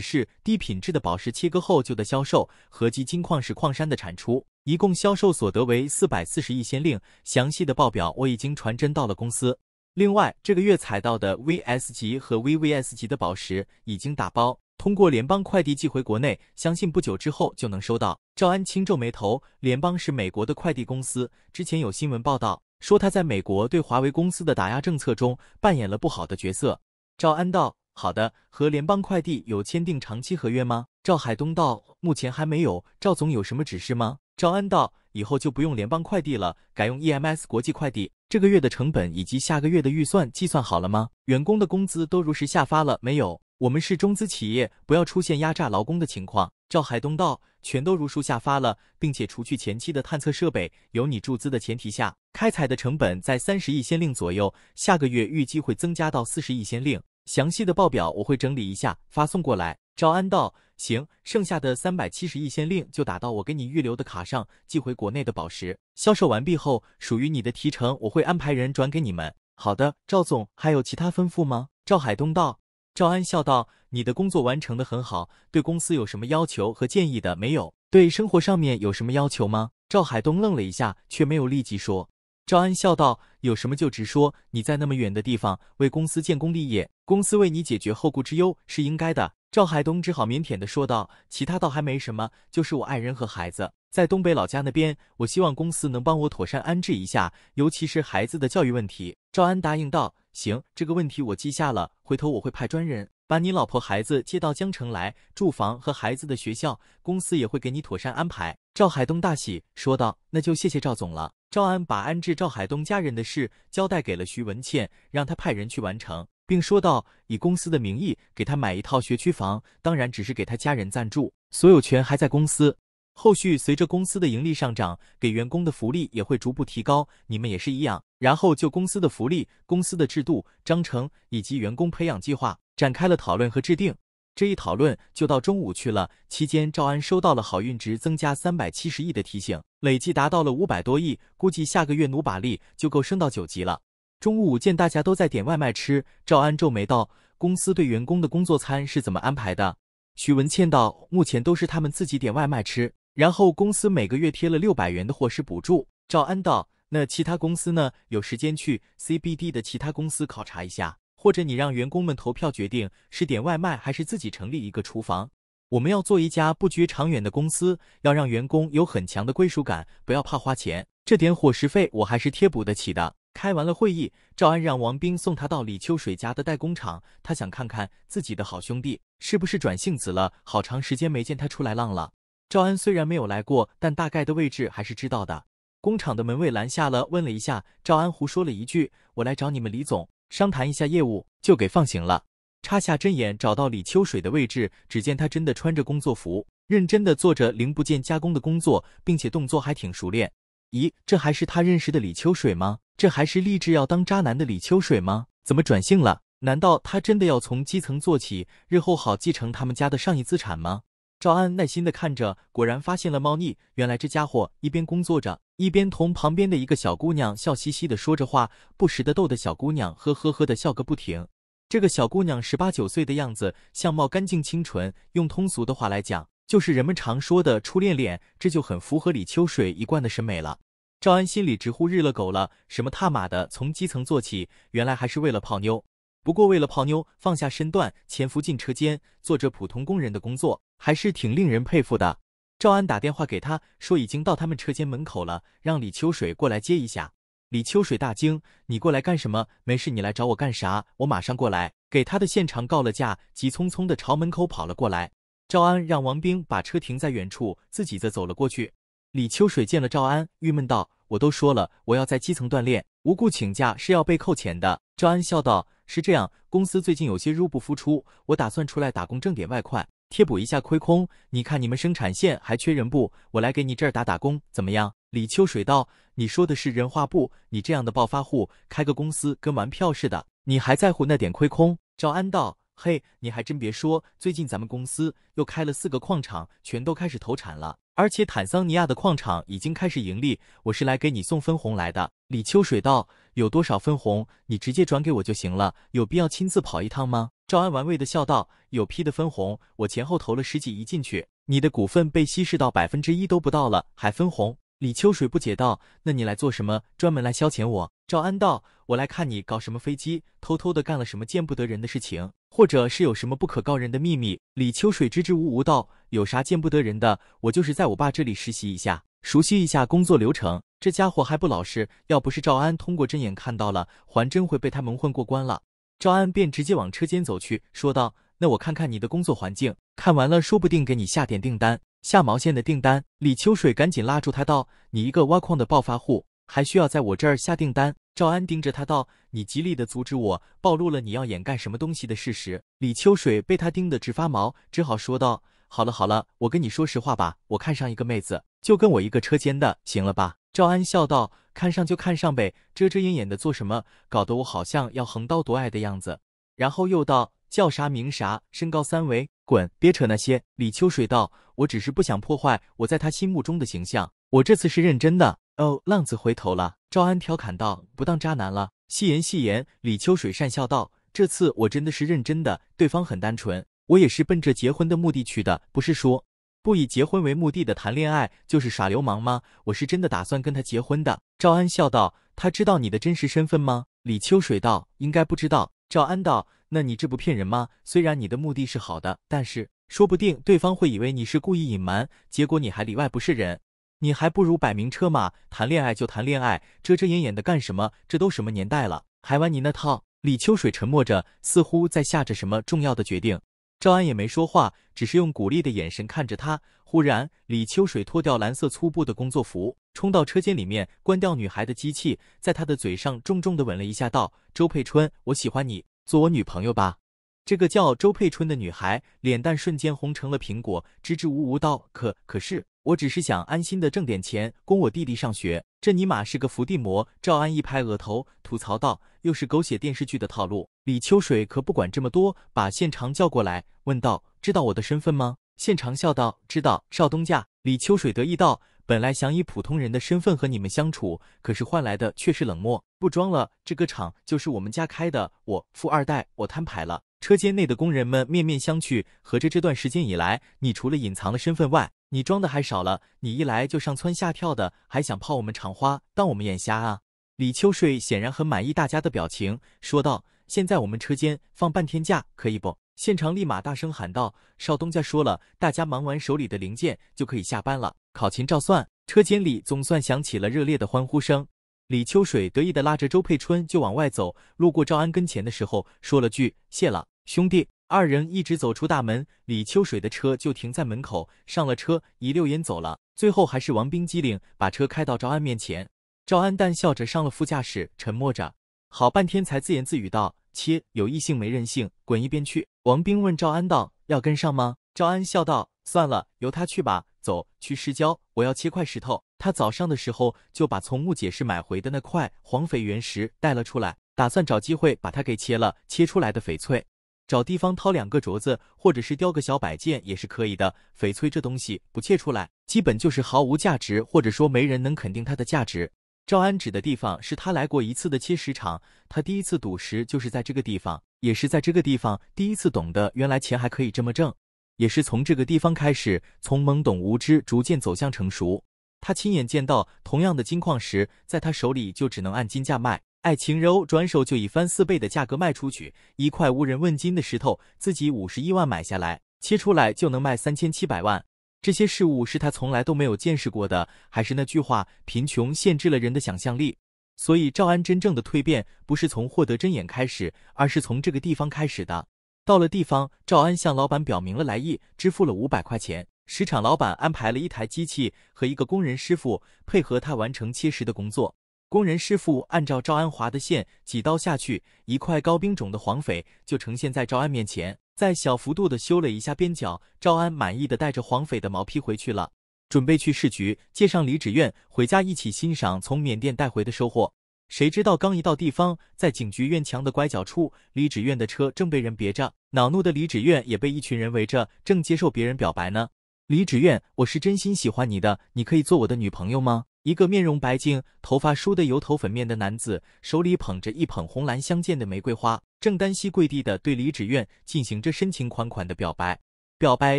示，低品质的宝石切割后就得销售，合计金矿石矿山的产出，一共销售所得为四百四十亿先令。详细的报表我已经传真到了公司。另外，这个月采到的 VS 级和 VVS 级的宝石已经打包，通过联邦快递寄回国内，相信不久之后就能收到。赵安轻皱眉头，联邦是美国的快递公司，之前有新闻报道说他在美国对华为公司的打压政策中扮演了不好的角色。赵安道。好的，和联邦快递有签订长期合约吗？赵海东道，目前还没有。赵总有什么指示吗？赵安道，以后就不用联邦快递了，改用 EMS 国际快递。这个月的成本以及下个月的预算计算好了吗？员工的工资都如实下发了没有？我们是中资企业，不要出现压榨劳工的情况。赵海东道，全都如数下发了，并且除去前期的探测设备，有你注资的前提下，开采的成本在三十亿先令左右，下个月预计会增加到四十亿先令。详细的报表我会整理一下，发送过来。赵安道，行，剩下的三百七十亿先令就打到我给你预留的卡上，寄回国内的宝石销售完毕后，属于你的提成我会安排人转给你们。好的，赵总，还有其他吩咐吗？赵海东道。赵安笑道，你的工作完成的很好，对公司有什么要求和建议的没有？对生活上面有什么要求吗？赵海东愣了一下，却没有立即说。赵安笑道：“有什么就直说。你在那么远的地方为公司建功立业，公司为你解决后顾之忧是应该的。”赵海东只好腼腆的说道：“其他倒还没什么，就是我爱人和孩子在东北老家那边，我希望公司能帮我妥善安置一下，尤其是孩子的教育问题。”赵安答应道：“行，这个问题我记下了，回头我会派专人把你老婆孩子接到江城来，住房和孩子的学校，公司也会给你妥善安排。”赵海东大喜说道：“那就谢谢赵总了。”赵安把安置赵海东家人的事交代给了徐文倩，让他派人去完成，并说道：“以公司的名义给他买一套学区房，当然只是给他家人暂住，所有权还在公司。后续随着公司的盈利上涨，给员工的福利也会逐步提高，你们也是一样。”然后就公司的福利、公司的制度、章程以及员工培养计划展开了讨论和制定。这一讨论就到中午去了。期间，赵安收到了好运值增加三百七十亿的提醒，累计达到了五百多亿，估计下个月努把力就够升到九级了。中午见大家都在点外卖吃，赵安皱眉道：“公司对员工的工作餐是怎么安排的？”许文倩道：“目前都是他们自己点外卖吃，然后公司每个月贴了六百元的伙食补助。”赵安道：“那其他公司呢？有时间去 CBD 的其他公司考察一下。”或者你让员工们投票决定是点外卖还是自己成立一个厨房。我们要做一家布局长远的公司，要让员工有很强的归属感。不要怕花钱，这点伙食费我还是贴补得起的。开完了会议，赵安让王兵送他到李秋水家的代工厂，他想看看自己的好兄弟是不是转性子了。好长时间没见他出来浪了。赵安虽然没有来过，但大概的位置还是知道的。工厂的门卫拦下了，问了一下，赵安胡说了一句：“我来找你们李总。”商谈一下业务，就给放行了。插下针眼，找到李秋水的位置，只见他真的穿着工作服，认真的做着零部件加工的工作，并且动作还挺熟练。咦，这还是他认识的李秋水吗？这还是立志要当渣男的李秋水吗？怎么转性了？难道他真的要从基层做起，日后好继承他们家的上亿资产吗？赵安耐心的看着，果然发现了猫腻。原来这家伙一边工作着，一边同旁边的一个小姑娘笑嘻嘻的说着话，不时的逗得小姑娘呵呵呵的笑个不停。这个小姑娘十八九岁的样子，相貌干净清纯，用通俗的话来讲，就是人们常说的初恋脸，这就很符合李秋水一贯的审美了。赵安心里直呼日了狗了，什么踏马的，从基层做起，原来还是为了泡妞。不过为了泡妞，放下身段，潜伏进车间，做着普通工人的工作。还是挺令人佩服的。赵安打电话给他说：“已经到他们车间门口了，让李秋水过来接一下。”李秋水大惊：“你过来干什么？没事，你来找我干啥？我马上过来。”给他的现场告了假，急匆匆的朝门口跑了过来。赵安让王兵把车停在远处，自己则走了过去。李秋水见了赵安，郁闷道：“我都说了，我要在基层锻炼，无故请假是要被扣钱的。”赵安笑道：“是这样，公司最近有些入不敷出，我打算出来打工挣点外快。”贴补一下亏空，你看你们生产线还缺人不？我来给你这儿打打工，怎么样？李秋水道：“你说的是人话不？你这样的暴发户，开个公司跟玩票似的，你还在乎那点亏空？”赵安道：“嘿，你还真别说，最近咱们公司又开了四个矿场，全都开始投产了，而且坦桑尼亚的矿场已经开始盈利。我是来给你送分红来的。”李秋水道：“有多少分红？你直接转给我就行了，有必要亲自跑一趟吗？”赵安玩味的笑道：“有批的分红，我前后投了十几亿进去，你的股份被稀释到百分之一都不到了，还分红？”李秋水不解道：“那你来做什么？专门来消遣我？”赵安道：“我来看你搞什么飞机，偷偷的干了什么见不得人的事情，或者是有什么不可告人的秘密？”李秋水支支吾吾道：“有啥见不得人的？我就是在我爸这里实习一下，熟悉一下工作流程。这家伙还不老实，要不是赵安通过针眼看到了，还真会被他蒙混过关了。”赵安便直接往车间走去，说道：“那我看看你的工作环境，看完了说不定给你下点订单，下毛线的订单。”李秋水赶紧拉住他道：“你一个挖矿的暴发户，还需要在我这儿下订单？”赵安盯着他道：“你极力的阻止我，暴露了你要掩盖什么东西的事实。”李秋水被他盯得直发毛，只好说道：“好了好了，我跟你说实话吧，我看上一个妹子。”就跟我一个车间的，行了吧？赵安笑道：“看上就看上呗，遮遮掩掩的做什么？搞得我好像要横刀夺爱的样子。”然后又道：“叫啥名啥，身高三围，滚，别扯那些。”李秋水道：“我只是不想破坏我在他心目中的形象，我这次是认真的。”哦，浪子回头了，赵安调侃道：“不当渣男了。”“戏言戏言。”李秋水讪笑道：“这次我真的是认真的，对方很单纯，我也是奔着结婚的目的去的，不是说……”不以结婚为目的的谈恋爱，就是耍流氓吗？我是真的打算跟他结婚的。”赵安笑道。“他知道你的真实身份吗？”李秋水道。“应该不知道。”赵安道。“那你这不骗人吗？虽然你的目的是好的，但是说不定对方会以为你是故意隐瞒，结果你还里外不是人。你还不如摆明车马，谈恋爱就谈恋爱，遮遮掩掩的干什么？这都什么年代了，还玩你那套？”李秋水沉默着，似乎在下着什么重要的决定。赵安也没说话，只是用鼓励的眼神看着他。忽然，李秋水脱掉蓝色粗布的工作服，冲到车间里面，关掉女孩的机器，在她的嘴上重重地吻了一下，道：“周佩春，我喜欢你，做我女朋友吧。”这个叫周佩春的女孩脸蛋瞬间红成了苹果，支支吾吾道：“可可是，我只是想安心的挣点钱，供我弟弟上学。”这尼玛是个伏地魔！赵安一拍额头，吐槽道：“又是狗血电视剧的套路。”李秋水可不管这么多，把现长叫过来，问道：“知道我的身份吗？”现长笑道：“知道，少东家。”李秋水得意道：“本来想以普通人的身份和你们相处，可是换来的却是冷漠。不装了，这个厂就是我们家开的，我富二代，我摊牌了。”车间内的工人们面面相觑，合着这段时间以来，你除了隐藏了身份外，你装的还少了。你一来就上蹿下跳的，还想泡我们厂花，当我们眼瞎啊？李秋水显然很满意大家的表情，说道：“现在我们车间放半天假，可以不？”现场立马大声喊道：“少东家说了，大家忙完手里的零件就可以下班了，考勤照算。”车间里总算响起了热烈的欢呼声。李秋水得意的拉着周佩春就往外走，路过赵安跟前的时候，说了句：“谢了。”兄弟二人一直走出大门，李秋水的车就停在门口。上了车，一溜烟走了。最后还是王冰机灵，把车开到赵安面前。赵安淡笑着上了副驾驶，沉默着，好半天才自言自语道：“切，有异性没任性，滚一边去。”王冰问赵安道：“要跟上吗？”赵安笑道：“算了，由他去吧。走去市郊，我要切块石头。他早上的时候就把从木姐市买回的那块黄翡原石带了出来，打算找机会把它给切了。切出来的翡翠。”找地方掏两个镯子，或者是雕个小摆件也是可以的。翡翠这东西不切出来，基本就是毫无价值，或者说没人能肯定它的价值。赵安指的地方是他来过一次的切石场，他第一次赌石就是在这个地方，也是在这个地方第一次懂得原来钱还可以这么挣，也是从这个地方开始，从懵懂无知逐渐走向成熟。他亲眼见到同样的金矿石，在他手里就只能按金价卖。爱情柔转手就以翻四倍的价格卖出去，一块无人问津的石头，自己五十一万买下来，切出来就能卖三千七百万。这些事物是他从来都没有见识过的。还是那句话，贫穷限制了人的想象力。所以赵安真正的蜕变，不是从获得真眼开始，而是从这个地方开始的。到了地方，赵安向老板表明了来意，支付了五百块钱。石场老板安排了一台机器和一个工人师傅配合他完成切石的工作。工人师傅按照赵安华的线，几刀下去，一块高冰种的黄翡就呈现在赵安面前。再小幅度的修了一下边角，赵安满意的带着黄翡的毛坯回去了，准备去市局接上李芷苑回家一起欣赏从缅甸带回的收获。谁知道刚一到地方，在警局院墙的拐角处，李芷苑的车正被人别着，恼怒的李芷苑也被一群人围着，正接受别人表白呢。李芷苑，我是真心喜欢你的，你可以做我的女朋友吗？一个面容白净、头发梳得油头粉面的男子，手里捧着一捧红蓝相间的玫瑰花，正单膝跪地的对李芷苑进行着深情款款的表白。表白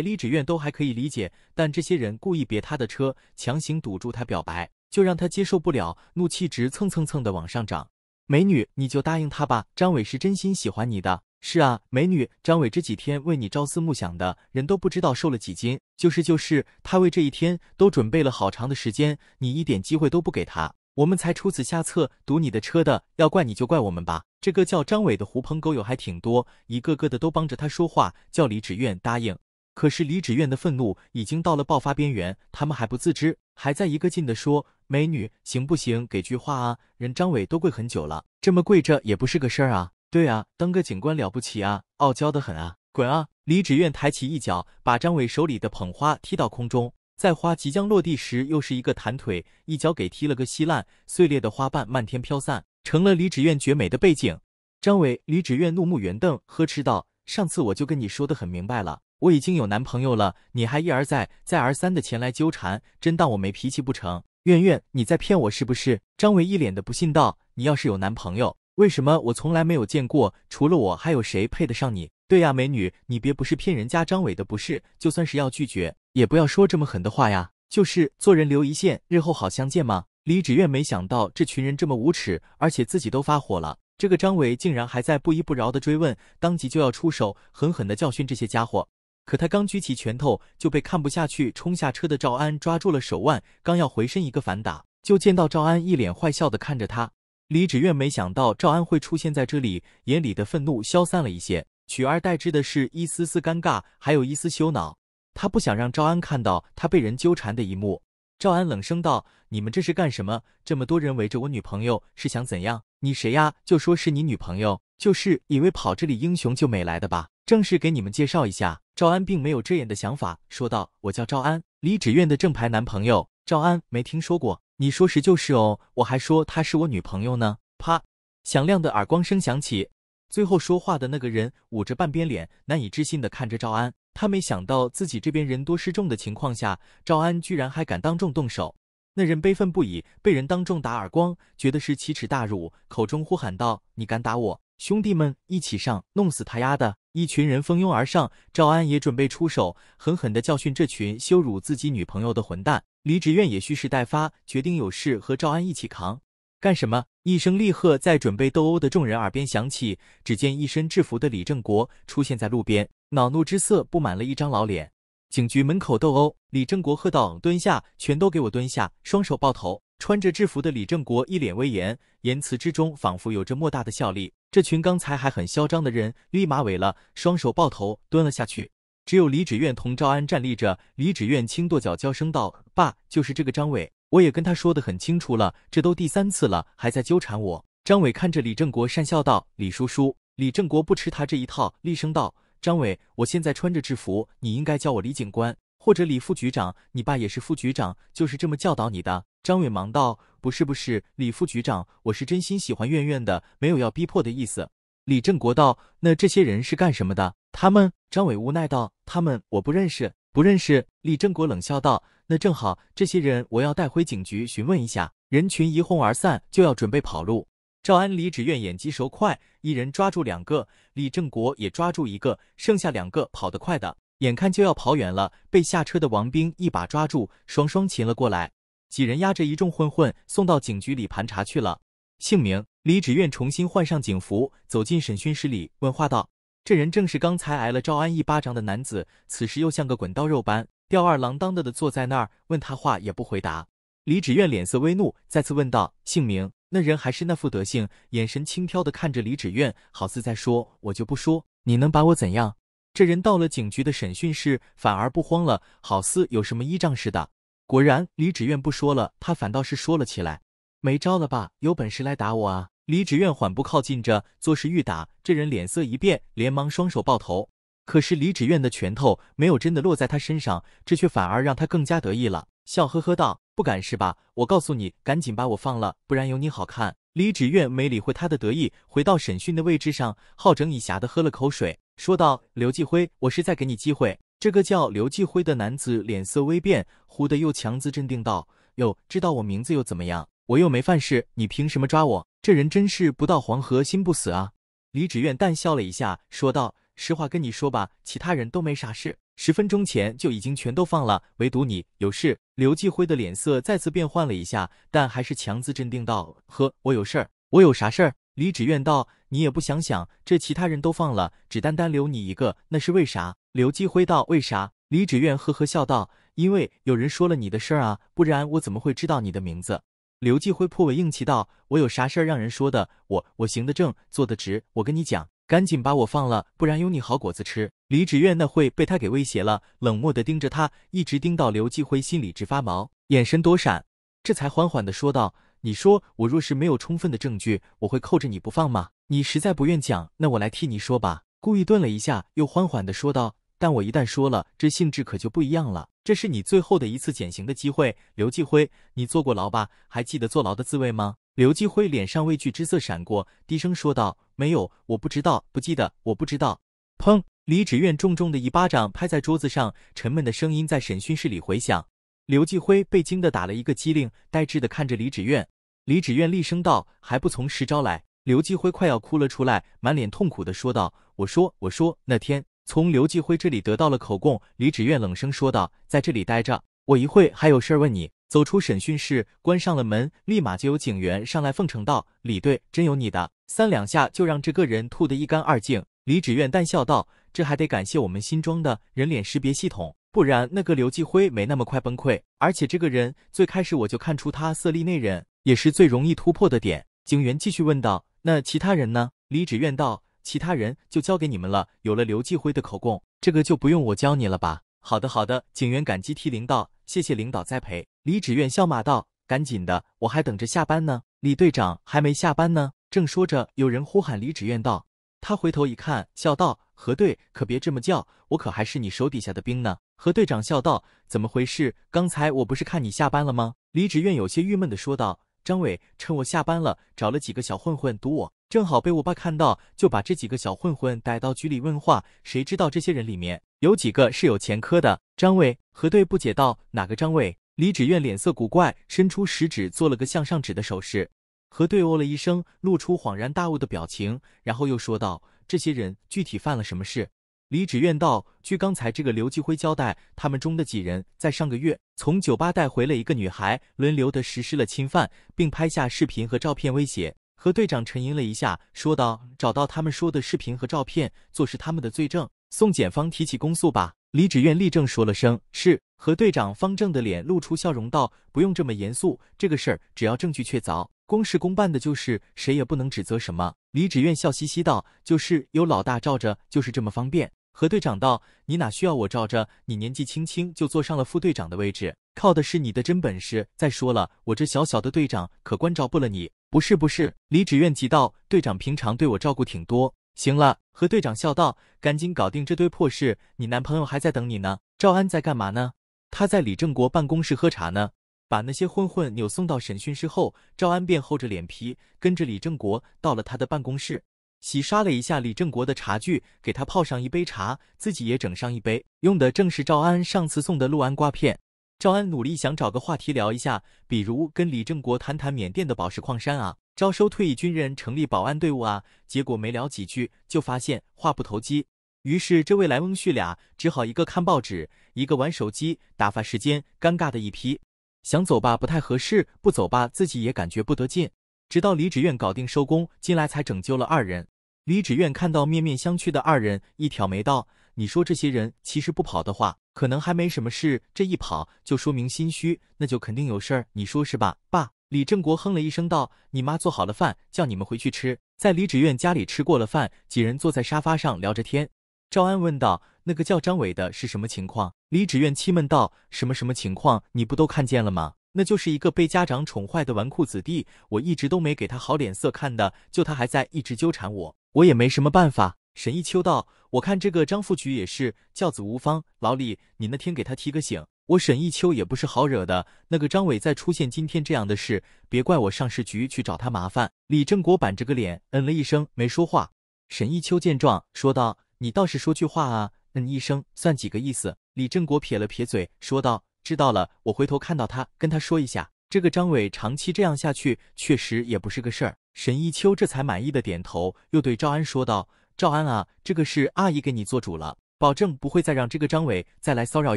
李芷苑都还可以理解，但这些人故意别他的车，强行堵住他表白，就让他接受不了，怒气直蹭蹭蹭的往上涨。美女，你就答应他吧，张伟是真心喜欢你的。是啊，美女，张伟这几天为你朝思暮想的，人都不知道瘦了几斤。就是就是，他为这一天都准备了好长的时间，你一点机会都不给他，我们才出此下策堵你的车的。要怪你就怪我们吧。这个叫张伟的狐朋狗友还挺多，一个个的都帮着他说话，叫李芷苑答应。可是李芷苑的愤怒已经到了爆发边缘，他们还不自知，还在一个劲的说：“美女，行不行？给句话啊！人张伟都跪很久了，这么跪着也不是个事儿啊。”对啊，当个警官了不起啊，傲娇的很啊，滚啊！李芷苑抬起一脚，把张伟手里的捧花踢到空中，在花即将落地时，又是一个弹腿，一脚给踢了个稀烂，碎裂的花瓣漫天飘散，成了李芷苑绝美的背景。张伟，李芷苑怒目圆瞪，呵斥道：“上次我就跟你说的很明白了，我已经有男朋友了，你还一而再、再而三的前来纠缠，真当我没脾气不成？苑苑，你在骗我是不是？”张伟一脸的不信道：“你要是有男朋友？”为什么我从来没有见过，除了我还有谁配得上你？对呀，美女，你别不是骗人家张伟的，不是？就算是要拒绝，也不要说这么狠的话呀。就是做人留一线，日后好相见嘛。李芷苑没想到这群人这么无耻，而且自己都发火了，这个张伟竟然还在不依不饶的追问，当即就要出手狠狠的教训这些家伙。可他刚举起拳头，就被看不下去冲下车的赵安抓住了手腕，刚要回身一个反打，就见到赵安一脸坏笑的看着他。李芷苑没想到赵安会出现在这里，眼里的愤怒消散了一些，取而代之的是一丝丝尴尬，还有一丝羞恼。他不想让赵安看到他被人纠缠的一幕。赵安冷声道：“你们这是干什么？这么多人围着我女朋友，是想怎样？你谁呀？就说是你女朋友，就是以为跑这里英雄救美来的吧？正式给你们介绍一下，赵安并没有遮掩的想法，说道：我叫赵安，李芷苑的正牌男朋友。赵安没听说过。”你说是就是哦，我还说她是我女朋友呢。啪！响亮的耳光声响起，最后说话的那个人捂着半边脸，难以置信地看着赵安。他没想到自己这边人多势众的情况下，赵安居然还敢当众动手。那人悲愤不已，被人当众打耳光，觉得是奇耻大辱，口中呼喊道：“你敢打我！兄弟们一起上，弄死他丫的！”一群人蜂拥而上，赵安也准备出手，狠狠地教训这群羞辱自己女朋友的混蛋。李芷苑也蓄势待发，决定有事和赵安一起扛。干什么？一声厉喝在准备斗殴的众人耳边响起。只见一身制服的李正国出现在路边，恼怒之色布满了一张老脸。警局门口斗殴，李正国喝道：“蹲下，全都给我蹲下，双手抱头。”穿着制服的李正国一脸威严，言辞之中仿佛有着莫大的效力。这群刚才还很嚣张的人立马萎了，双手抱头蹲了下去。只有李芷苑同赵安站立着。李芷苑轻跺脚，娇声道：“爸，就是这个张伟，我也跟他说的很清楚了，这都第三次了，还在纠缠我。”张伟看着李正国，讪笑道：“李叔叔。”李正国不吃他这一套，厉声道：“张伟，我现在穿着制服，你应该叫我李警官或者李副局长，你爸也是副局长，就是这么教导你的。”张伟忙道：“不是，不是，李副局长，我是真心喜欢苑苑的，没有要逼迫的意思。”李正国道：“那这些人是干什么的？”他们张伟无奈道：“他们我不认识，不认识。”李正国冷笑道：“那正好，这些人我要带回警局询问一下。”人群一哄而散，就要准备跑路。赵安、李芷苑眼疾手快，一人抓住两个，李正国也抓住一个，剩下两个跑得快的，眼看就要跑远了，被下车的王兵一把抓住，双双擒了过来。几人押着一众混混送到警局里盘查去了。姓名李芷苑重新换上警服，走进审讯室里问话道：“这人正是刚才挨了赵安一巴掌的男子，此时又像个滚刀肉般吊儿郎当的的坐在那儿，问他话也不回答。”李芷苑脸色微怒，再次问道：“姓名？”那人还是那副德性，眼神轻佻的看着李芷苑，好似在说：“我就不说，你能把我怎样？”这人到了警局的审讯室反而不慌了，好似有什么依仗似的。果然，李芷苑不说了，他反倒是说了起来。没招了吧？有本事来打我啊！李芷苑缓步靠近着，做事欲打，这人脸色一变，连忙双手抱头。可是李芷苑的拳头没有真的落在他身上，这却反而让他更加得意了，笑呵呵道：“不敢是吧？我告诉你，赶紧把我放了，不然有你好看。”李芷苑没理会他的得意，回到审讯的位置上，好整以暇的喝了口水，说道：“刘继辉，我是在给你机会。”这个叫刘继辉的男子脸色微变，忽的又强自镇定道：“哟，知道我名字又怎么样？我又没犯事，你凭什么抓我？这人真是不到黄河心不死啊！”李芷苑淡笑了一下，说道：“实话跟你说吧，其他人都没啥事，十分钟前就已经全都放了，唯独你有事。”刘继辉的脸色再次变换了一下，但还是强自镇定道：“呵，我有事儿，我有啥事儿？”李芷苑道：“你也不想想，这其他人都放了，只单单留你一个，那是为啥？”刘继辉道：“为啥？”李芷苑呵呵笑道：“因为有人说了你的事儿啊，不然我怎么会知道你的名字？”刘继辉颇为硬气道：“我有啥事儿让人说的？我我行得正，坐得直。我跟你讲，赶紧把我放了，不然有你好果子吃。”李芷苑那会被他给威胁了，冷漠的盯着他，一直盯到刘继辉心里直发毛，眼神躲闪，这才缓缓的说道：“你说，我若是没有充分的证据，我会扣着你不放吗？你实在不愿讲，那我来替你说吧。”故意顿了一下，又缓缓的说道。但我一旦说了，这性质可就不一样了。这是你最后的一次减刑的机会，刘继辉，你坐过牢吧？还记得坐牢的滋味吗？刘继辉脸上畏惧之色闪过，低声说道：“没有，我不知道，不记得，我不知道。”砰！李芷苑重重的一巴掌拍在桌子上，沉闷的声音在审讯室里回响。刘继辉被惊得打了一个激灵，呆滞的看着李芷苑。李芷苑厉声道：“还不从实招来！”刘继辉快要哭了出来，满脸痛苦的说道：“我说，我说，那天……”从刘继辉这里得到了口供，李芷苑冷声说道：“在这里待着，我一会还有事儿问你。”走出审讯室，关上了门，立马就有警员上来奉承道：“李队，真有你的！”三两下就让这个人吐得一干二净。李芷苑淡笑道：“这还得感谢我们新装的人脸识别系统，不然那个刘继辉没那么快崩溃。而且这个人，最开始我就看出他色厉内荏，也是最容易突破的点。”警员继续问道：“那其他人呢？”李芷苑道。其他人就交给你们了。有了刘继辉的口供，这个就不用我教你了吧？好的，好的。警员感激涕零道：“谢谢领导栽培。”李芷苑笑骂道：“赶紧的，我还等着下班呢。”李队长还没下班呢。正说着，有人呼喊李芷苑道：“他回头一看，笑道：何队，可别这么叫我，可还是你手底下的兵呢。”何队长笑道：“怎么回事？刚才我不是看你下班了吗？”李芷苑有些郁闷的说道。张伟趁我下班了，找了几个小混混堵我，正好被我爸看到，就把这几个小混混逮到局里问话。谁知道这些人里面有几个是有前科的？张伟，何队不解道。哪个张伟？李芷苑脸色古怪，伸出食指做了个向上指的手势。何队哦了一声，露出恍然大悟的表情，然后又说道：这些人具体犯了什么事？李芷苑道：“据刚才这个刘继辉交代，他们中的几人在上个月从酒吧带回了一个女孩，轮流的实施了侵犯，并拍下视频和照片威胁。”何队长沉吟了一下，说道：“找到他们说的视频和照片，做是他们的罪证，送检方提起公诉吧。”李芷苑立正说了声“是”，何队长方正的脸露出笑容道：“不用这么严肃，这个事儿只要证据确凿。”公事公办的，就是谁也不能指责什么。李芷苑笑嘻嘻道：“就是有老大罩着，就是这么方便。”何队长道：“你哪需要我罩着？你年纪轻轻就坐上了副队长的位置，靠的是你的真本事。再说了，我这小小的队长可关照不了你。”“不是，不是。”李芷苑急道，“队长平常对我照顾挺多。”“行了。”何队长笑道，“赶紧搞定这堆破事，你男朋友还在等你呢。”“赵安在干嘛呢？”“他在李正国办公室喝茶呢。”把那些混混扭送到审讯室后，赵安便厚着脸皮跟着李正国到了他的办公室，洗刷了一下李正国的茶具，给他泡上一杯茶，自己也整上一杯，用的正是赵安上次送的陆安瓜片。赵安努力想找个话题聊一下，比如跟李正国谈谈缅甸的宝石矿山啊，招收退役军人成立保安队伍啊，结果没聊几句就发现话不投机，于是这位莱翁旭俩只好一个看报纸，一个玩手机打发时间，尴尬的一批。想走吧不太合适，不走吧自己也感觉不得劲。直到李芷苑搞定收工进来才拯救了二人。李芷苑看到面面相觑的二人，一挑眉道：“你说这些人其实不跑的话，可能还没什么事。这一跑，就说明心虚，那就肯定有事儿。你说是吧，爸？”李正国哼了一声道：“你妈做好了饭，叫你们回去吃。”在李芷苑家里吃过了饭，几人坐在沙发上聊着天。赵安问道：“那个叫张伟的是什么情况？”李芷苑气闷道：“什么什么情况？你不都看见了吗？那就是一个被家长宠坏的纨绔子弟。我一直都没给他好脸色看的，就他还在一直纠缠我，我也没什么办法。”沈一秋道：“我看这个张富局也是教子无方。老李，你那天给他提个醒。我沈一秋也不是好惹的。那个张伟再出现今天这样的事，别怪我上市局去找他麻烦。”李正国板着个脸，嗯了一声，没说话。沈一秋见状，说道。你倒是说句话啊！嗯一声算几个意思？李正国撇了撇嘴，说道：“知道了，我回头看到他，跟他说一下。这个张伟长期这样下去，确实也不是个事儿。”沈一秋这才满意的点头，又对赵安说道：“赵安啊，这个事阿姨给你做主了，保证不会再让这个张伟再来骚扰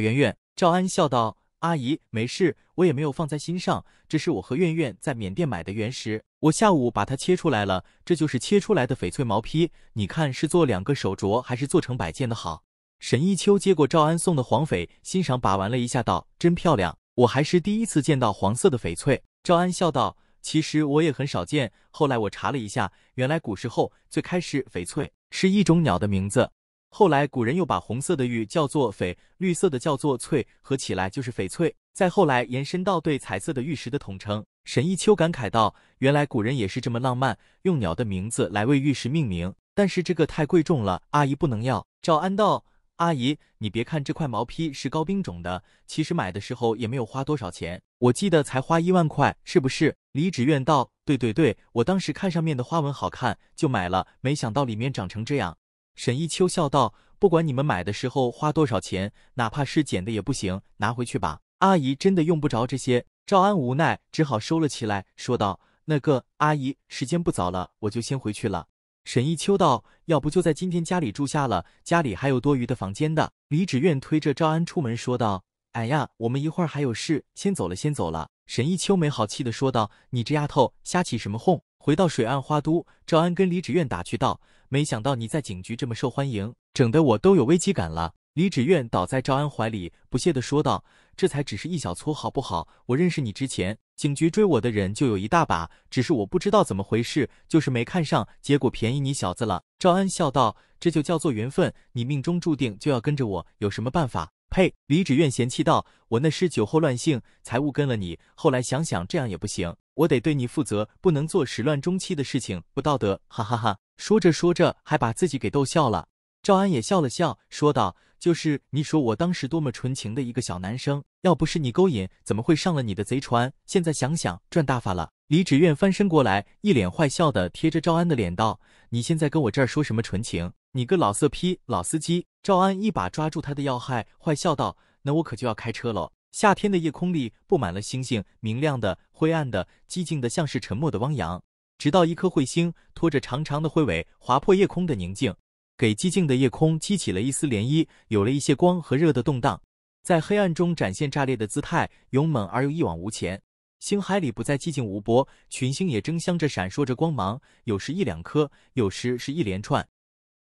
圆圆。”赵安笑道。阿姨，没事，我也没有放在心上。这是我和苑苑在缅甸买的原石，我下午把它切出来了，这就是切出来的翡翠毛坯。你看，是做两个手镯还是做成摆件的好？沈一秋接过赵安送的黄翡，欣赏把玩了一下，道：“真漂亮，我还是第一次见到黄色的翡翠。”赵安笑道：“其实我也很少见。后来我查了一下，原来古时候最开始翡翠是一种鸟的名字。”后来，古人又把红色的玉叫做翡，绿色的叫做翠，合起来就是翡翠。再后来，延伸到对彩色的玉石的统称。沈一秋感慨道：“原来古人也是这么浪漫，用鸟的名字来为玉石命名。”但是这个太贵重了，阿姨不能要。赵安道：“阿姨，你别看这块毛坯是高冰种的，其实买的时候也没有花多少钱，我记得才花一万块，是不是？”李芷苑道：“对对对，我当时看上面的花纹好看，就买了，没想到里面长成这样。”沈一秋笑道：“不管你们买的时候花多少钱，哪怕是捡的也不行，拿回去吧。”阿姨真的用不着这些。赵安无奈，只好收了起来，说道：“那个阿姨，时间不早了，我就先回去了。”沈一秋道：“要不就在今天家里住下了，家里还有多余的房间的。”李芷苑推着赵安出门说道：“哎呀，我们一会儿还有事，先走了，先走了。”沈一秋没好气的说道：“你这丫头，瞎起什么哄？”回到水岸花都，赵安跟李芷苑打趣道。没想到你在警局这么受欢迎，整得我都有危机感了。李芷苑倒在赵安怀里，不屑地说道：“这才只是一小撮，好不好？我认识你之前，警局追我的人就有一大把，只是我不知道怎么回事，就是没看上，结果便宜你小子了。”赵安笑道：“这就叫做缘分，你命中注定就要跟着我，有什么办法？”呸！李芷苑嫌弃道：“我那是酒后乱性，财误跟了你，后来想想这样也不行。”我得对你负责，不能做始乱终弃的事情，不道德！哈哈哈，说着说着还把自己给逗笑了。赵安也笑了笑，说道：“就是你说我当时多么纯情的一个小男生，要不是你勾引，怎么会上了你的贼船？现在想想，赚大发了。”李芷苑翻身过来，一脸坏笑的贴着赵安的脸道：“你现在跟我这儿说什么纯情？你个老色批，老司机！”赵安一把抓住他的要害，坏笑道：“那我可就要开车了。”夏天的夜空里布满了星星，明亮的、灰暗的、寂静的，像是沉默的汪洋。直到一颗彗星拖着长长的彗尾划破夜空的宁静，给寂静的夜空激起了一丝涟漪，有了一些光和热的动荡，在黑暗中展现炸裂的姿态，勇猛而又一往无前。星海里不再寂静无波，群星也争相着闪烁着光芒，有时一两颗，有时是一连串，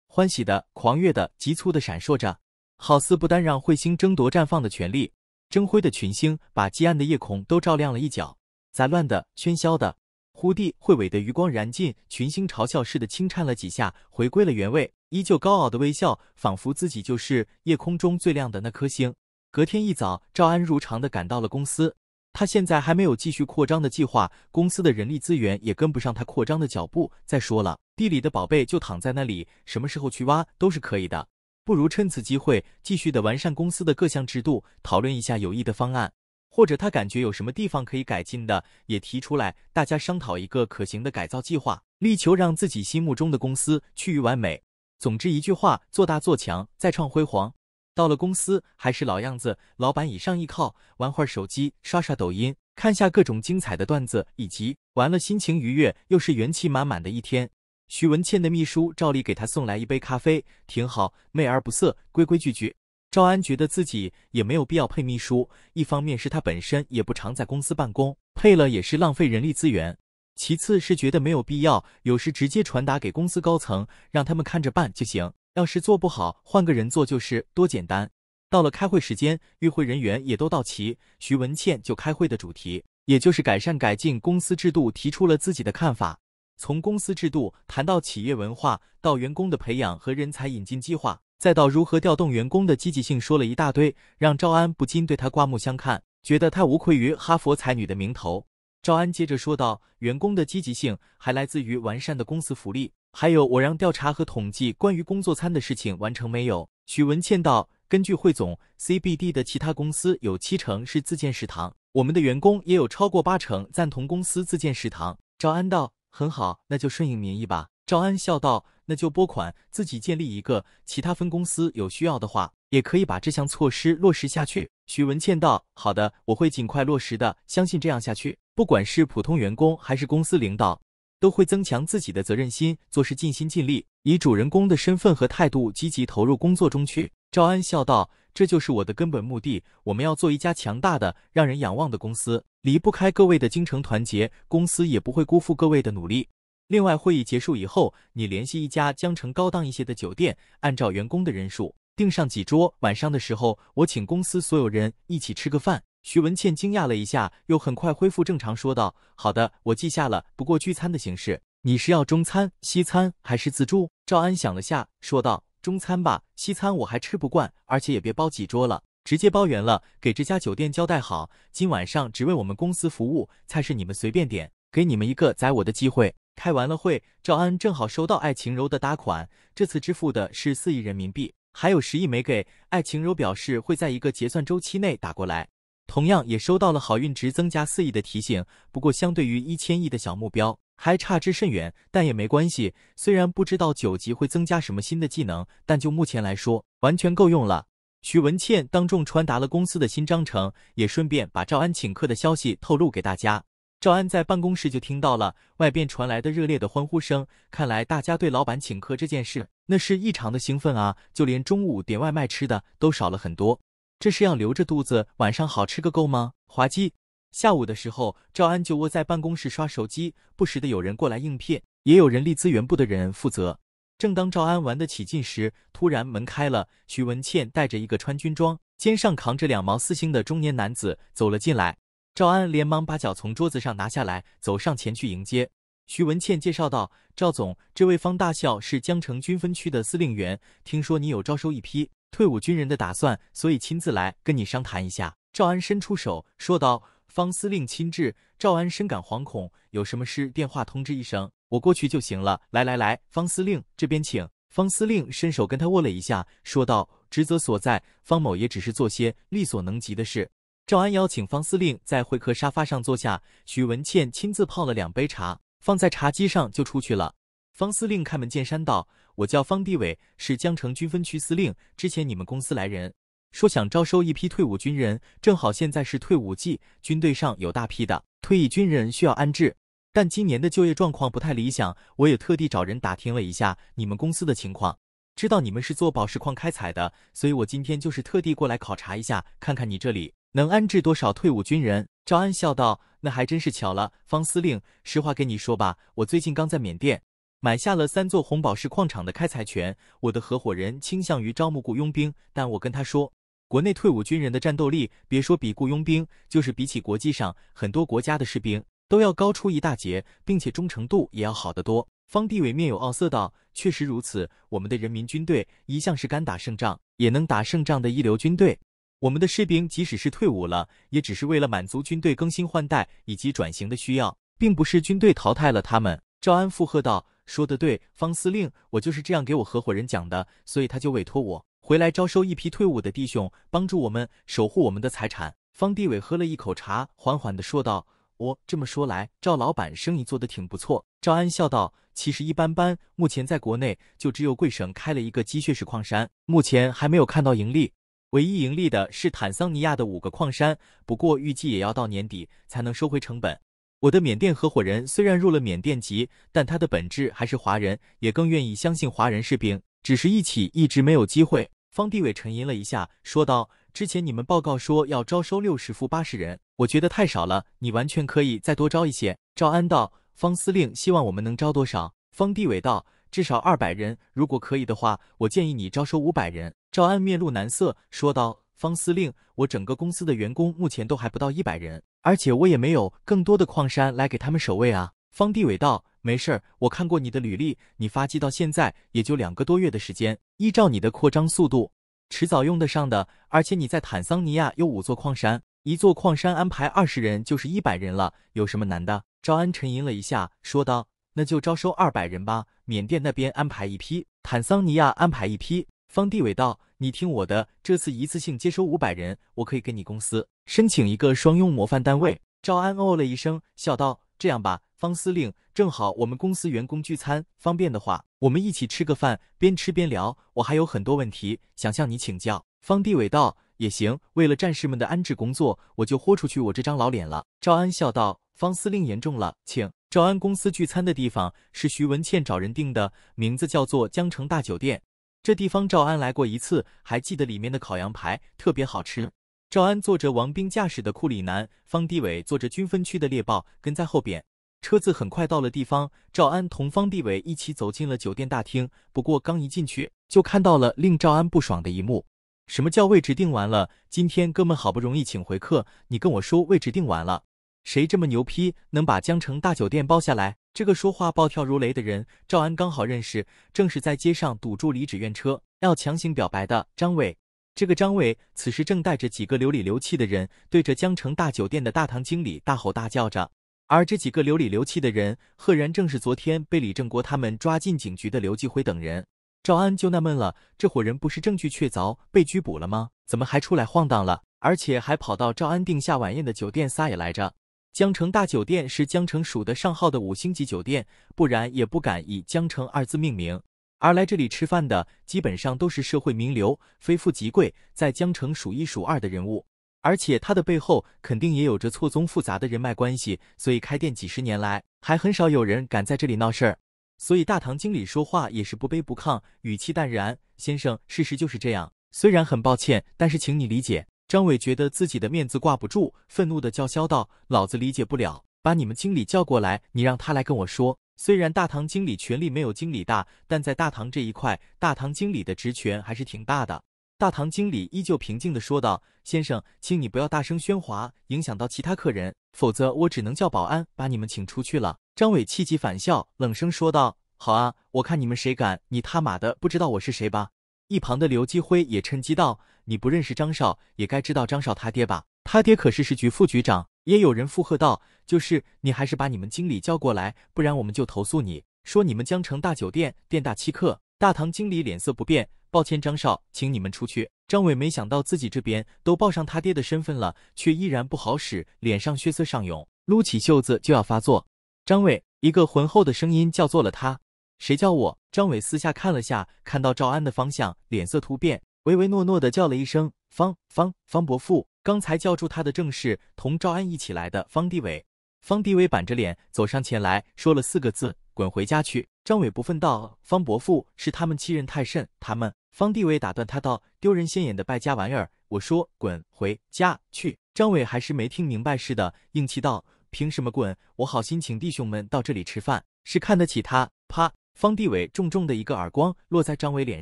欢喜的、狂跃的、急促的闪烁着，好似不单让彗星争夺绽放的权利。争辉的群星把积暗的夜空都照亮了一角，杂乱的喧嚣的，忽地，会尾的余光燃尽，群星嘲笑似的轻颤了几下，回归了原位，依旧高傲的微笑，仿佛自己就是夜空中最亮的那颗星。隔天一早，赵安如常的赶到了公司，他现在还没有继续扩张的计划，公司的人力资源也跟不上他扩张的脚步。再说了，地里的宝贝就躺在那里，什么时候去挖都是可以的。不如趁此机会，继续的完善公司的各项制度，讨论一下有益的方案，或者他感觉有什么地方可以改进的，也提出来，大家商讨一个可行的改造计划，力求让自己心目中的公司趋于完美。总之一句话，做大做强，再创辉煌。到了公司还是老样子，老板以上依靠，玩会儿手机，刷刷抖音，看下各种精彩的段子，以及完了心情愉悦，又是元气满满的一天。徐文倩的秘书照例给他送来一杯咖啡，挺好，媚而不色，规规矩矩。赵安觉得自己也没有必要配秘书，一方面是他本身也不常在公司办公，配了也是浪费人力资源；其次是觉得没有必要，有时直接传达给公司高层，让他们看着办就行。要是做不好，换个人做就是，多简单。到了开会时间，与会人员也都到齐，徐文倩就开会的主题，也就是改善改进公司制度，提出了自己的看法。从公司制度谈到企业文化，到员工的培养和人才引进计划，再到如何调动员工的积极性，说了一大堆，让赵安不禁对他刮目相看，觉得他无愧于哈佛才女的名头。赵安接着说道：“员工的积极性还来自于完善的公司福利，还有我让调查和统计关于工作餐的事情完成没有？”许文倩道：“根据汇总，CBD 的其他公司有七成是自建食堂，我们的员工也有超过八成赞同公司自建食堂。”赵安道。很好，那就顺应民意吧。”赵安笑道，“那就拨款自己建立一个，其他分公司有需要的话，也可以把这项措施落实下去。”许文倩道：“好的，我会尽快落实的。相信这样下去，不管是普通员工还是公司领导，都会增强自己的责任心，做事尽心尽力，以主人公的身份和态度积极投入工作中去。”赵安笑道。这就是我的根本目的，我们要做一家强大的、让人仰望的公司，离不开各位的精诚团结，公司也不会辜负各位的努力。另外，会议结束以后，你联系一家江城高档一些的酒店，按照员工的人数订上几桌。晚上的时候，我请公司所有人一起吃个饭。徐文倩惊讶了一下，又很快恢复正常，说道：“好的，我记下了。不过聚餐的形式，你是要中餐、西餐还是自助？”赵安想了下，说道。中餐吧，西餐我还吃不惯，而且也别包几桌了，直接包圆了。给这家酒店交代好，今晚上只为我们公司服务，菜是你们随便点，给你们一个宰我的机会。开完了会，赵安正好收到爱情柔的打款，这次支付的是四亿人民币，还有十亿没给。爱情柔表示会在一个结算周期内打过来，同样也收到了好运值增加四亿的提醒，不过相对于一千亿的小目标。还差之甚远，但也没关系。虽然不知道九级会增加什么新的技能，但就目前来说，完全够用了。徐文倩当众传达了公司的新章程，也顺便把赵安请客的消息透露给大家。赵安在办公室就听到了外边传来的热烈的欢呼声，看来大家对老板请客这件事那是异常的兴奋啊！就连中午点外卖吃的都少了很多，这是要留着肚子晚上好吃个够吗？滑稽。下午的时候，赵安就窝在办公室刷手机，不时的有人过来应聘，也有人力资源部的人负责。正当赵安玩得起劲时，突然门开了，徐文倩带着一个穿军装、肩上扛着两毛四星的中年男子走了进来。赵安连忙把脚从桌子上拿下来，走上前去迎接。徐文倩介绍道：“赵总，这位方大校是江城军分区的司令员，听说你有招收一批退伍军人的打算，所以亲自来跟你商谈一下。”赵安伸出手说道。方司令亲至，赵安深感惶恐。有什么事电话通知一声，我过去就行了。来来来，方司令这边请。方司令伸手跟他握了一下，说道：“职责所在，方某也只是做些力所能及的事。”赵安邀请方司令在会客沙发上坐下，许文倩亲自泡了两杯茶，放在茶几上就出去了。方司令开门见山道：“我叫方地伟，是江城军分区司令。之前你们公司来人。”说想招收一批退伍军人，正好现在是退伍季，军队上有大批的退役军人需要安置，但今年的就业状况不太理想。我也特地找人打听了一下你们公司的情况，知道你们是做宝石矿开采的，所以我今天就是特地过来考察一下，看看你这里能安置多少退伍军人。赵安笑道：“那还真是巧了，方司令，实话跟你说吧，我最近刚在缅甸买下了三座红宝石矿场的开采权，我的合伙人倾向于招募雇佣兵，但我跟他说。”国内退伍军人的战斗力，别说比雇佣兵，就是比起国际上很多国家的士兵，都要高出一大截，并且忠诚度也要好得多。方地伟面有傲色道：“确实如此，我们的人民军队一向是敢打胜仗，也能打胜仗的一流军队。我们的士兵即使是退伍了，也只是为了满足军队更新换代以及转型的需要，并不是军队淘汰了他们。”赵安附和道：“说的对，方司令，我就是这样给我合伙人讲的，所以他就委托我。”回来招收一批退伍的弟兄，帮助我们守护我们的财产。方地伟喝了一口茶，缓缓地说道：“我这么说来，赵老板生意做得挺不错。”赵安笑道：“其实一般般。目前在国内就只有贵省开了一个鸡血石矿山，目前还没有看到盈利。唯一盈利的是坦桑尼亚的五个矿山，不过预计也要到年底才能收回成本。我的缅甸合伙人虽然入了缅甸籍，但他的本质还是华人，也更愿意相信华人士兵，只是一起一直没有机会。”方地伟沉吟了一下，说道：“之前你们报告说要招收六十副八十人，我觉得太少了，你完全可以再多招一些。”赵安道：“方司令，希望我们能招多少？”方地伟道：“至少二百人，如果可以的话，我建议你招收五百人。”赵安面露难色，说道：“方司令，我整个公司的员工目前都还不到一百人，而且我也没有更多的矿山来给他们守卫啊。”方地伟道。没事儿，我看过你的履历，你发迹到现在也就两个多月的时间，依照你的扩张速度，迟早用得上的。而且你在坦桑尼亚有五座矿山，一座矿山安排二十人就是一百人了，有什么难的？赵安沉吟了一下，说道：“那就招收二百人吧，缅甸那边安排一批，坦桑尼亚安排一批。”方地伟道：“你听我的，这次一次性接收五百人，我可以给你公司申请一个双拥模范单位。”赵安哦了一声，笑道。这样吧，方司令，正好我们公司员工聚餐，方便的话，我们一起吃个饭，边吃边聊。我还有很多问题想向你请教。方地委道，也行，为了战士们的安置工作，我就豁出去我这张老脸了。赵安笑道，方司令言重了，请。赵安公司聚餐的地方是徐文倩找人订的，名字叫做江城大酒店。这地方赵安来过一次，还记得里面的烤羊排特别好吃。赵安坐着王兵驾驶的库里，南方地伟坐着军分区的猎豹跟在后边。车子很快到了地方，赵安同方地伟一起走进了酒店大厅。不过刚一进去，就看到了令赵安不爽的一幕。什么叫位置定完了？今天哥们好不容易请回客，你跟我说位置定完了？谁这么牛批，能把江城大酒店包下来？这个说话暴跳如雷的人，赵安刚好认识，正是在街上堵住李芷苑车要强行表白的张伟。这个张伟此时正带着几个流里流气的人，对着江城大酒店的大堂经理大吼大叫着。而这几个流里流气的人，赫然正是昨天被李正国他们抓进警局的刘继辉等人。赵安就纳闷了：这伙人不是证据确凿被拘捕了吗？怎么还出来晃荡了？而且还跑到赵安定下晚宴的酒店撒野来着？江城大酒店是江城数得上号的五星级酒店，不然也不敢以江城二字命名。而来这里吃饭的基本上都是社会名流，非富即贵，在江城数一数二的人物。而且他的背后肯定也有着错综复杂的人脉关系，所以开店几十年来，还很少有人敢在这里闹事儿。所以大堂经理说话也是不卑不亢，语气淡然：“先生，事实就是这样。虽然很抱歉，但是请你理解。”张伟觉得自己的面子挂不住，愤怒的叫嚣道：“老子理解不了！”把你们经理叫过来，你让他来跟我说。虽然大堂经理权力没有经理大，但在大堂这一块，大堂经理的职权还是挺大的。大堂经理依旧平静的说道：“先生，请你不要大声喧哗，影响到其他客人，否则我只能叫保安把你们请出去了。”张伟气急反笑，冷声说道：“好啊，我看你们谁敢！你他妈的不知道我是谁吧？”一旁的刘继辉也趁机道：“你不认识张少，也该知道张少他爹吧？他爹可是市局副局长。”也有人附和道：“就是，你还是把你们经理叫过来，不然我们就投诉你说你们江城大酒店店大欺客。”大堂经理脸色不变，抱歉：“张少，请你们出去。”张伟没想到自己这边都报上他爹的身份了，却依然不好使，脸上血色上涌，撸起袖子就要发作。张伟一个浑厚的声音叫做了他：“谁叫我？”张伟四下看了下，看到赵安的方向，脸色突变，唯唯诺诺的叫了一声。方方方伯父，刚才叫住他的正是同赵安一起来的方地伟。方地伟板着脸走上前来，说了四个字：“滚回家去。”张伟不忿道：“方伯父，是他们欺人太甚。”他们方地伟打断他道：“丢人现眼的败家玩意儿，我说滚回家去。”张伟还是没听明白似的，硬气道：“凭什么滚？我好心请弟兄们到这里吃饭，是看得起他。”啪！方地伟重重的一个耳光落在张伟脸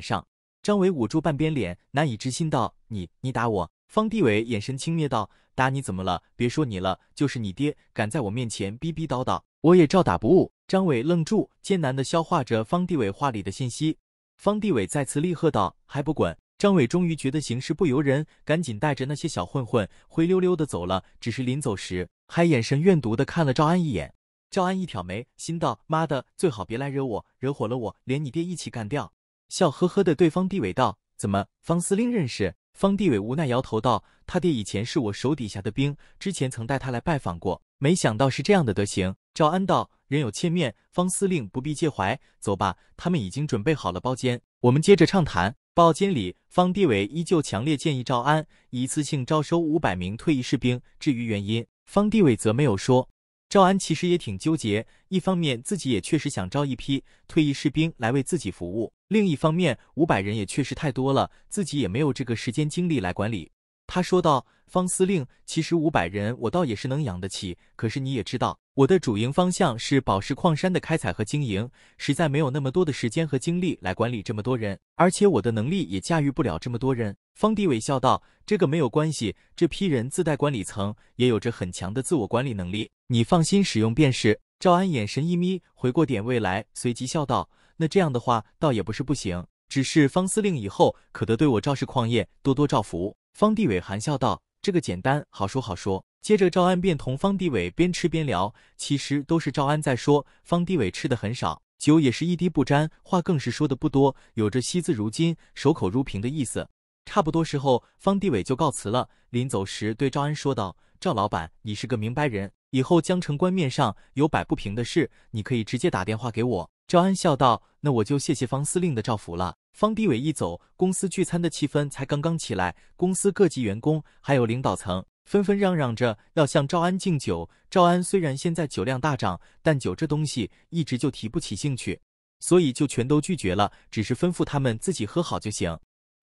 上，张伟捂住半边脸，难以置信道。你你打我！方地伟眼神轻蔑道：“打你怎么了？别说你了，就是你爹，敢在我面前逼逼叨叨，我也照打不误。”张伟愣住，艰难的消化着方地伟话里的信息。方地伟再次厉喝道：“还不滚！”张伟终于觉得形势不由人，赶紧带着那些小混混灰溜溜的走了。只是临走时，还眼神怨毒的看了赵安一眼。赵安一挑眉，心道：妈的，最好别来惹我，惹火了我，连你爹一起干掉。笑呵呵的对方地伟道：“怎么，方司令认识？”方地伟无奈摇头道：“他爹以前是我手底下的兵，之前曾带他来拜访过，没想到是这样的德行。”赵安道：“人有千面，方司令不必介怀。走吧，他们已经准备好了包间，我们接着畅谈。”包间里，方地伟依旧强烈建议赵安一次性招收五百名退役士兵，至于原因，方地伟则没有说。赵安其实也挺纠结，一方面自己也确实想招一批退役士兵来为自己服务，另一方面五百人也确实太多了，自己也没有这个时间精力来管理。他说道：“方司令，其实五百人我倒也是能养得起，可是你也知道，我的主营方向是宝石矿山的开采和经营，实在没有那么多的时间和精力来管理这么多人，而且我的能力也驾驭不了这么多人。”方地伟笑道：“这个没有关系，这批人自带管理层，也有着很强的自我管理能力，你放心使用便是。”赵安眼神一眯，回过点未来，随即笑道：“那这样的话，倒也不是不行，只是方司令以后可得对我赵氏矿业多多照拂。”方地伟含笑道：“这个简单，好说好说。”接着赵安便同方地伟边吃边聊，其实都是赵安在说，方地伟吃的很少，酒也是一滴不沾，话更是说的不多，有着惜字如金、守口如瓶的意思。差不多时候，方地伟就告辞了，临走时对赵安说道。赵老板，你是个明白人，以后江城官面上有摆不平的事，你可以直接打电话给我。赵安笑道：“那我就谢谢方司令的照拂了。”方地伟一走，公司聚餐的气氛才刚刚起来，公司各级员工还有领导层纷纷嚷嚷着要向赵安敬酒。赵安虽然现在酒量大涨，但酒这东西一直就提不起兴趣，所以就全都拒绝了，只是吩咐他们自己喝好就行。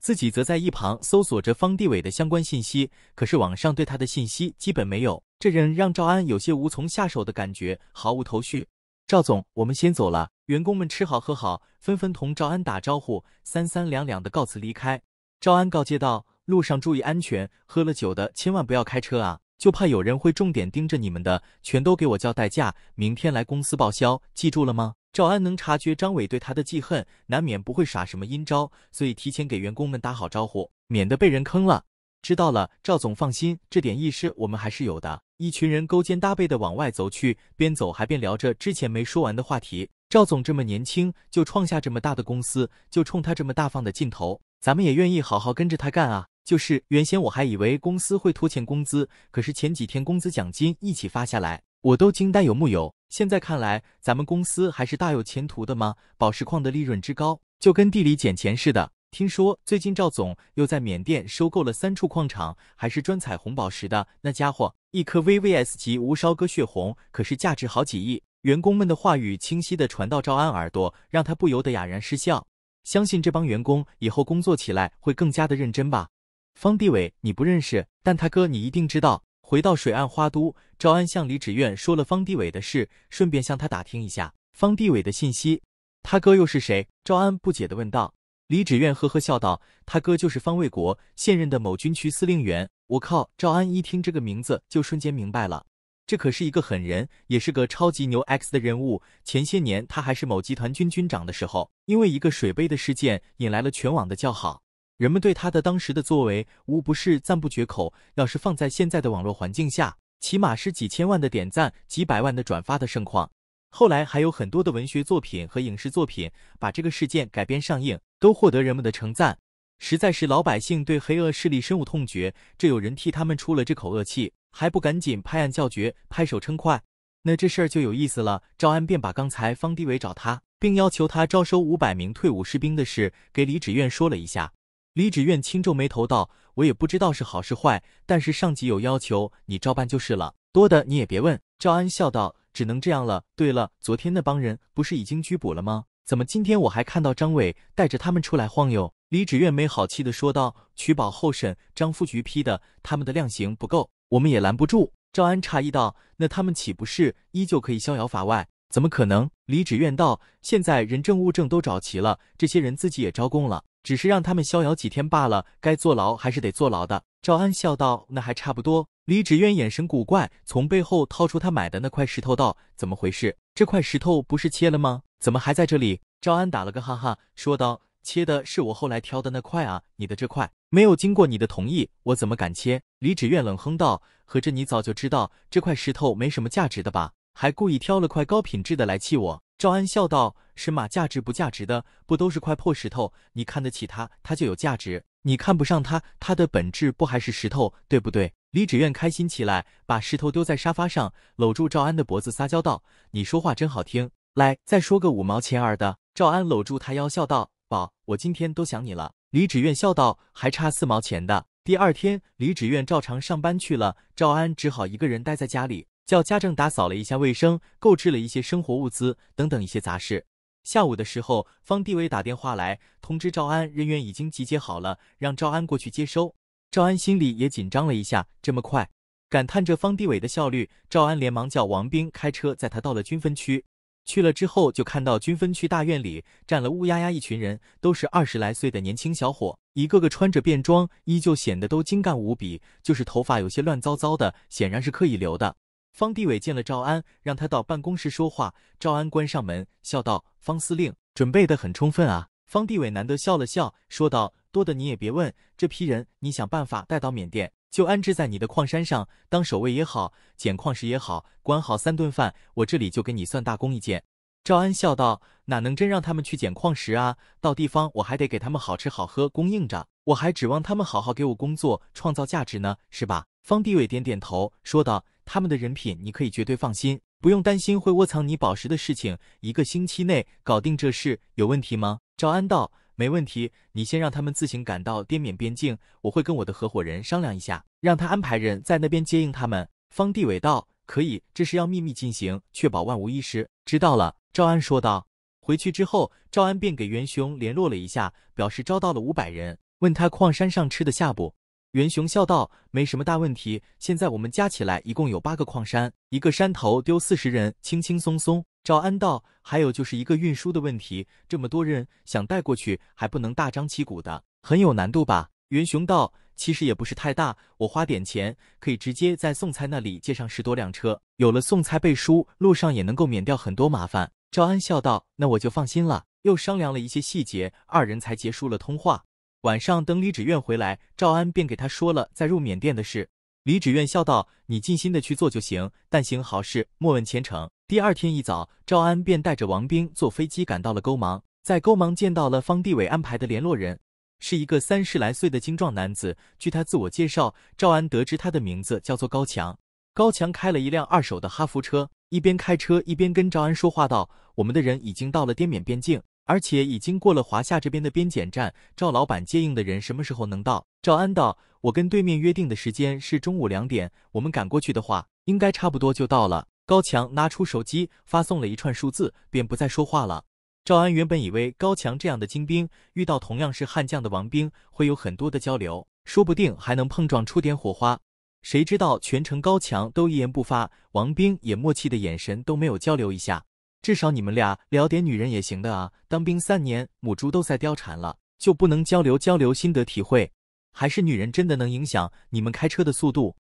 自己则在一旁搜索着方地伟的相关信息，可是网上对他的信息基本没有，这人让赵安有些无从下手的感觉，毫无头绪。赵总，我们先走了。员工们吃好喝好，纷纷同赵安打招呼，三三两两的告辞离开。赵安告诫道：“路上注意安全，喝了酒的千万不要开车啊，就怕有人会重点盯着你们的，全都给我叫代驾，明天来公司报销，记住了吗？”赵安能察觉张伟对他的记恨，难免不会耍什么阴招，所以提前给员工们打好招呼，免得被人坑了。知道了，赵总放心，这点意识我们还是有的。一群人勾肩搭背的往外走去，边走还边聊着之前没说完的话题。赵总这么年轻就创下这么大的公司，就冲他这么大方的劲头，咱们也愿意好好跟着他干啊！就是原先我还以为公司会拖欠工资，可是前几天工资奖金一起发下来，我都惊呆，有木有？现在看来，咱们公司还是大有前途的吗？宝石矿的利润之高，就跟地里捡钱似的。听说最近赵总又在缅甸收购了三处矿场，还是专采红宝石的。那家伙，一颗 VVS 级无烧鸽血红，可是价值好几亿。员工们的话语清晰的传到赵安耳朵，让他不由得哑然失笑。相信这帮员工以后工作起来会更加的认真吧。方地伟你不认识，但他哥你一定知道。回到水岸花都，赵安向李芷苑说了方地伟的事，顺便向他打听一下方地伟的信息。他哥又是谁？赵安不解的问道。李芷苑呵呵笑道：“他哥就是方卫国，现任的某军区司令员。”我靠！赵安一听这个名字，就瞬间明白了，这可是一个狠人，也是个超级牛 X 的人物。前些年他还是某集团军军长的时候，因为一个水杯的事件，引来了全网的叫好。人们对他的当时的作为，无不是赞不绝口。要是放在现在的网络环境下，起码是几千万的点赞、几百万的转发的盛况。后来还有很多的文学作品和影视作品把这个事件改编上映，都获得人们的称赞。实在是老百姓对黑恶势力深恶痛绝，这有人替他们出了这口恶气，还不赶紧拍案叫绝、拍手称快？那这事儿就有意思了。赵安便把刚才方低伟找他，并要求他招收五百名退伍士兵的事，给李芷苑说了一下。李芷苑轻皱眉头道：“我也不知道是好是坏，但是上级有要求，你照办就是了。多的你也别问。”赵安笑道：“只能这样了。对了，昨天那帮人不是已经拘捕了吗？怎么今天我还看到张伟带着他们出来晃悠？”李芷苑没好气的说道：“取保候审，张副局批的，他们的量刑不够，我们也拦不住。”赵安诧异道：“那他们岂不是依旧可以逍遥法外？怎么可能？”李芷苑道：“现在人证物证都找齐了，这些人自己也招供了。”只是让他们逍遥几天罢了，该坐牢还是得坐牢的。赵安笑道：“那还差不多。”李芷苑眼神古怪，从背后掏出他买的那块石头，道：“怎么回事？这块石头不是切了吗？怎么还在这里？”赵安打了个哈哈，说道：“切的是我后来挑的那块啊，你的这块没有经过你的同意，我怎么敢切？”李芷苑冷哼道：“合着你早就知道这块石头没什么价值的吧？还故意挑了块高品质的来气我。”赵安笑道：“是马价值不价值的，不都是块破石头？你看得起它，它就有价值；你看不上它，它的本质不还是石头？对不对？”李芷苑开心起来，把石头丢在沙发上，搂住赵安的脖子撒娇道：“你说话真好听，来，再说个五毛钱儿的。”赵安搂住他腰笑道：“宝，我今天都想你了。”李芷苑笑道：“还差四毛钱的。”第二天，李芷苑照常上班去了，赵安只好一个人待在家里。叫家政打扫了一下卫生，购置了一些生活物资等等一些杂事。下午的时候，方地伟打电话来通知赵安，人员已经集结好了，让赵安过去接收。赵安心里也紧张了一下，这么快，感叹着方地伟的效率。赵安连忙叫王兵开车载他到了军分区。去了之后，就看到军分区大院里站了乌压压一群人，都是二十来岁的年轻小伙，一个个穿着便装，依旧显得都精干无比，就是头发有些乱糟糟的，显然是刻意留的。方地伟见了赵安，让他到办公室说话。赵安关上门，笑道：“方司令准备的很充分啊。”方地伟难得笑了笑，说道：“多的你也别问，这批人你想办法带到缅甸，就安置在你的矿山上，当守卫也好，捡矿石也好，管好三顿饭，我这里就给你算大功一件。”赵安笑道：“哪能真让他们去捡矿石啊？到地方我还得给他们好吃好喝供应着，我还指望他们好好给我工作，创造价值呢，是吧？”方地伟点点头说道：“他们的人品你可以绝对放心，不用担心会窝藏你宝石的事情。一个星期内搞定这事有问题吗？”赵安道：“没问题，你先让他们自行赶到滇缅边境，我会跟我的合伙人商量一下，让他安排人在那边接应他们。”方地伟道：“可以，这是要秘密进行，确保万无一失。知道了。”赵安说道：“回去之后，赵安便给袁雄联络了一下，表示招到了五百人，问他矿山上吃得下不？”袁雄笑道：“没什么大问题，现在我们加起来一共有八个矿山，一个山头丢四十人，轻轻松松。”赵安道：“还有就是一个运输的问题，这么多人想带过去，还不能大张旗鼓的，很有难度吧？”袁雄道：“其实也不是太大，我花点钱可以直接在送菜那里借上十多辆车，有了送菜背书，路上也能够免掉很多麻烦。”赵安笑道：“那我就放心了。”又商量了一些细节，二人才结束了通话。晚上等李芷苑回来，赵安便给他说了在入缅甸的事。李芷苑笑道：“你尽心的去做就行，但行好事，莫问前程。”第二天一早，赵安便带着王兵坐飞机赶到了沟芒，在沟芒见到了方地伟安排的联络人，是一个三十来岁的精壮男子。据他自我介绍，赵安得知他的名字叫做高强。高强开了一辆二手的哈弗车。一边开车一边跟赵安说话道：“我们的人已经到了滇缅边境，而且已经过了华夏这边的边检站。赵老板接应的人什么时候能到？”赵安道：“我跟对面约定的时间是中午两点，我们赶过去的话，应该差不多就到了。”高强拿出手机发送了一串数字，便不再说话了。赵安原本以为高强这样的精兵遇到同样是悍将的王兵，会有很多的交流，说不定还能碰撞出点火花。谁知道全程高强都一言不发，王兵也默契的眼神都没有交流一下。至少你们俩聊点女人也行的啊！当兵三年，母猪都赛貂蝉了，就不能交流交流心得体会？还是女人真的能影响你们开车的速度？